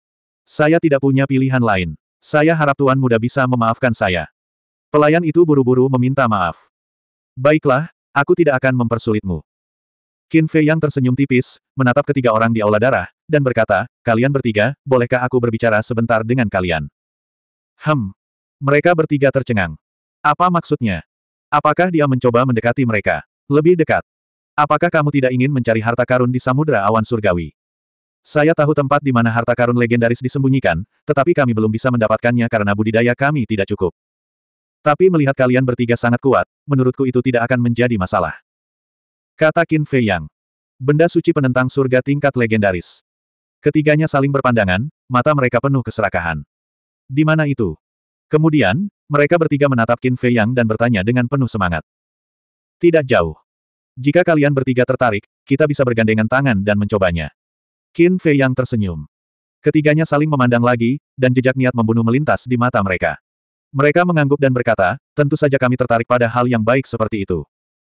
Saya tidak punya pilihan lain. Saya harap Tuan Muda bisa memaafkan saya. Pelayan itu buru-buru meminta maaf. Baiklah, aku tidak akan mempersulitmu. Qin Fei yang tersenyum tipis, menatap ketiga orang di aula darah, dan berkata, kalian bertiga, bolehkah aku berbicara sebentar dengan kalian? Hem. Mereka bertiga tercengang. Apa maksudnya? Apakah dia mencoba mendekati mereka? Lebih dekat. Apakah kamu tidak ingin mencari harta karun di samudra awan surgawi? Saya tahu tempat di mana harta karun legendaris disembunyikan, tetapi kami belum bisa mendapatkannya karena budidaya kami tidak cukup. Tapi melihat kalian bertiga sangat kuat, menurutku itu tidak akan menjadi masalah. Kata Qin Fei Yang. Benda suci penentang surga tingkat legendaris. Ketiganya saling berpandangan, mata mereka penuh keserakahan. Di mana itu? Kemudian, mereka bertiga menatap Qin Fei Yang dan bertanya dengan penuh semangat. Tidak jauh. Jika kalian bertiga tertarik, kita bisa bergandengan tangan dan mencobanya. Qin Fei Yang tersenyum. Ketiganya saling memandang lagi, dan jejak niat membunuh melintas di mata mereka. Mereka mengangguk dan berkata, tentu saja kami tertarik pada hal yang baik seperti itu.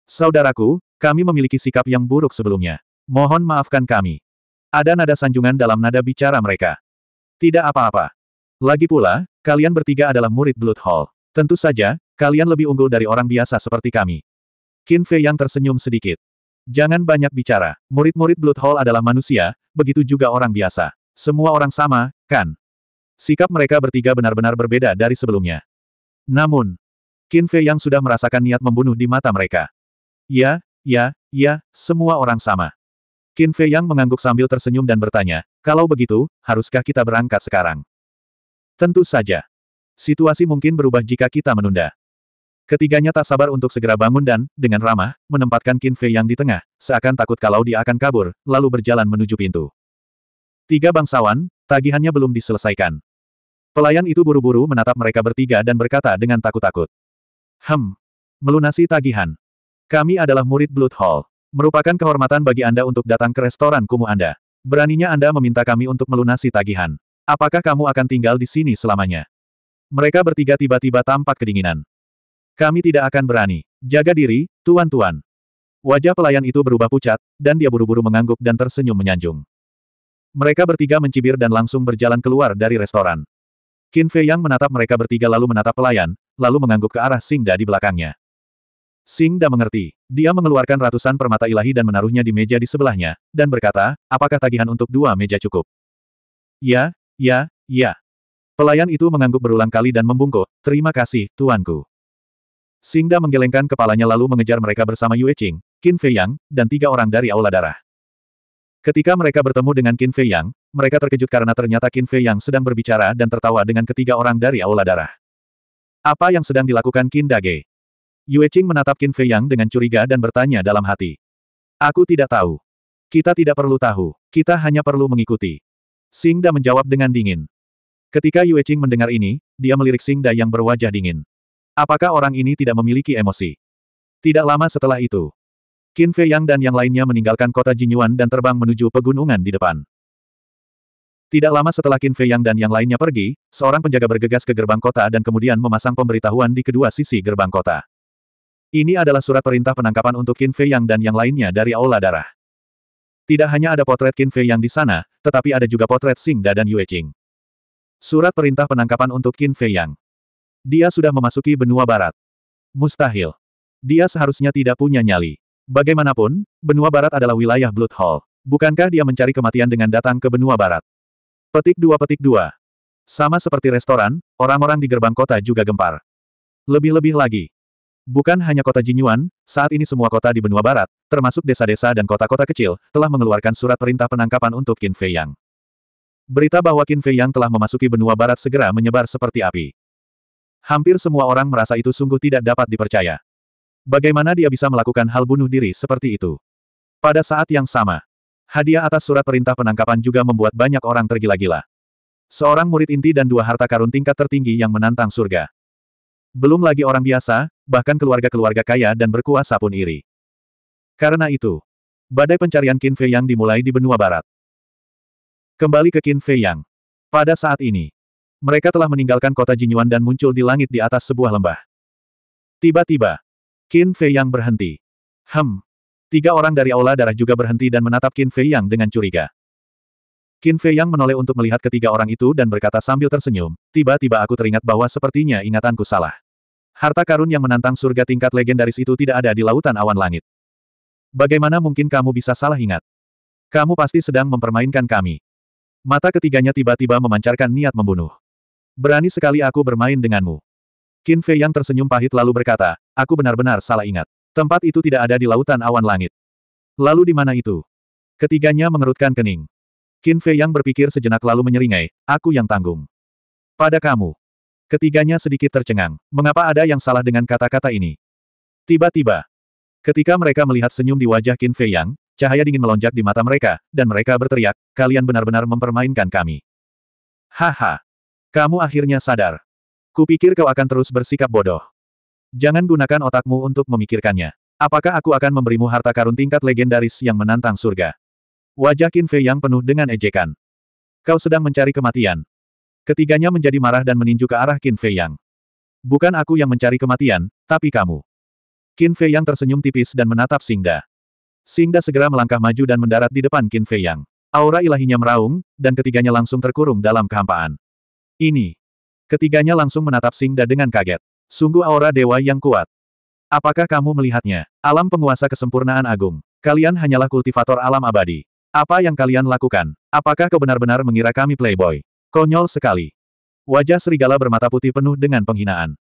Saudaraku, kami memiliki sikap yang buruk sebelumnya. Mohon maafkan kami. Ada nada sanjungan dalam nada bicara mereka. Tidak apa-apa. Lagi pula, kalian bertiga adalah murid Blood Hall. Tentu saja, kalian lebih unggul dari orang biasa seperti kami. Qin Fei yang tersenyum sedikit. Jangan banyak bicara. Murid-murid Blood Hall adalah manusia, begitu juga orang biasa. Semua orang sama, kan? Sikap mereka bertiga benar-benar berbeda dari sebelumnya. Namun, Qin Fei yang sudah merasakan niat membunuh di mata mereka. Ya, ya, ya, semua orang sama. Qin Fei yang mengangguk sambil tersenyum dan bertanya, kalau begitu, haruskah kita berangkat sekarang? Tentu saja. Situasi mungkin berubah jika kita menunda. Ketiganya tak sabar untuk segera bangun dan, dengan ramah, menempatkan Qin Fei yang di tengah, seakan takut kalau dia akan kabur, lalu berjalan menuju pintu. Tiga bangsawan, tagihannya belum diselesaikan. Pelayan itu buru-buru menatap mereka bertiga dan berkata dengan takut-takut. Hem. Melunasi tagihan. Kami adalah murid Blood Hall. Merupakan kehormatan bagi Anda untuk datang ke restoran kumuh Anda. Beraninya Anda meminta kami untuk melunasi tagihan. Apakah kamu akan tinggal di sini selamanya? Mereka bertiga tiba-tiba tampak kedinginan. Kami tidak akan berani. Jaga diri, tuan-tuan. Wajah pelayan itu berubah pucat, dan dia buru-buru mengangguk dan tersenyum menyanjung. Mereka bertiga mencibir dan langsung berjalan keluar dari restoran. Qin Fei Yang menatap mereka bertiga lalu menatap pelayan, lalu mengangguk ke arah Da di belakangnya. Da mengerti. Dia mengeluarkan ratusan permata ilahi dan menaruhnya di meja di sebelahnya, dan berkata, apakah tagihan untuk dua meja cukup? Ya, Ya, ya. Pelayan itu mengangguk berulang kali dan membungkuk, terima kasih, tuanku. Singda menggelengkan kepalanya lalu mengejar mereka bersama Yue Qing, Qin Fei Yang, dan tiga orang dari Aula Darah. Ketika mereka bertemu dengan Qin Fei Yang, mereka terkejut karena ternyata Qin Fei Yang sedang berbicara dan tertawa dengan ketiga orang dari Aula Darah. Apa yang sedang dilakukan Qin Dage? Yue Qing menatap Qin Fei Yang dengan curiga dan bertanya dalam hati. Aku tidak tahu. Kita tidak perlu tahu. Kita hanya perlu mengikuti. Singda menjawab dengan dingin. Ketika Yue Qing mendengar ini, dia melirik Singda yang berwajah dingin. Apakah orang ini tidak memiliki emosi? Tidak lama setelah itu, Qin Fei Yang dan yang lainnya meninggalkan kota Jinyuan dan terbang menuju pegunungan di depan. Tidak lama setelah Qin Fei Yang dan yang lainnya pergi, seorang penjaga bergegas ke gerbang kota dan kemudian memasang pemberitahuan di kedua sisi gerbang kota. Ini adalah surat perintah penangkapan untuk Qin Fei Yang dan yang lainnya dari Aula Darah. Tidak hanya ada potret Qin Fei yang di sana, tetapi ada juga potret Xing Da dan Yue Qing. Surat perintah penangkapan untuk Qin Fei Yang. Dia sudah memasuki benua barat. Mustahil. Dia seharusnya tidak punya nyali. Bagaimanapun, benua barat adalah wilayah Blood Hall. Bukankah dia mencari kematian dengan datang ke benua barat? Petik dua petik dua. Sama seperti restoran, orang-orang di gerbang kota juga gempar. Lebih-lebih lagi, Bukan hanya kota Jinyuan, saat ini semua kota di benua barat, termasuk desa-desa dan kota-kota kecil, telah mengeluarkan surat perintah penangkapan untuk Qin Fei Yang. Berita bahwa Qin Fei Yang telah memasuki benua barat segera menyebar seperti api. Hampir semua orang merasa itu sungguh tidak dapat dipercaya. Bagaimana dia bisa melakukan hal bunuh diri seperti itu? Pada saat yang sama, hadiah atas surat perintah penangkapan juga membuat banyak orang tergila-gila. Seorang murid inti dan dua harta karun tingkat tertinggi yang menantang surga. Belum lagi orang biasa, bahkan keluarga-keluarga kaya dan berkuasa pun iri. Karena itu, badai pencarian Qin Fei Yang dimulai di benua barat. Kembali ke Qin Fei Yang. Pada saat ini, mereka telah meninggalkan kota Jinyuan dan muncul di langit di atas sebuah lembah. Tiba-tiba, Qin Fei Yang berhenti. Hem. Tiga orang dari Aula Darah juga berhenti dan menatap Qin Fei Yang dengan curiga. Qin Fei Yang menoleh untuk melihat ketiga orang itu dan berkata sambil tersenyum, tiba-tiba aku teringat bahwa sepertinya ingatanku salah. Harta karun yang menantang surga tingkat legendaris itu tidak ada di lautan awan langit. Bagaimana mungkin kamu bisa salah ingat? Kamu pasti sedang mempermainkan kami. Mata ketiganya tiba-tiba memancarkan niat membunuh. Berani sekali aku bermain denganmu. Qin Fei Yang tersenyum pahit lalu berkata, aku benar-benar salah ingat. Tempat itu tidak ada di lautan awan langit. Lalu di mana itu? Ketiganya mengerutkan kening. Qin Fei yang berpikir sejenak lalu menyeringai, aku yang tanggung. Pada kamu. Ketiganya sedikit tercengang. Mengapa ada yang salah dengan kata-kata ini? Tiba-tiba. Ketika mereka melihat senyum di wajah Qin Fei Yang, cahaya dingin melonjak di mata mereka, dan mereka berteriak, kalian benar-benar mempermainkan kami. Haha. Kamu akhirnya sadar. Kupikir kau akan terus bersikap bodoh. Jangan gunakan otakmu untuk memikirkannya. Apakah aku akan memberimu harta karun tingkat legendaris yang menantang surga? Wajah Qin Fei yang penuh dengan ejekan. Kau sedang mencari kematian. Ketiganya menjadi marah dan meninju ke arah Qin Fei Yang. Bukan aku yang mencari kematian, tapi kamu. Qin Fei Yang tersenyum tipis dan menatap Singda. Singda segera melangkah maju dan mendarat di depan Qin Fei Yang. Aura ilahinya meraung, dan ketiganya langsung terkurung dalam kehampaan. Ini. Ketiganya langsung menatap Singda dengan kaget. Sungguh aura dewa yang kuat. Apakah kamu melihatnya? Alam penguasa kesempurnaan agung. Kalian hanyalah kultivator alam abadi. Apa yang kalian lakukan? Apakah kau benar-benar mengira kami playboy? Konyol sekali. Wajah serigala bermata putih penuh dengan penghinaan.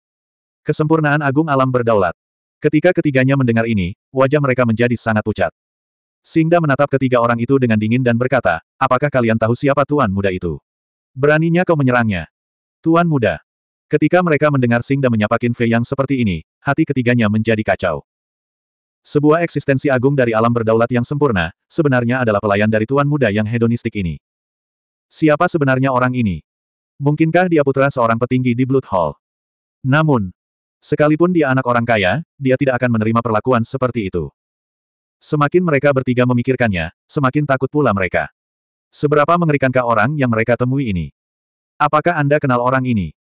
Kesempurnaan agung alam berdaulat. Ketika ketiganya mendengar ini, wajah mereka menjadi sangat pucat. Singda menatap ketiga orang itu dengan dingin dan berkata, apakah kalian tahu siapa tuan muda itu? Beraninya kau menyerangnya. Tuan muda. Ketika mereka mendengar Singda menyapakin Fei yang seperti ini, hati ketiganya menjadi kacau. Sebuah eksistensi agung dari alam berdaulat yang sempurna, sebenarnya adalah pelayan dari tuan muda yang hedonistik ini. Siapa sebenarnya orang ini? Mungkinkah dia putra seorang petinggi di Blood Hall? Namun, sekalipun dia anak orang kaya, dia tidak akan menerima perlakuan seperti itu. Semakin mereka bertiga memikirkannya, semakin takut pula mereka. Seberapa mengerikankah orang yang mereka temui ini? Apakah Anda kenal orang ini?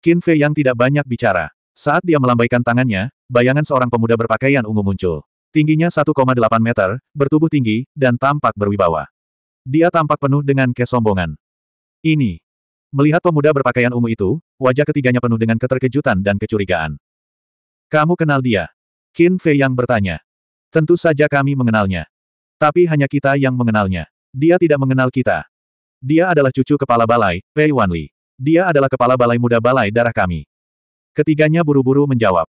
Qin Fei yang tidak banyak bicara. Saat dia melambaikan tangannya, bayangan seorang pemuda berpakaian ungu muncul. Tingginya 1,8 meter, bertubuh tinggi, dan tampak berwibawa. Dia tampak penuh dengan kesombongan. Ini. Melihat pemuda berpakaian ungu itu, wajah ketiganya penuh dengan keterkejutan dan kecurigaan. Kamu kenal dia? Qin Fei yang bertanya. Tentu saja kami mengenalnya. Tapi hanya kita yang mengenalnya. Dia tidak mengenal kita. Dia adalah cucu kepala balai, Pei Wanli. Dia adalah kepala balai muda balai darah kami. Ketiganya buru-buru menjawab.